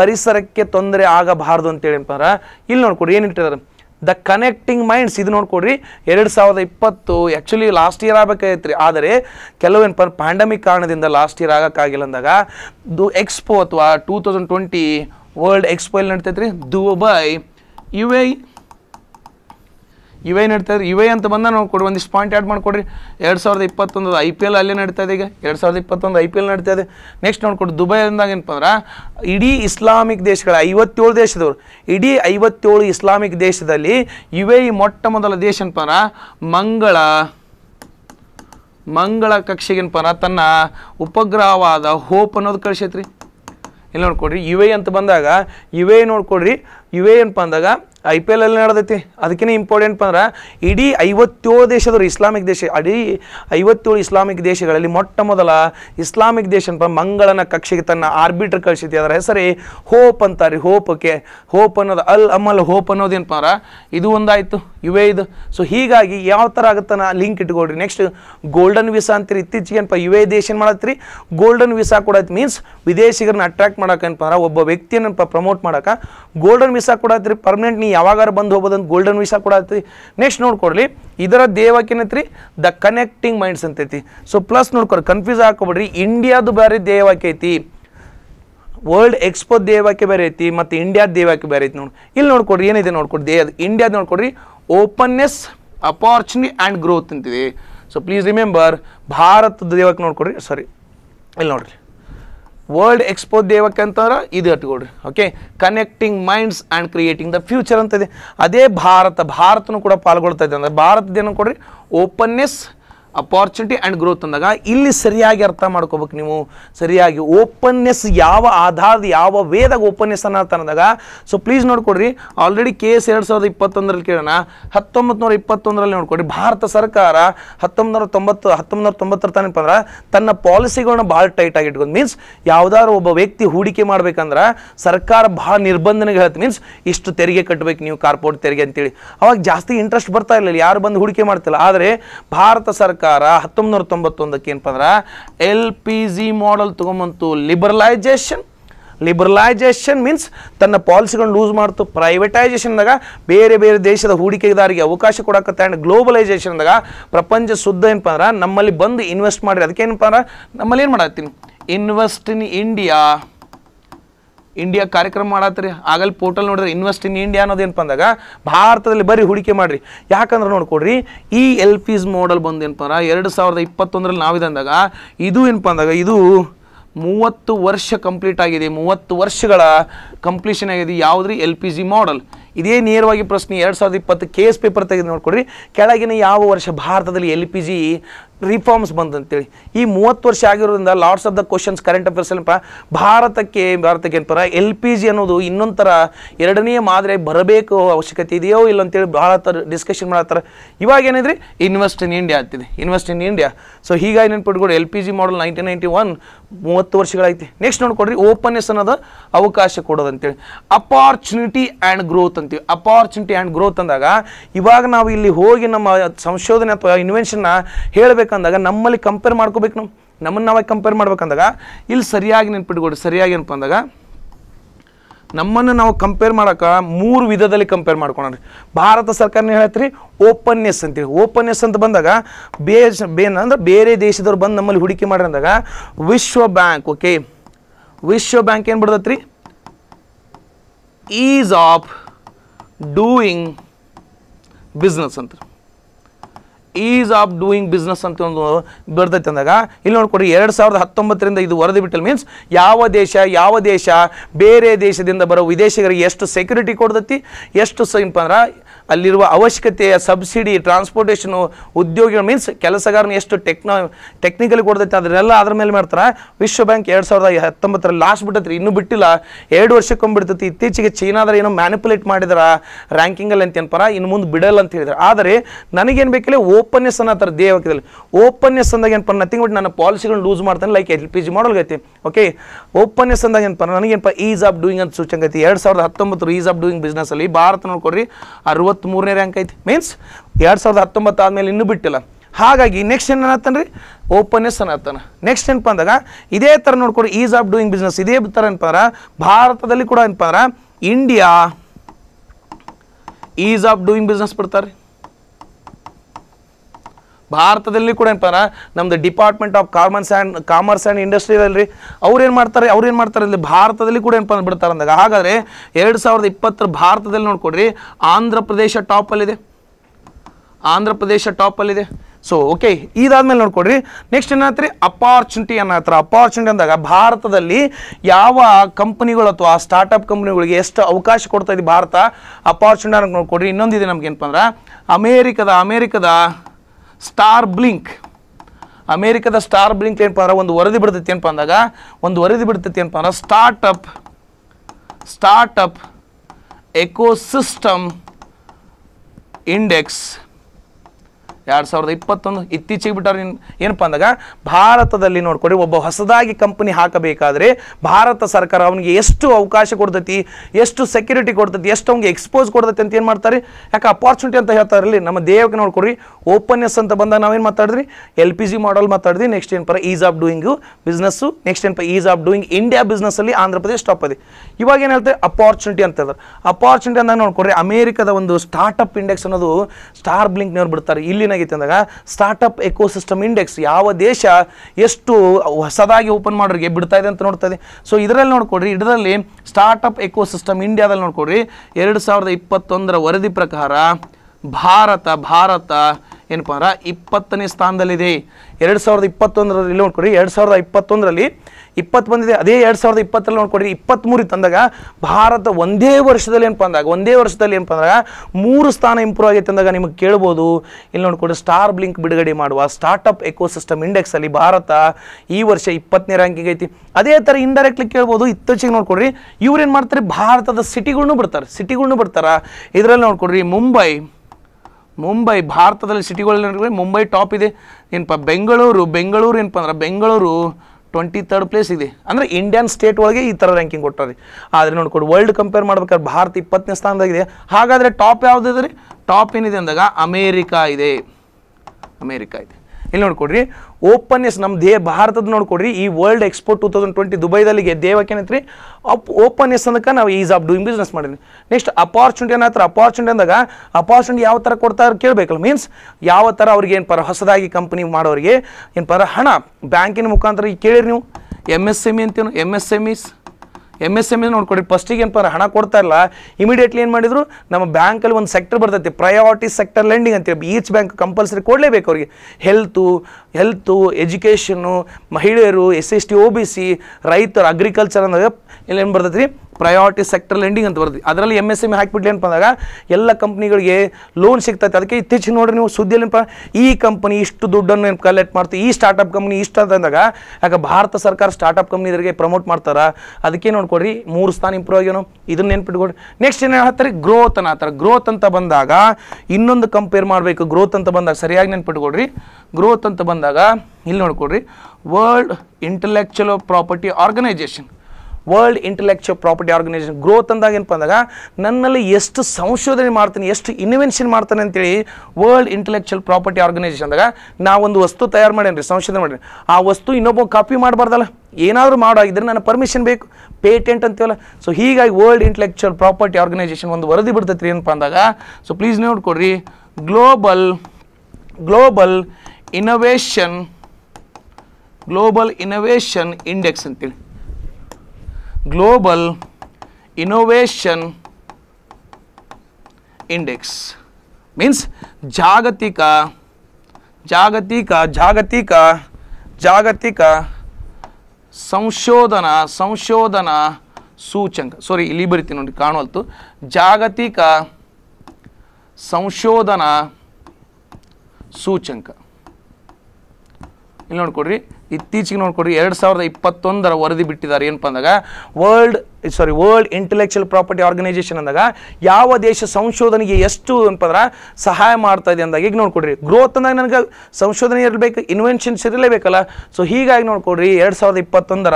ಪರಿಸರಕ್ಕೆ ತೊಂದರೆ ಆಗಬಾರ್ದು ಅಂತೇಳಿ ಹೇಳಿ ಇಲ್ಲಿ ನೋಡ್ಕೊಡ್ರಿ ಏನು ಇಟ್ಟಿದ್ದಾರೆ ದ ಕನೆಕ್ಟಿಂಗ್ ಮೈಂಡ್ಸ್ ಇದು ನೋಡ್ಕೊಡ್ರಿ ಎರಡು ಸಾವಿರದ ಇಪ್ಪತ್ತು ಆ್ಯಕ್ಚುಲಿ ಲಾಸ್ಟ್ ಇಯರ್ ಆಗಬೇಕಾಗಿತ್ತು ರೀ ಆದರೆ ಕೆಲವೇನಪ್ಪ ಪ್ಯಾಂಡಮಿಕ್ ಕಾರಣದಿಂದ ಲಾಸ್ಟ್ ಇಯರ್ ಆಗೋಕ್ಕಾಗಿಲ್ಲ ಅಂದಾಗ ದು ಎಕ್ಸ್ಪೋ ಅಥವಾ two thousand twenty world expo ಎಲ್ಲಿ Dubai U I U I ನಡ್ತಾಯಿದ್ರು ಯು ಐ ಅಂತ ಬಂದ ನಾವು ಕೊಡಿ ಒಂದಿಷ್ಟು ಪಾಯಿಂಟ್ ಆ್ಯಡ್ ಮಾಡಿಕೊಡ್ರಿ ಎರಡು ಸಾವಿರದ ಇಪ್ಪತ್ತೊಂದು ಐ ಪಿ ಎಲ್ ಅಲ್ಲೇ ನಡೀತಾ ಇದೆ ಈಗ ಎರಡು ಸಾವಿರದ ಇಪ್ಪತ್ತೊಂದು ಐ ಪಿ ಎಲ್ ನಡೀತಾ ಇದೆ ನೆಕ್ಸ್ಟ್ ನೋಡ್ಕೊಡಿ ದುಬೈ ಅಂದಾಗ ಏನಪ್ಪ ಅಂದ್ರೆ ಇಡೀ ಇಸ್ಲಾಮಿಕ್ ದೇಶಗಳ ಐವತ್ತೇಳು ದೇಶದವರು ಇಡೀ ಐವತ್ತೇಳು ಇಸ್ಲಾಮಿಕ್ ದೇಶದಲ್ಲಿ ಯು ಐ ಮೊಟ್ಟ ಮೊದಲ ದೇಶ ಏನಪ್ಪ ಅಂದ್ರೆ ಮಂಗಳ ಮಂಗಳ ಕಕ್ಷೆಗೆ ಏನಪ್ಪ ಅಂದ್ರೆ ತನ್ನ ಉಪಗ್ರಹವಾದ ಹೋಪ್ ಅನ್ನೋದು ಕಳಿಸೈತ್ರಿ ಇಲ್ಲಿ ನೋಡ್ಕೊಡ್ರಿ ಇವೆ ಅಂತ ಬಂದಾಗ ಇವೆ ನೋಡ್ಕೊಡ್ರಿ ಇವೇ ಏನಪ್ಪ ಅಂದಾಗ ಐ ಪಿ ಎಲ್ ಅಲ್ಲಿ ನಡೆದೈತಿ ಅದಕ್ಕಿಂತ ಇಂಪಾರ್ಟೆಂಟ್ ಅಂದ್ರೆ ಇಡೀ ಐವತ್ತೇಳು ದೇಶದವರು ಇಸ್ಲಾಮಿಕ್ ದೇಶ ಅಡೀ ಐವತ್ತೇಳು ಇಸ್ಲಾಮಿಕ್ ದೇಶಗಳಲ್ಲಿ ಮೊಟ್ಟ ಮೊದಲ ಇಸ್ಲಾಮಿಕ್ ದೇಶ ಏನಪ್ಪ ಮಂಗಳನ ಕಕ್ಷೆಗೆ ತನ್ನ ಆರ್ಬಿಟ್ರ್ ಕಳಿಸಿದ್ದೆ ಅದರ ಹೆಸರೇ ಹೋಪ್ ಅಂತಾರೆ ಹೋಪಕ್ಕೆ ಹೋಪ್ ಅನ್ನೋದು ಅಲ್ ಅಮಲ್ ಹೋಪ್ ಅನ್ನೋದೇನಪ್ಪ ಅಂದ್ರೆ ಇದು ಒಂದಾಯಿತು ಇವೇ ಇದು ಸೊ ಹೀಗಾಗಿ ಯಾವ ಥರ ಆಗುತ್ತಾನ ಲಿಂಕ್ ಇಟ್ಕೊಳ್ರಿ ನೆಕ್ಸ್ಟ್ ಗೋಲ್ಡನ್ ವೀಸಾ ಅಂತೀರಿ ಇತ್ತೀಚೆಗೆ ಏನಪ್ಪ ಎ ದೇಶ ಏನು ಮಾಡತ್ತೀರಿ ಗೋಲ್ಡನ್ ವೀಸಾ ಕೊಡತ್ತೆ ಮೀನ್ಸ್ ವಿದೇಶಿಗರನ್ನ ಅಟ್ರಾಕ್ಟ್ ಮಾಡೋಕೆ ಏನಪ್ಪ ಅಂದ್ರೆ ಒಬ್ಬ ವ್ಯಕ್ತಿಯನ್ನಪ್ಪ ಪ್ರಮೋಟ್ ಮಾಡೋಕೆ ಗೋಲ್ಡನ್ ವೀಸಾ ಕೊಡತ್ರಿ ಪರ್ಮನೆಂಟ್ ನೀ ಯಾವಾಗಾರ ಬಂದು ಹೋಗ್ಬೋದಂತ ಗೋಲ್ಡನ್ ವೀಸಾ ಆಯ್ತು ನೆಕ್ಸ್ಟ್ ನೋಡ್ಕೊಡ್ಲಿ ಇದರ ರೀ ದ ಕನೆಕ್ಟಿಂಗ್ ಮೈಂಡ್ಸ್ ಅಂತೈತಿ ಸೊ ಪ್ಲಸ್ ನೋಡ್ಕೊರಿ ಕನ್ಫ್ಯೂಸ್ ಹಾಕೋಬೇಡ್ರಿ ಇಂಡಿಯಾದು ಬೇರೆ ದೇವಕ್ಕೆ ಐತಿ ವರ್ಲ್ಡ್ ಎಕ್ಸ್ಪೋ ದೇವಾಕ್ಯ ಬೇರೆ ಐತಿ ಮತ್ತು ಇಂಡಿಯಾದ ದೇವಕ್ಕೆ ಬೇರೆ ಐತಿ ನೋಡಿ ಇಲ್ಲಿ ನೋಡ್ಕೊಡ್ರಿ ಏನಿದೆ ನೋಡ್ಕೊಡಿ ದೇಹದ ಇಂಡಿಯಾದ ನೋಡ್ಕೊಡ್ರಿ ಓಪನ್ನೆಸ್ ಅಪಾರ್ಚುನಿಟಿ ಆ್ಯಂಡ್ ಗ್ರೋತ್ ಅಂತಿದೆ ಸೊ ಪ್ಲೀಸ್ ರಿಮೆಂಬರ್ ಭಾರತದ ದೇವಕ್ಕೆ ನೋಡ್ಕೊಡ್ರಿ ಸಾರಿ ಇಲ್ಲಿ ನೋಡ್ರಿ ವರ್ಲ್ಡ್ ಎಕ್ಸ್ಪೋ ದೇವಕ್ಕೆ ಅಂತಂದ್ರೆ ಇದು ಇಟ್ಕೊಡ್ರಿ okay connecting minds and creating the future ಅಂತ ಇದೆ ಅದೇ ಭಾರತ ಭಾರತನೂ ಕೂಡ ಪಾಲ್ಗೊಳ್ತಾ ಇದೆ ಅಂದರೆ ಏನು ಕೊಡ್ರಿ ಓಪನ್ನೆಸ್ ಅಪಾರ್ಚುನಿಟಿ ಆ್ಯಂಡ್ ಗ್ರೋತ್ ಅಂದಾಗ ಇಲ್ಲಿ ಸರಿಯಾಗಿ ಅರ್ಥ ಮಾಡ್ಕೋಬೇಕು ನೀವು ಸರಿಯಾಗಿ ಓಪನ್ನೆಸ್ ಯಾವ ಆಧಾರದ ಯಾವ ವೇದಾಗ ಓಪನ್ನೆಸ್ ಅನ್ನೋ ಅಂದಾಗ ಸೊ ಪ್ಲೀಸ್ ನೋಡ್ಕೊಡ್ರಿ ಆಲ್ರೆಡಿ ಕೆ ಎಸ್ ಎರಡು ಸಾವಿರದ ಇಪ್ಪತ್ತೊಂದರಲ್ಲಿ ಕೇಳೋಣ ಹತ್ತೊಂಬತ್ತು ನೂರ ಇಪ್ಪತ್ತೊಂದರಲ್ಲಿ ನೋಡ್ಕೊಡಿ ಭಾರತ ಸರ್ಕಾರ ಹತ್ತೊಂಬತ್ತು ನೂರ ತೊಂಬತ್ತು ಹತ್ತೊಂಬತ್ತು ನೂರ ತೊಂಬತ್ತರ ಅಂದ್ರೆ ತನ್ನ ಪಾಲಿಸಿಗಳನ್ನ ಭಾಳ ಟೈಟಾಗಿ ಇಟ್ಕೊಂಡು ಮೀನ್ಸ್ ಯಾವುದಾದ್ರು ಒಬ್ಬ ವ್ಯಕ್ತಿ ಹೂಡಿಕೆ ಮಾಡ್ಬೇಕಂದ್ರೆ ಸರ್ಕಾರ ಭಾಳ ನಿರ್ಬಂಧನೆಗೆ ಹೇಳುತ್ತೆ ಮೀನ್ಸ್ ಇಷ್ಟು ತೆರಿಗೆ ಕಟ್ಟಬೇಕು ನೀವು ಕಾರ್ಪೋರ್ಟ್ ತೆರಿಗೆ ಅಂತೇಳಿ ಅವಾಗ ಜಾಸ್ತಿ ಇಂಟ್ರೆಸ್ಟ್ ಬರ್ತಾ ಇರಲಿಲ್ಲ ಯಾರು ಬಂದು ಹೂಡಿಕೆ ಮಾಡ್ತಿಲ್ಲ ಆದರೆ ಭಾರತ ಸರ್ಕಾರ ಪ್ರಕಾರ ಹತ್ತೊಂಬನೂರ ತೊಂಬತ್ತೊಂದಕ್ಕೆ ಏನಪ್ಪ ಎಲ್ ಪಿ ಜಿ ಮಾಡಲ್ ತೊಗೊಂಬಂತು ಲಿಬರಲೈಜೇಷನ್ ಲಿಬರಲೈಜೇಷನ್ ಮೀನ್ಸ್ ತನ್ನ ಪಾಲಿಸಿಗಳನ್ನ ಲೂಸ್ ಮಾಡ್ತು ಪ್ರೈವೇಟೈಸೇಷನ್ದಾಗ ಬೇರೆ ಬೇರೆ ದೇಶದ ಹೂಡಿಕೆದಾರಿಗೆ ಅವಕಾಶ ಕೊಡಕತ್ತೆ ಆ್ಯಂಡ್ ಗ್ಲೋಬಲೈಸೇಷನ್ದಾಗ ಪ್ರಪಂಚ ಶುದ್ಧ ಏನಪ್ಪ ಅಂದ್ರೆ ನಮ್ಮಲ್ಲಿ ಬಂದು ಇನ್ವೆಸ್ಟ್ ಮಾಡಿರಿ ಅದಕ್ಕೆ ಏನಪ್ಪ ಅಂದ್ರೆ ನಮ್ಮಲ್ಲಿ ಏನು ಮಾಡತ್ತೀನಿ ಇನ್ವೆಸ್ಟ್ ಇನ್ ಇಂಡಿಯಾ ಇಂಡಿಯಾ ಕಾರ್ಯಕ್ರಮ ಮಾಡತ್ತೀರಿ ಆಗಲ್ಲಿ ಪೋರ್ಟಲ್ ನೋಡಿದ್ರೆ ಇನ್ವೆಸ್ಟ್ ಇನ್ ಇಂಡಿಯಾ ಅನ್ನೋದೇನಪ್ಪ ಅಂದಾಗ ಭಾರತದಲ್ಲಿ ಬರೀ ಹೂಡಿಕೆ ಮಾಡಿರಿ ಯಾಕಂದ್ರೆ ನೋಡ್ಕೊಡ್ರಿ ಈ ಎಲ್ ಪಿ ಮಾಡಲ್ ಬಂದು ಏನಪ್ಪ ಅಂದ್ರೆ ಎರಡು ಸಾವಿರದ ಇಪ್ಪತ್ತೊಂದರಲ್ಲಿ ನಾವಿದಂದಾಗ ಅಂದಾಗ ಇದು ಏನಪ್ಪ ಅಂದಾಗ ಇದು ಮೂವತ್ತು ವರ್ಷ ಕಂಪ್ಲೀಟ್ ಆಗಿದೆ ಮೂವತ್ತು ವರ್ಷಗಳ ಕಂಪ್ಲೀಷನ್ ಆಗಿದೆ ಯಾವುದ್ರಿ ಎಲ್ ಪಿ ಜಿ ಮಾಡಲ್ ಇದೇ ನೇರವಾಗಿ ಪ್ರಶ್ನೆ ಎರಡು ಸಾವಿರದ ಇಪ್ಪತ್ತು ಕೆ ಪೇಪರ್ ತೆಗೆದು ನೋಡ್ಕೊಡ್ರಿ ಕೆಳಗಿನ ಯಾವ ವರ್ಷ ಭಾರತದಲ್ಲಿ ಎಲ್ ಪಿ ಜಿ ರಿಫಾರ್ಮ್ಸ್ ಬಂದಂತೇಳಿ ಈ ಮೂವತ್ತು ವರ್ಷ ಆಗಿರೋದ್ರಿಂದ lords of the questions current affairs ಏನಪ್ಪ ಭಾರತಕ್ಕೆ ಭಾರತಕ್ಕೆ ಏನಪ್ಪ ಎಲ್ ಪಿ ಜಿ ಅನ್ನೋದು ಇನ್ನೊಂಥರ ಎರಡನೇ ಮಾದರಿ ಬರಬೇಕು ಅವಶ್ಯಕತೆ ಇದೆಯೋ ಇಲ್ಲ ಅಂತೇಳಿ ಥರ ಡಿಸ್ಕಷನ್ ಮಾಡ್ತಾರೆ ಇವಾಗ ಏನಿದ್ರಿ ಇನ್ವೆಸ್ಟ್ ಇನ್ ಇಂಡಿಯಾ ಆಗ್ತಿದೆ ಇನ್ವೆಸ್ಟ್ ಇನ್ ಇಂಡಿಯಾ ಸೊ ಹೀಗಾಗಿ ನೆನ್ಪಿಟ್ಕೊಂಡು L P G model nineteen ninety one ಮೂವತ್ತು ವರ್ಷಗಳೈತಿ ನೆಕ್ಸ್ಟ್ ನೋಡ್ಕೊಡ್ರಿ ಓಪನ್ನೆಸ್ ಅನ್ನೋದು ಅವಕಾಶ ಕೊಡೋದಂತೇಳಿ ಅಪಾರ್ಚುನಿಟಿ ಆ್ಯಂಡ್ ಗ್ರೋತ್ ಅಂತೀವಿ ಅಪಾರ್ಚುನಿಟಿ ಆ್ಯಂಡ್ ಗ್ರೋತ್ ಅಂದಾಗ ಇವಾಗ ನಾವು ಇಲ್ಲಿ ಹೋಗಿ ನಮ್ಮ ಸಂಶೋಧನೆ ಅಥವಾ ಇನ್ವೆನ್ಷನ್ನ ಹೇಳಬೇಕಂದಾಗ ನಮ್ಮಲ್ಲಿ ಕಂಪೇರ್ ಮಾಡ್ಕೋಬೇಕು ನಾವು ನಮ್ಮನ್ನು ನಾವೇ ಕಂಪೇರ್ ಮಾಡ್ಬೇಕಂದಾಗ ಇಲ್ಲಿ ಸರಿಯಾಗಿ ನೆನ್ಪಿಟ್ಕೊಡ್ರಿ ಸರಿಯಾಗಿ ಏನಪ್ಪ ಅಂದಾಗ ನಮ್ಮನ್ನು ನಾವು ಕಂಪೇರ್ ಮಾಡೋಕೆ ಮೂರು ವಿಧದಲ್ಲಿ ಕಂಪೇರ್ ಮಾಡ್ಕೊಳ್ರಿ ಭಾರತ ಸರ್ಕಾರನೇ ಹೇಳತ್ರಿ ಓಪನ್ನೆಸ್ ಅಂತೇಳಿ ಓಪನ್ನೆಸ್ ಅಂತ ಬಂದಾಗ ಬೇ ಅಂದ್ರೆ ಬೇರೆ ದೇಶದವ್ರು ಬಂದು ನಮ್ಮಲ್ಲಿ ಹೂಡಿಕೆ ಮಾಡ್ರಿ ಅಂದಾಗ ವಿಶ್ವ ಬ್ಯಾಂಕ್ ಓಕೆ ವಿಶ್ವ ಬ್ಯಾಂಕ್ ಏನು ಬಿಡ್ದತ್ರಿ ಈಸ್ ಆಫ್ ಡೂಯಿಂಗ್ ಬಿಸ್ನೆಸ್ ಅಂತ ಈಸ್ ಆಫ್ ಡೂಯಿಂಗ್ ಬಿಸ್ನೆಸ್ ಅಂತ ಒಂದು ಬರ್ತೈತೆ ಅಂದಾಗ ಇಲ್ಲಿ ನೋಡ್ಕೊಡ್ರಿ ಎರಡು ಸಾವಿರದ ಹತ್ತೊಂಬತ್ತರಿಂದ ಇದು ವರದಿ ಬಿಟ್ಟಲ್ ಮೀನ್ಸ್ ಯಾವ ದೇಶ ಯಾವ ದೇಶ ಬೇರೆ ದೇಶದಿಂದ ಬರೋ ವಿದೇಶಿಗರಿಗೆ ಎಷ್ಟು ಸೆಕ್ಯೂರಿಟಿ ಕೊಡ್ತೈತಿ ಎಷ್ಟು ಸೈಂಪ್ ಅಂದ್ರೆ ಅಲ್ಲಿರುವ ಅವಶ್ಯಕತೆಯ ಸಬ್ಸಿಡಿ ಟ್ರಾನ್ಸ್ಪೋರ್ಟೇಷನು ಉದ್ಯೋಗಿಗಳು ಮೀನ್ಸ್ ಕೆಲಸಗಾರನ ಎಷ್ಟು ಟೆಕ್ನೋ ಟೆಕ್ನಿಕಲಿ ಕೊಡ್ತೈತೆ ಅದನ್ನೆಲ್ಲ ಅದ್ರ ಮೇಲೆ ಮಾಡ್ತಾರೆ ವಿಶ್ವ ಬ್ಯಾಂಕ್ ಎರಡು ಸಾವಿರದ ಹತ್ತೊಂಬತ್ತರಲ್ಲಿ ಲಾಸ್ಟ್ ಬಿಟ್ಟತ್ರಿ ಇನ್ನೂ ಬಿಟ್ಟಿಲ್ಲ ಎರಡು ವರ್ಷಕ್ಕೊಮ್ಮೆ ಇತ್ತೀಚೆಗೆ ಚೀನಾದ್ರೆ ಏನೋ ಮ್ಯಾನಿಪುಲೇಟ್ ಮಾಡಿದಾರ ರ್ಯಾಂಕಿಂಗಲ್ಲಿ ಅಂತ ಏನಪ್ಪ ಇನ್ನು ಮುಂದೆ ಬಿಡಲ್ಲ ಅಂತ ಹೇಳಿದ್ರು ಆದರೆ ನನಗೇನು ಬೇಕಿಲ್ಲ ಓಪನ್ನೆಸ್ ಅನ್ನೋ ಥರ ದೇವಕದಲ್ಲಿ ಓಪನ್ನೆಸ್ ಅಂದಾಗ ಏನಪ್ಪ ನಥಿಂಗ್ ಬಟ್ ನನ್ನ ಪಾಲಿಸಿಗಳನ್ನ ಲೂಸ್ ಮಾಡ್ತಾನೆ ಲೈಕ್ ಎಲ್ ಪಿ ಜಿ ಮಾಡೋಲ್ಗೈತಿ ಓಕೆ ಓಪನ್ನೆಸ್ ಅಂದಾಗ ಏನಪ್ಪ ನನಗೇನಪ್ಪ ಈಸ್ ಆಫ್ ಡೂಯಿಂಗ್ ಅಂತ ಸೂಚಂಗೈತಿ ಎರಡು ಸಾವಿರದ ಹತ್ತೊಂಬತ್ತು ಈಸ್ ಆಫ್ ಡೂಯಿಂಗ್ ಅಲ್ಲಿ ಭಾರತ ನೋಡ್ಕೊಡ್ರಿ ಅರವತ್ತು ಮೂರನೇ ರ್ಯಾಂಕ್ ಐತಿ ಮೀನ್ಸ್ ಎರಡು ಸಾವಿರದ ಹತ್ತೊಂಬತ್ತು ಆದಮೇಲೆ ಇನ್ನೂ ಬಿಟ್ಟಿಲ್ಲ ಹಾಗಾಗಿ ನೆಕ್ಸ್ಟ್ ಏನು ಅನ್ನತ್ತಾನೆ ರೀ ಓಪನ್ನೆಸ್ ಅನ್ನತ್ತಾನೆ ನೆಕ್ಸ್ಟ್ ಏನಪ್ಪ ಅಂದಾಗ ಇದೇ ಥರ ನೋಡ್ಕೊಡಿ ಈಸ್ ಆಫ್ ಡೂಯಿಂಗ್ ಬಿಸ್ನೆಸ್ ಇದೇ ಥರ ಏನಪ್ಪ ಅಂದ್ರೆ ಭಾರತದಲ್ಲಿ ಕೂಡ ಏನಪ್ಪ ಅಂದ್ರೆ India ease of doing business ಬಿಡ್ತಾರೆ ಭಾರತದಲ್ಲಿ ಕೂಡ ಏನಪ್ಪ ನಮ್ದು department of commerce and commerce and industry ಅಲ್ರಿ ಅವ್ರು ಏನು ಮಾಡ್ತಾರೆ ಅವ್ರು ಏನು ಮಾಡ್ತಾರೆ ಅಲ್ಲಿ ಭಾರತದಲ್ಲಿ ಕೂಡ ಏನಪ್ಪ ಅಂದ್ಬಿಡ್ತಾರೆ ಅಂದಾಗ ಹಾಗಾದರೆ ಎರಡು ಸಾವಿರದ ಇಪ್ಪತ್ತರ ಭಾರತದಲ್ಲಿ ನೋಡ್ಕೊಡ್ರಿ ಆಂಧ್ರ ಪ್ರದೇಶ ಟಾಪಲ್ಲಿದೆ ಆಂಧ್ರ ಪ್ರದೇಶ ಟಾಪಲ್ಲಿದೆ ಸೊ ಓಕೆ ಇದಾದ್ಮೇಲೆ ನೋಡ್ಕೊಡ್ರಿ ನೆಕ್ಸ್ಟ್ ಏನಾಯ್ತು ಅಪಾರ್ಚುನಿಟಿ ಅನ್ನತ್ರ ಅಪಾರ್ಚುನಿಟಿ ಅಂದಾಗ ಭಾರತದಲ್ಲಿ ಯಾವ ಕಂಪ್ನಿಗಳು ಅಥವಾ ಸ್ಟಾರ್ಟಪ್ ಕಂಪ್ನಿಗಳಿಗೆ ಎಷ್ಟು ಅವಕಾಶ ಕೊಡ್ತಾ ಇದೆ ಭಾರತ ಅಪಾರ್ಚುನಿಟಿ ನೋಡ್ಕೊಡ್ರಿ ಇನ್ನೊಂದಿದೆ ನಮ್ಗೆ ಏನಪ್ಪ ಅಂದ್ರೆ ಅಮೇರಿಕದ ಅಮೇರಿಕದ ಸ್ಟಾರ್ ಬ್ಲಿಂಕ್ ಅಮೇರಿಕದ ಸ್ಟಾರ್ ಬ್ಲಿಂಕ್ ಏನಪ್ಪ ಅಂದ್ರೆ ಒಂದು ವರದಿ ಬಿಡ್ತೈತಿ ಏನಪ್ಪ ಅಂದಾಗ ಒಂದು ವರದಿ ಬಿಡ್ತೈತಿ ಏನಪ್ಪ ಅಂದ್ರೆ ಸ್ಟಾರ್ಟಪ್ ಸ್ಟಾರ್ಟಪ್ ಎಕೋಸಿಸ್ಟಮ್ ಇಂಡೆಕ್ಸ್ ಎರಡು ಸಾವಿರದ ಇಪ್ಪತ್ತೊಂದು ಇತ್ತೀಚೆಗೆ ಬಿಟ್ಟವ್ರು ಏನಪ್ಪ ಅಂದಾಗ ಭಾರತದಲ್ಲಿ ನೋಡ್ಕೊಡಿ ಒಬ್ಬ ಹೊಸದಾಗಿ ಕಂಪನಿ ಹಾಕಬೇಕಾದ್ರೆ ಭಾರತ ಸರ್ಕಾರ ಅವನಿಗೆ ಎಷ್ಟು ಅವಕಾಶ ಕೊಡ್ತೈತಿ ಎಷ್ಟು ಸೆಕ್ಯೂರಿಟಿ ಕೊಡ್ತೈತಿ ಎಷ್ಟು ಅವ್ನಿಗೆ ಎಕ್ಸ್ಪೋಸ್ ಕೊಡ್ತೈತಿ ಅಂತ ಏನು ಮಾಡ್ತಾರೆ ಯಾಕೆ ಅಪಾರ್ಚುನಿಟಿ ಅಂತ ಹೇಳ್ತಾರಲ್ಲಿ ನಮ್ಮ ದೇವಕ್ಕೆ ನೋಡ್ಕೊಡ್ರಿ ಓಪನ್ನೆಸ್ ಅಂತ ಬಂದಾಗ ನಾವೇನು ಮಾತಾಡಿದ್ರಿ ಎಲ್ ಪಿ ಜಿ ಮಾಡಲ್ ಮಾತಾಡಿದ್ವಿ ನೆಕ್ಸ್ಟ್ ಪರ ease of doing business next ಪರ ಈಸ್ ಆಫ್ ಡೂಯಿಂಗ್ ಇಂಡಿಯಾ ಬಿಸ್ನೆಸ್ಸಲ್ಲಿ ಆಂಧ್ರ ಪ್ರದೇಶ್ ಟಾಪ್ ಅದೇ ಇವಾಗ ಏನು ಹೇಳ್ತಾರೆ ಅಪಾರ್ಚುನಿಟಿ ಅಂತ ಇದ್ದಾರೆ ಅಪಾರ್ಚುನಿಟಿ ಅಂದಾಗ ನೋಡ್ಕೊಡ್ರಿ ಅಮೇರಿಕದ ಒಂದು ಸ್ಟಾರ್ಟ್ಅಪ್ ಇಂಡೆಕ್ಸ್ ಅನ್ನೋದು ಸ್ಟಾರ್ ಬ್ಲಿಂಕ್ನವ್ರು ಬಿಡ್ತಾರೆ ಇಲ್ಲಿನ ಏನಾಗಿತ್ತು ಅಂದಾಗ ಸ್ಟಾರ್ಟಪ್ ಎಕೋಸಿಸ್ಟಮ್ ಇಂಡೆಕ್ಸ್ ಯಾವ ದೇಶ ಎಷ್ಟು ಹೊಸದಾಗಿ ಓಪನ್ ಮಾಡೋರಿಗೆ ಬಿಡ್ತಾ ಇದೆ ಅಂತ ಇದೆ ಸೊ ಇದರಲ್ಲಿ ನೋಡ್ಕೊಡ್ರಿ ಇದರಲ್ಲಿ ಸ್ಟಾರ್ಟಪ್ ಎಕೋಸಿಸ್ಟಮ್ ಇಂಡಿಯಾದಲ್ಲಿ ನೋಡ್ಕೊಡ್ರಿ ಎರಡು ಸಾವಿರದ ಇಪ್ಪತ್ತೊಂದರ ವರದಿ ಪ್ರಕಾರ ಭಾರತ ಭಾರತ ಏನಪ್ಪ ಅಂದ್ರೆ ಇಪ್ಪತ್ತನೇ ಸ್ಥಾನದಲ್ಲಿದೆ ಎರಡು ಸಾವಿರದ ಇಪ್ಪತ್ತೊಂದರಲ್ಲಿ ಇಲ್ಲಿ ಎರಡು ಸಾವಿರದ ಇಪ್ಪತ್ತೊಂದರಲ್ಲಿ ಇಪ್ಪತ್ತು ಬಂದಿದೆ ಅದೇ ಎರಡು ಸಾವಿರದ ಇಪ್ಪತ್ತರಲ್ಲಿ ನೋಡ್ಕೊಡ್ರಿ ಇಪ್ಪತ್ತ್ಮೂರಿಗೆ ತಂದಾಗ ಭಾರತ ಒಂದೇ ವರ್ಷದಲ್ಲಿ ಏನಪ್ಪ ಅಂದಾಗ ಒಂದೇ ವರ್ಷದಲ್ಲಿ ಏನಪ್ಪ ಅಂದಾಗ ಮೂರು ಸ್ಥಾನ ಇಂಪ್ರೂವ್ ಆಗೈತೆ ಅಂದಾಗ ನಿಮಗೆ ಕೇಳ್ಬೋದು ಇಲ್ಲಿ ನೋಡ್ಕೊಡಿ ಸ್ಟಾರ್ ಬ್ಲಿಂಕ್ ಬಿಡುಗಡೆ ಮಾಡುವ ಸ್ಟಾರ್ಟಪ್ ಎಕೋಸಿಸ್ಟಮ್ ಇಂಡೆಕ್ಸಲ್ಲಿ ಭಾರತ ಈ ವರ್ಷ ಇಪ್ಪತ್ತನೇ ರ್ಯಾಂಕಿಂಗ್ ಐತಿ ಅದೇ ಥರ ಇಂಡೈರೆಕ್ಟ್ಲಿ ಕೇಳ್ಬೋದು ಇತ್ತೀಚೆಗೆ ನೋಡ್ಕೊಡ್ರಿ ಇವ್ರು ಏನು ಮಾಡ್ತಾರೆ ಭಾರತದ ಸಿಟಿಗಳ್ನು ಬಿಡ್ತಾರೆ ಸಿಟಿಗಳ್ನು ಬಿಡ್ತಾರೆ ಇದರಲ್ಲಿ ನೋಡ್ಕೊಡ್ರಿ ಮುಂಬೈ ಮುಂಬೈ ಭಾರತದಲ್ಲಿ ಸಿಟಿಗಳಲ್ಲಿ ಮುಂಬೈ ಟಾಪ್ ಇದೆ ಏನಪ್ಪ ಬೆಂಗಳೂರು ಬೆಂಗಳೂರು ಏನಪ್ಪ ಅಂದ್ರೆ ಬೆಂಗಳೂರು ಟ್ವೆಂಟಿ ತರ್ಡ್ ಪ್ಲೇಸ್ ಇದೆ ಅಂದರೆ ಇಂಡಿಯನ್ ಸ್ಟೇಟ್ ಒಳಗೆ ಈ ಥರ ರ್ಯಾಂಕಿಂಗ್ ಕೊಟ್ಟರೆ ಆದರೆ ನೋಡ್ಕೊಡು ವರ್ಲ್ಡ್ ಕಂಪೇರ್ ಮಾಡ್ಬೇಕಾದ್ರೆ ಭಾರತ ಇಪ್ಪತ್ತನೇ ಸ್ಥಾನದಾಗಿದೆ ಹಾಗಾದರೆ ಟಾಪ್ ಯಾವುದಿದೆ ರೀ ಟಾಪ್ ಏನಿದೆ ಅಂದಾಗ ಅಮೇರಿಕಾ ಇದೆ ಅಮೇರಿಕಾ ಇದೆ ಇಲ್ಲಿ ನೋಡ್ಕೊಡ್ರಿ ಓಪನ್ ಎಸ್ ನಮ್ಮ ದೇ ಭಾರತದ ನೋಡ್ಕೊಡ್ರಿ ಈ world export two thousand twenty ದುಬೈದಲ್ಲಿಗೆ ದೇವಕ್ಕೇನೈತ್ರಿ ಅಪ್ ಓಪನ್ ಎಸ್ ಅಂದಕ್ಕೆ ನಾವು ಈಸ್ ಆಫ್ ಡೂಯಿಂಗ್ ಬಿಸ್ನೆಸ್ ಮಾಡಿದ್ವಿ ನೆಕ್ಸ್ಟ್ ಅಪಾರ್ಚುನಿಟಿ ಅನ್ನತ್ರ ಅಪಾರ್ಚುನಿಟಿ ಅಂದಾಗ ಅಪಾರ್ಚುನಿಟಿ ಯಾವ ಥರ ಕೊಡ್ತಾರೆ ಕೇಳಬೇಕಲ್ಲ ಮೀನ್ಸ್ ಯಾವ ಥರ ಅವ್ರಿಗೆ ಏನಪ್ಪ ಹೊಸದಾಗಿ ಕಂಪ್ನಿ ಮಾಡೋರಿಗೆ ಏನಪ್ಪ ಹಣ ಬ್ಯಾಂಕಿನ ಮುಖಾಂತರ ಈಗ ಕೇಳಿರಿ ನೀವು ಎಮ್ ಎಸ್ ಎಮ್ ಇ ಅಂತೇನು M S M is M S M e ನೋಡ್ಕೊಡಿ ಫಸ್ಟಿಗೆ ಏನಪ್ಪ ಹಣ ಕೊಡ್ತಾ ಇಲ್ಲ ಇಮಿಡಿಯೇಟ್ಲಿ ಏನು ಮಾಡಿದ್ರು ನಮ್ಮ ಬ್ಯಾಂಕಲ್ಲಿ ಒಂದು ಸೆಕ್ಟರ್ ಬರ್ತೈತಿ ಪ್ರಯಾರಿಟಿ ಸೆಕ್ಟರ್ ಲೆಂಡಿಂಗ್ ಅಂತ ಈಚ್ ಬ್ಯಾಂಕ್ ಕಂಪಲ್ಸರಿ ಕೊಡಲೇಬೇಕು ಅವ್ರಿಗೆ ಹೆಲ್ತು ಹೆಲ್ತು ಎಜುಕೇಷನ್ನು ಮಹಿಳೆಯರು S S T O B C ರೈತರು ಅಗ್ರಿಕಲ್ಚರ್ ಅಂದಾಗ ಇಲ್ಲಿ ಏನು ಬರ್ತೈತಿ ಪ್ರಯಾರಿಟಿ ಸೆಕ್ಟರ್ ಲೆಂಡಿಂಗ್ ಅಂತ ಬರ್ತೈತಿ ಅದರಲ್ಲಿ ಎಮ್ ಎಸ್ ಎಮ್ e ಹಾಕಿಬಿಡ್ಲಿ ಅಂತ ಬಂದಾಗ ಎಲ್ಲ ಕಂಪ್ನಿಗಳಿಗೆ ಲೋನ್ ಸಿಗ್ತೈತೆ ಅದಕ್ಕೆ ಇತ್ತೀಚಿನ ನೋಡಿರಿ ನೀವು ಏನಪ್ಪ ಈ ಕಂಪ್ನಿ ಇಷ್ಟು ದುಡ್ಡನ್ನು ಏನು ಕಲೆಕ್ಟ್ ಮಾಡ್ತೀವಿ ಈ ಸ್ಟಾರ್ಟಪ್ ಕಂಪ್ನಿ ಇಷ್ಟು ಅಂತ ಅಂದಾಗ ಯಾಕೆ ಭಾರತ ಸರ್ಕಾರ ಸ್ಟಾರ್ಟಪ್ ಇದ್ರಿಗೆ ಪ್ರಮೋಟ್ ಮಾಡ್ತಾರೆ ಅದಕ್ಕೆ ನೋಡ್ಕೊಡ್ರಿ ಮೂರು ಸ್ಥಾನ ಇಂಪ್ರೂವ್ ಆಗ್ಯೋ ಇದನ್ನ ನೆನ್ಪಿಟ್ಕೊಡ್ರಿ ನೆಕ್ಸ್ಟ್ ಏನು ಹೇಳ್ತಾರೆ ಗ್ರೋತ್ ಅನ್ನತ್ತಾರೆ ಗ್ರೋತ್ ಅಂತ ಬಂದಾಗ ಇನ್ನೊಂದು ಕಂಪೇರ್ ಮಾಡಬೇಕು ಗ್ರೋತ್ ಅಂತ ಬಂದಾಗ ಸರಿಯಾಗಿ ನೆನ್ಪಿಟ್ಕೊಡ್ರಿ ಗ್ರೋತ್ ಅಂತ ಬಂದಾಗ ಬಂದಾಗ ಇಲ್ಲಿ ನೋಡ್ಕೊಡ್ರಿ world intellectual property organisation world intellectual property organisation growth ಅಂದಾಗ ಏನಪ್ಪ ಅಂದಾಗ ನನ್ನಲ್ಲಿ ಎಷ್ಟು ಸಂಶೋಧನೆ ಮಾಡ್ತೀನಿ ಎಷ್ಟು ಇನ್ವೆನ್ಷನ್ ಮಾಡ್ತಾನೆ ಅಂತೇಳಿ ವರ್ಲ್ಡ್ ಇಂಟಲೆಕ್ಚುಲ್ ಪ್ರಾಪರ್ಟಿ ಆರ್ಗನೈಸೇಷನ್ ಅಂದಾಗ ನಾ ಒಂದು ವಸ್ತು ತಯಾರು ಮಾಡೇನಿ ರೀ ಸಂಶೋಧನೆ ಮಾಡೇನಿ ಆ ವಸ್ತು ಇನ್ನೊಬ್ಬ ಕಾಪಿ ಮಾಡಬಾರ್ದಲ್ಲ ಏನಾದರೂ ಮಾಡೋ ಇದ್ರೆ ನನ್ನ ಪರ್ಮಿಷನ್ ಬೇಕು ಪೇಟೆಂಟ್ ಅಂತೀವಲ್ಲ ಸೊ ಹೀಗಾಗಿ ವರ್ಲ್ಡ್ ಇಂಟಲೆಕ್ಚುಯಲ್ ಪ್ರಾಪರ್ಟಿ ಆರ್ಗನೈಸೇಷನ್ ಒಂದು ವರದಿ ಬಿಡ್ತೈತೆ ಏನಪ್ಪ ಅಂದಾಗ ಸೊ ಪ್ಲೀಸ್ ನೋಡ್ಕೊಡ್ರಿ global global innovation global innovation index ಅಂತೇಳಿ ಗ್ಲೋಬಲ್ ಇನೋವೇಷನ್ ಇಂಡೆಕ್ಸ್ ಮೀನ್ಸ್ ಜಾಗತಿಕ ಜಾಗತಿಕ ಜಾಗತಿಕ ಜಾಗತಿಕ ಸಂಶೋಧನಾ ಸಂಶೋಧನಾ ಸೂಚಂಕ ಸಾರಿ ಇಲ್ಲಿ ಬರಿತೀನಿ ನೋಡಿ ಕಾಣುವಲ್ತು ಜಾಗತಿಕ ಸಂಶೋಧನಾ ಸೂಚಂಕ Y no lo ಇತ್ತೀಚೆಗೆ ನೋಡ್ಕೊಡ್ರಿ ಎರಡು ಸಾವಿರದ ಇಪ್ಪತ್ತೊಂದರ ವರದಿ ಬಿಟ್ಟಿದ್ದಾರೆ ಏನಪ್ಪ ಅಂದಾಗ world sorry world intellectual property organisation ಅಂದಾಗ ಯಾವ ದೇಶ ಸಂಶೋಧನೆಗೆ ಎಷ್ಟು ಅಂತಂದ್ರೆ ಸಹಾಯ ಮಾಡ್ತಾ ಇದೆ ಅಂದಾಗ ಈಗ ನೋಡ್ಕೊಡ್ರಿ ಗ್ರೋತ್ ಅಂದಾಗ ನನಗೆ ಸಂಶೋಧನೆ ಇರಬೇಕು ಇನ್ವೆನ್ಷನ್ಸ್ ಇರಲೇಬೇಕಲ್ಲ ಸೊ ಹೀಗಾಗಿ ನೋಡ್ಕೊಡ್ರಿ ಎರಡು ಸಾವಿರದ ಇಪ್ಪತ್ತೊಂದರ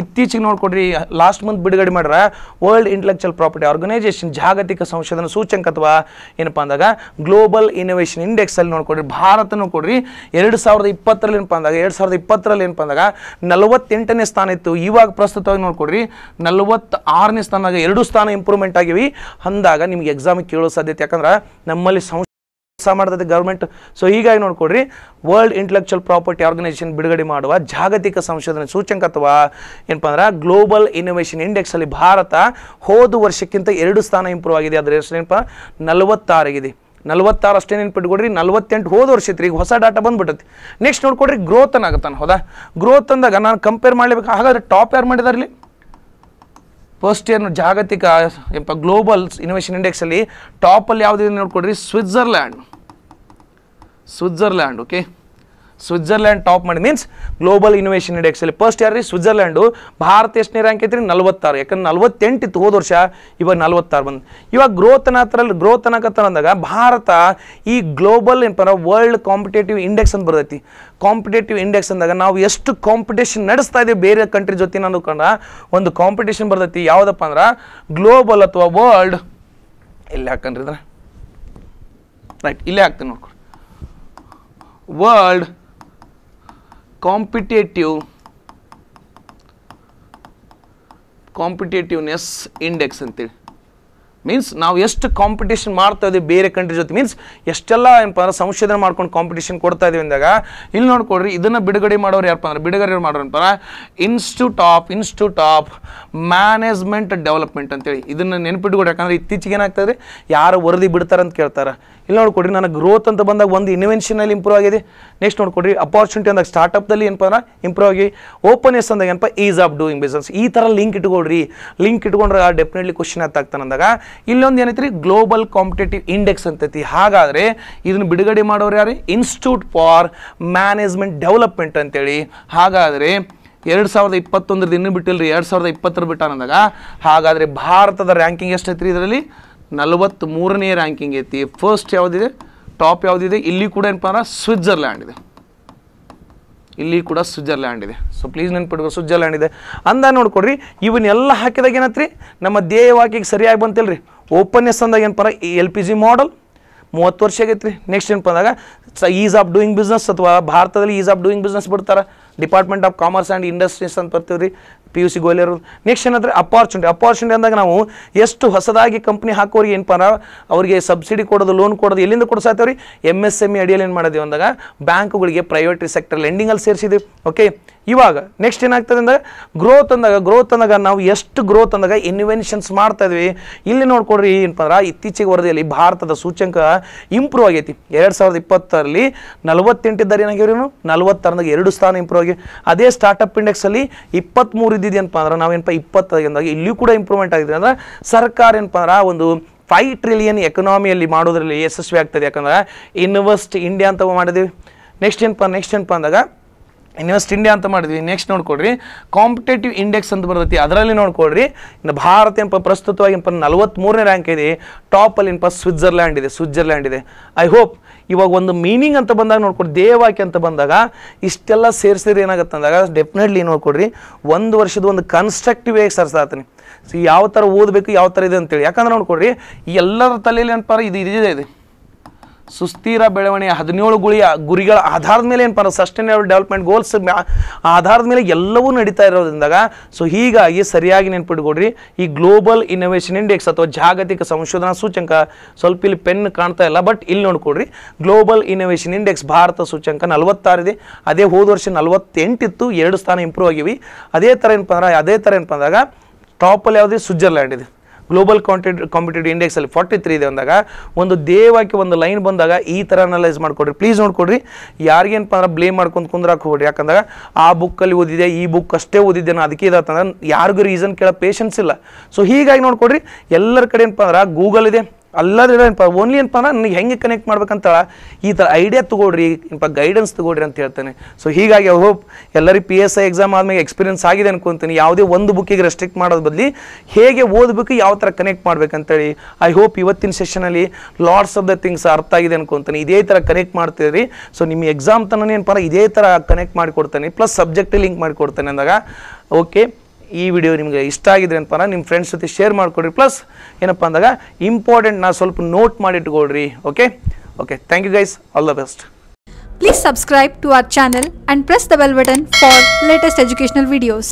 ಇತ್ತೀಚೆಗೆ ನೋಡ್ಕೊಡ್ರಿ ಲಾಸ್ಟ್ ಮಂತ್ ಬಿಡುಗಡೆ ಮಾಡ್ರೆ ವರ್ಲ್ಡ್ ಇಂಟಲೆಕ್ಚುಯಲ್ ಪ್ರಾಪರ್ಟಿ ಆರ್ಗನೈಸೇಷನ್ ಜಾಗತಿಕ ಸಂಶೋಧನಾ ಸೂಚ್ಯಂಕ ಅಥವಾ ಏನಪ್ಪ ಅಂದಾಗ ಗ್ಲೋಬಲ್ ಇನೋವೇಷನ್ ಇಂಡೆಕ್ಸಲ್ಲಿ ನೋಡ್ಕೊಡ್ರಿ ಭಾರತ ಕೊಡ್ರಿ ಎರಡು ಸಾವಿರದ ಇಪ್ಪತ್ತರಲ್ಲಿ ಏನಪ್ಪ ಅಂದಾಗ ಎರಡು ಸಾವಿರದ ಇಪ್ಪತ್ತರ ಏನಪ್ಪ ಅಂದಾಗ ನಲವತ್ತೆಂಟನೇ ಸ್ಥಾನ ಇತ್ತು ಇವಾಗ ಪ್ರಸ್ತುತವಾಗಿ ನೋಡ್ಕೊಡ್ರಿ ನಲವತ್ತ ಆರನೇ ಸ್ಥಾನ ಎರಡು ಸ್ಥಾನ ಇಂಪ್ರೂವ್ಮೆಂಟ್ ಆಗಿವಿ ಅಂದಾಗ ನಿಮ್ಗೆ ಎಕ್ಸಾಮ್ ಕೇಳೋ ಸಾಧ್ಯತೆ ಯಾಕಂದ್ರೆ ನಮ್ಮಲ್ಲಿ ಸಂಸ್ಥೆ ಮಾಡ್ತದೆ ಗೌರ್ಮೆಂಟ್ ಸೊ ಹೀಗಾಗಿ ನೋಡ್ಕೊಡ್ರಿ ವರ್ಲ್ಡ್ ಇಂಟಲೆಕ್ಚುಯಲ್ ಪ್ರಾಪರ್ಟಿ ಆರ್ಗನೈಸೇಷನ್ ಬಿಡುಗಡೆ ಮಾಡುವ ಜಾಗತಿಕ ಸಂಶೋಧನೆ ಸೂಚ್ಯಂಕ ಅಥವಾ ಏನಪ್ಪ ಅಂದ್ರೆ ಗ್ಲೋಬಲ್ ಇಂಡೆಕ್ಸ್ ಅಲ್ಲಿ ಭಾರತ ಹೋದ ವರ್ಷಕ್ಕಿಂತ ಎರಡು ಸ್ಥಾನ ಇಂಪ್ರೂವ್ ಆಗಿದೆ ಅದರ ಹೆಸರು ಏನಪ್ಪ ನಲವತ್ತಾರಾಗಿದೆ ನಲ್ವತ್ತಾರು ಅಷ್ಟೇ ನೆನ್ಪಿಟ್ಕೊಡ್ರಿ ನಲ್ವತ್ತೆಂಟು ಹೋದ ವರ್ಷ ಇತ್ತು ಈಗ ಹೊಸ ಡಾಟಾ ಬಂದ್ಬಿಟ್ಟತಿ ನೆಕ್ಸ್ಟ್ ನೋಡ್ಕೊಡ್ರಿ ಗ್ರೋತ್ ಅನ್ನಾಗತ್ತಾನ ಹೌದಾ ಗ್ರೋತ್ ಅಂದಾಗ ನಾನು ಕಂಪೇರ್ ಮಾಡ್ಲೇಬೇಕು ಹಾಗಾದ್ರೆ ಟಾಪ್ ಯಾರು ಮಾಡಿದಾರಲ್ಲಿ ಫಸ್ಟ್ ಇಯರ್ ಜಾಗತಿಕ ಎಂಬ ಗ್ಲೋಬಲ್ ಇನೋವೇಷನ್ ಇಂಡೆಕ್ಸಲ್ಲಿ ಟಾಪಲ್ಲಿ ಯಾವುದಿದೆ ನೋಡ್ಕೊಡ್ರಿ Switzerland Switzerland okay Switzerland top ಮಾಡಿ ಮೀನ್ಸ್ ಗ್ಲೋಬಲ್ ಇನೋವೇಷನ್ ಅಲ್ಲಿ ಫಸ್ಟ್ ಯಾರು ರೀ ಸ್ವಿಟ್ಜರ್ಲ್ಯಾಂಡು ಭಾರತ ಎಷ್ಟನೇ ರ್ಯಾಂಕ್ ಐತ್ರಿ ನಲ್ವತ್ತಾರು ಯಾಕಂದ್ರೆ ನಲ್ವತ್ತೆಂಟು ಇತ್ತು ಹೋದ ವರ್ಷ ಇವಾಗ ನಲ್ವತ್ತಾರು ಬಂದು ಇವಾಗ ಗ್ರೋತ್ ಅನ್ನತ್ರಲ್ಲಿ ಗ್ರೋತ್ ಅನ್ನಕತ್ತ ಅಂದಾಗ ಭಾರತ ಈ ಗ್ಲೋಬಲ್ ಏನಪ್ಪ ವರ್ಲ್ಡ್ ಕಾಂಪಿಟೇಟಿವ್ ಇಂಡೆಕ್ಸ್ ಅಂತ ಬರ್ತೈತಿ ಕಾಂಪಿಟೇಟಿವ್ ಇಂಡೆಕ್ಸ್ ಅಂದಾಗ ನಾವು ಎಷ್ಟು ಕಾಂಪಿಟೇಷನ್ ನಡೆಸ್ತಾ ಇದ್ದೀವಿ ಬೇರೆ ಕಂಟ್ರಿ ಜೊತೆ ನಾನು ಒಂದು ಕಾಂಪಿಟೇಷನ್ ಬರ್ತೈತಿ ಯಾವುದಪ್ಪ ಅಂದ್ರೆ ಗ್ಲೋಬಲ್ ಅಥವಾ ವರ್ಲ್ಡ್ ಇಲ್ಲಿ ಹಾಕನ್ರಿ ರೈಟ್ ಇಲ್ಲೇ ಹಾಕ್ತೀನಿ ನೋಡ್ಕೊಡಿ ವರ್ಲ್ಡ್ competitive ಕಾಂಪಿಟೇಟಿವ್ನೆಸ್ ಇಂಡೆಕ್ಸ್ ಅಂತೇಳಿ ಮೀನ್ಸ್ ನಾವು ಎಷ್ಟು ಕಾಂಪಿಟೇಷನ್ ಮಾಡ್ತಾ ಇದ್ದೀವಿ ಬೇರೆ ಕಂಟ್ರಿ ಜೊತೆ ಮೀನ್ಸ್ ಎಷ್ಟೆಲ್ಲ ಏನಪ್ಪ ಅಂದ್ರೆ ಸಂಶೋಧನೆ ಮಾಡ್ಕೊಂಡು ಕಾಂಪಿಟೇಷನ್ ಕೊಡ್ತಾ ಇದೀವಿ ಅಂದಾಗ ಇಲ್ಲಿ ನೋಡ್ಕೊಡ್ರಿ ಇದನ್ನು ಬಿಡುಗಡೆ ಮಾಡೋರು ಯಾರಪ್ಪ ಅಂದ್ರೆ ಬಿಡುಗಡೆ ಮಾಡೋರು ಅಂತಾರೆ institute of institute of management development ಅಂತೇಳಿ ಇದನ್ನು ನೆನಪಿಟ್ಕೊಡಿ ಯಾಕಂದ್ರೆ ಇತ್ತೀಚೆಗೆ ಏನಾಗ್ತದೆ ಯಾರು ವರದಿ ಬಿಡ್ತಾರಂತ ಕೇಳ್ತಾರೆ ಇಲ್ಲಿ ನೋಡ್ಕೊಡ್ರಿ ನನಗೆ ಗ್ರೋತ್ ಅಂತ ಬಂದಾಗ ಒಂದು ಇನ್ವೆನ್ಷನಲ್ಲಿ ಇಂಪ್ರೂವ್ ಆಗಿದೆ ನೆಕ್ಸ್ಟ್ ನೋಡ್ಕೊಡ್ರಿ ಅಪಾರ್ಚುನಿಟಿ ಅಂದಾಗ ಸ್ಟಾರ್ಟಪ್ದಲ್ಲಿ ಏನಪ್ಪ ಅಂದ್ರೆ ಇಂಪ್ರೂವ್ ಆಗಿ ಓಪನ್ನೆಸ್ ಅಂದಾಗ ಏನಪ್ಪ ಈಸ್ ಆಫ್ ಡೂಯಿಂಗ್ ಬಿಸ್ನೆಸ್ ಈ ಥರ ಲಿಂಕ್ ಇಟ್ಕೊಡ್ರಿ ಲಿಂಕ್ ಇಟ್ಕೊಂಡ್ರೆ ಡೆಫಿನೆಟ್ಲಿ ಕ್ವಶನ್ ಆಗ್ತಾನೆ ಅಂದಾಗ ಇಲ್ಲೊಂದು ಏನೈತ್ರಿ ಗ್ಲೋಬಲ್ ಕಾಂಪಿಟೇಟಿವ್ ಇಂಡೆಕ್ಸ್ ಅಂತೈತಿ ಹಾಗಾದರೆ ಇದನ್ನು ಬಿಡುಗಡೆ ಮಾಡೋರು ಯಾರು ಇನ್ಸ್ಟಿಟ್ಯೂಟ್ ಫಾರ್ ಮ್ಯಾನೇಜ್ಮೆಂಟ್ ಡೆವಲಪ್ಮೆಂಟ್ ಅಂತೇಳಿ ಹಾಗಾದರೆ ಎರಡು ಸಾವಿರದ ಇಪ್ಪತ್ತೊಂದರದ ಇನ್ನೂ ಬಿಟ್ಟಿಲ್ಲ ರೀ ಎರಡು ಸಾವಿರದ ಇಪ್ಪತ್ತರ ಬಿಟ್ಟಾನಂದಾಗ ಅಂದಾಗ ಹಾಗಾದರೆ ಭಾರತದ ರ್ಯಾಂಕಿಂಗ್ ಎಷ್ಟೈತ್ರಿ ಇದರಲ್ಲಿ ನಲವತ್ತ್ ಮೂರನೇ ರ್ಯಾಂಕಿಂಗ್ ಐತಿ ಫಸ್ಟ್ ಯಾವುದಿದೆ ಟಾಪ್ ಯಾವುದಿದೆ ಇಲ್ಲಿ ಕೂಡ ಏನಪ್ಪ ಅಂದ್ರೆ ಸ್ವಿಟ್ಜರ್ಲ್ಯಾಂಡ್ ಇದೆ ಇಲ್ಲಿ ಕೂಡ ಸ್ವಿಟ್ಜರ್ಲ್ಯಾಂಡ್ ಇದೆ ಸೊ ಪ್ಲೀಸ್ ನೆನ್ಪಿಡ್ಬೋದು ಸ್ವಿಟ್ಜರ್ಲ್ಯಾಂಡ್ ಇದೆ ಅಂದ ನೋಡ್ಕೊಡ್ರಿ ಇವನ್ನೆಲ್ಲ ಹಾಕಿದಾಗ ಏನತ್ರಿ ನಮ್ಮ ಧ್ಯೇಯವಾಕ್ಯಕ್ಕೆ ಸರಿಯಾಗಿ ಬಂತಲ್ಲ ರೀ ಅಂದಾಗ ಏನಪ್ಪ ಈ ಎಲ್ ಪಿ ಜಿ ಮಾಡಲ್ ಮೂವತ್ತು ವರ್ಷ ಆಗೈತೆ ರೀ ನೆಕ್ಸ್ಟ್ ಏನಪ್ಪ ಅಂದಾಗ ಈಸ್ ಆಫ್ ಡೂಯಿಂಗ್ ಬಿಸ್ನೆಸ್ ಅಥವಾ ಭಾರತದಲ್ಲಿ ಈಸ್ ಆಫ್ ಡೂಯಿಂಗ್ ಬಿಸ್ನೆಸ್ ಬಿಡ್ತಾರೆ department of commerce and industries ಅಂತ ಬರ್ತೀವಿ ರೀ ಪಿ ಯು ಸಿ ಗೋಲಿಯರು ನೆಕ್ಸ್ಟ್ ಏನಂದರೆ ಅಪಾರ್ಚುನಿಟಿ ಅಪಾರ್ಚುನಿಟಿ ಅಂದಾಗ ನಾವು ಎಷ್ಟು ಹೊಸದಾಗಿ ಕಂಪ್ನಿ ಹಾಕೋರಿಗೆ ಏನಪ್ಪ ಅವರಿಗೆ ಸಬ್ಸಿಡಿ ಕೊಡೋದು ಲೋನ್ ಕೊಡೋದು ಎಲ್ಲಿಂದ ಕೊಡ್ಸಾತೇವ್ರಿ M S M E e ಅಡಿಯಲ್ಲಿ ಏನು ಮಾಡಿದೀವಿ ಅಂದಾಗ ಬ್ಯಾಂಕ್ಗಳಿಗೆ ಪ್ರೈವೇಟ್ ಸೆಕ್ಟರ್ ಲೆಂಡಿಂಗಲ್ಲಿ ಸೇರಿಸಿದ್ವಿ ಓಕೆ ಇವಾಗ ನೆಕ್ಸ್ಟ್ ಏನಾಗ್ತದೆ ಅಂದರೆ ಗ್ರೋತ್ ಅಂದಾಗ ಗ್ರೋತ್ ಅಂದಾಗ ನಾವು ಎಷ್ಟು ಗ್ರೋತ್ ಅಂದಾಗ ಇನ್ವೆನ್ಷನ್ಸ್ ಮಾಡ್ತಾ ಇದ್ವಿ ಇಲ್ಲಿ ನೋಡ್ಕೊಡ್ರಿ ಏನಪ್ಪ ಅಂದ್ರೆ ಇತ್ತೀಚೆಗೆ ವರದಿಯಲ್ಲಿ ಭಾರತದ ಸೂಚ್ಯಂಕ ಇಂಪ್ರೂವ್ ಆಗೈತಿ ಎರಡು ಸಾವಿರದ ಇಪ್ಪತ್ತರಲ್ಲಿ ನಲವತ್ತೆಂಟಿದ್ದಾರೆ ಏನಾಗಿವ್ರಿ ನಲ್ವತ್ತಾರದಾಗ ಎರಡು ಸ್ಥಾನ ಇಂಪ್ರೂವ್ ಆಗಿ ಅದೇ ಸ್ಟಾರ್ಟಪ್ ಇಂಡೆಕ್ಸಲ್ಲಿ ಇಪ್ಪತ್ತ್ಮೂರು ಬಿದ್ದಿದೆಯಪ್ಪ ಅಂದ್ರೆ ನಾವೇನಪ್ಪ ಇಪ್ಪತ್ತೈದಾಗಿ ಇಲ್ಲಿಯೂ ಕೂಡ ಇಂಪ್ರೂವ್ಮೆಂಟ್ ಆಗಿದೆ ಅಂದ್ರೆ ಸರ್ಕಾರ ಏನಪ್ಪ ಅಂದ್ರೆ ಒಂದು ಫೈ ಟ್ರಿಲಿಯನ್ ಎಕನಾಮಿಯಲ್ಲಿ ಮಾಡೋದ್ರಲ್ಲಿ ಯಶಸ್ವಿ ಆಗ್ತದೆ ಯಾಕಂದ್ರೆ ಇನ್ವೆಸ್ಟ್ ಇಂಡಿಯಾ ಅಂತ ಮಾಡಿದ್ವಿ ನೆಕ್ಸ್ಟ್ ಏನಪ್ಪ ನೆಕ್ಸ್ಟ್ ಏನಪ್ಪ ಅಂದಾಗ ಇನ್ವೆಸ್ಟ್ ಇಂಡಿಯಾ ಅಂತ ಮಾಡಿದ್ವಿ ನೆಕ್ಸ್ಟ್ ನೋಡ್ಕೊಡ್ರಿ ಕಾಂಪಿಟೇಟಿವ್ ಇಂಡೆಕ್ಸ್ ಅಂತ ಬರ್ತೈತಿ ಅದರಲ್ಲಿ ನೋಡ್ಕೊಡ್ರಿ ಇನ್ನು ಭಾರತ ಏನಪ್ಪ ಪ್ರಸ್ತುತವಾಗಿ ಏನಪ್ಪ ಮೂರನೇ ರ್ಯಾಂಕ್ ಇದೆ ಟಾಪಲ್ಲಿ ಏನಪ್ಪ ಸ್ವಿಟ್ಜರ್ಲ್ಯಾಂಡ್ ಇದೆ ಸ್ವಿಟ್ಜರ್ಲ್ಯಾಂಡ್ ಇದೆ ಐ ಹೋಪ್ ಇವಾಗ ಒಂದು ಮೀನಿಂಗ್ ಅಂತ ಬಂದಾಗ ನೋಡ್ಕೊಡಿ ದೇವಾಕ್ಯ ಅಂತ ಬಂದಾಗ ಇಷ್ಟೆಲ್ಲ ಸೇರಿಸಿದ್ರೆ ಏನಾಗುತ್ತೆ ಅಂದಾಗ ಡೆಫಿನೆಟ್ಲಿ ನೋಡ್ಕೊಡ್ರಿ ಒಂದು ವರ್ಷದ ಒಂದು ಕನ್ಸ್ಟ್ರಕ್ಟಿವ್ ಆಗಿ ಸರ್ಸಾತೀನಿ ಸೊ ಯಾವ ಥರ ಓದಬೇಕು ಯಾವ ಥರ ಇದೆ ಅಂತೇಳಿ ಯಾಕಂದ್ರೆ ನೋಡ್ಕೊಡ್ರಿ ಎಲ್ಲರ ತಲೆಯಲ್ಲಿ ಏನಪ್ಪ ಇದು ಇದೇ ಇದೆ ಸುಸ್ಥಿರ ಬೆಳವಣಿಗೆ ಹದಿನೇಳು ಗುಳಿಯ ಗುರಿಗಳ ಆಧಾರದ ಮೇಲೆ ಏನು ಪರ ಸಸ್ಟೈನಬಲ್ ಡೆವಲಪ್ಮೆಂಟ್ ಗೋಲ್ಸ್ ಆಧಾರದ ಮೇಲೆ ಎಲ್ಲವೂ ನಡೀತಾ ಇರೋದ್ರಿಂದಾಗ ಸೊ ಹೀಗಾಗಿ ಸರಿಯಾಗಿ ನೆನ್ಪಿಟ್ಕೊಡ್ರಿ ಈ ಗ್ಲೋಬಲ್ ಇನೋವೇಷನ್ ಇಂಡೆಕ್ಸ್ ಅಥವಾ ಜಾಗತಿಕ ಸಂಶೋಧನಾ ಸೂಚ್ಯಂಕ ಸ್ವಲ್ಪ ಇಲ್ಲಿ ಪೆನ್ ಕಾಣ್ತಾ ಇಲ್ಲ ಬಟ್ ಇಲ್ಲಿ ನೋಡ್ಕೊಡ್ರಿ ಗ್ಲೋಬಲ್ ಇನೋವೇಷನ್ ಇಂಡೆಕ್ಸ್ ಭಾರತ ಸೂಚ್ಯಂಕ ನಲವತ್ತಾರಿದೆ ಅದೇ ಹೋದ ವರ್ಷ ನಲವತ್ತೆಂಟಿತ್ತು ಎರಡು ಸ್ಥಾನ ಇಂಪ್ರೂವ್ ಆಗಿವಿ ಅದೇ ಥರ ಏನಪ್ಪ ಅಂದ್ರೆ ಅದೇ ಥರ ಏನಪ್ಪ ಅಂದಾಗ ಟಾಪಲ್ಲಿ ಯಾವುದೇ ಸ್ವಿಟ್ಜರ್ಲ್ಯಾಂಡ್ ಇದೆ ಗ್ಲೋಬಲ್ ಕಾಂಟೆಡ್ ಇಂಡೆಕ್ಸ್ ಇಂಡೆಕ್ಸಲ್ಲಿ ಫಾರ್ಟಿ ತ್ರೀ ಇದೆ ಅಂದಾಗ ಒಂದು ದೇವಕ್ಕೆ ಒಂದು ಲೈನ್ ಬಂದಾಗ ಈ ಥರ ಅನಲೈಸ್ ಮಾಡ್ಕೊಡ್ರಿ ಪ್ಲೀಸ್ ನೋಡ್ಕೊಡ್ರಿ ಯಾರಿಗೇನಪ್ಪ ಅಂದ್ರೆ ಬ್ಲೇಮ್ ಮಾಡ್ಕೊಂಡು ಕುಂದ್ರ ಹೋಗ್ರಿ ಯಾಕಂದಾಗ ಆ ಬುಕ್ಕಲ್ಲಿ ಓದಿದೆ ಈ ಬುಕ್ ಅಷ್ಟೇ ಓದಿದ್ದೆ ನಾನು ಅದಕ್ಕೆ ಇದಾತಂದ್ರೆ ಯಾರಿಗೂ ರೀಸನ್ ಕೇಳೋ ಪೇಷನ್ಸ್ ಇಲ್ಲ ಸೊ ಹೀಗಾಗಿ ನೋಡ್ಕೊಡ್ರಿ ಎಲ್ಲರ ಕಡೆ ಏನಪ್ಪ ಅಂದ್ರೆ ಗೂಗಲ್ ಇದೆ ಅಲ್ಲದ್ರೆ ಏನಪ್ಪ ಓನ್ಲಿ ಏನಪ್ಪ ಅಂದ್ರೆ ನನಗೆ ಹೆಂಗೆ ಕನೆಕ್ಟ್ ಮಾಡ್ಬೇಕಂತ ಈ ಥರ ಐಡಿಯಾ ತೊಗೊಳ್ರಿ ಏನಪ್ಪ ಗೈಡೆನ್ಸ್ ತೊಗೊಳ್ರಿ ಅಂತ ಹೇಳ್ತಾನೆ ಸೊ ಹೀಗಾಗಿ ಐ ಹೋಪ್ ಎಲ್ಲರಿಗೂ ಪಿ ಎಸ್ ಐ ಎಕ್ಸಾಮ್ ಆದಮೇಲೆ ಎಕ್ಸ್ಪೀರಿಯನ್ಸ್ ಆಗಿದೆ ಅನ್ಕೊಂತೀನಿ ಯಾವುದೇ ಒಂದು ಬುಕ್ಕಿಗೆ ರೆಸ್ಟ್ರಿಕ್ಟ್ ಮಾಡೋದು ಬದಲಿ ಹೇಗೆ ಓದಬೇಕು ಯಾವ ಥರ ಕನೆಕ್ಟ್ ಮಾಡ್ಬೇಕಂತೇಳಿ ಐ ಹೋಪ್ ಇವತ್ತಿನ ಸೆಷನಲ್ಲಿ ಲಾಡ್ಸ್ ಆಫ್ ದ ಥಿಂಗ್ಸ್ ಅರ್ಥ ಆಗಿದೆ ಅನ್ಕೊತೀನಿ ಇದೇ ಥರ ಕನೆಕ್ಟ್ ಮಾಡ್ತೀರಿ ಸೊ ನಿಮ್ಮ ಎಕ್ಸಾಮ್ ತನಕ ಏನಪ್ಪ ಇದೇ ಥರ ಕನೆಕ್ಟ್ ಮಾಡಿಕೊಡ್ತಾನೆ ಪ್ಲಸ್ ಸಬ್ಜೆಕ್ಟ್ ಲಿಂಕ್ ಮಾಡಿಕೊಡ್ತಾನೆ ಅಂದಾಗ ಓಕೆ ಈ ವಿಡಿಯೋ ನಿಮಗೆ ಇಷ್ಟ ಆಗಿದೆ ಅಂತ ನಿಮ್ಮ ಫ್ರೆಂಡ್ಸ್ ಜೊತೆ ಶೇರ್ ಮಾಡಿಕೊಡ್ರಿ ಪ್ಲಸ್ ಏನಪ್ಪ ಅಂದಾಗ ಇಂಪಾರ್ಟೆಂಟ್ ನಾ ಸ್ವಲ್ಪ ನೋಟ್ ಮಾಡಿಟ್ಕೊಳ್ರಿ okay okay thank you guys all the best please subscribe to our channel and press the bell button for latest educational videos.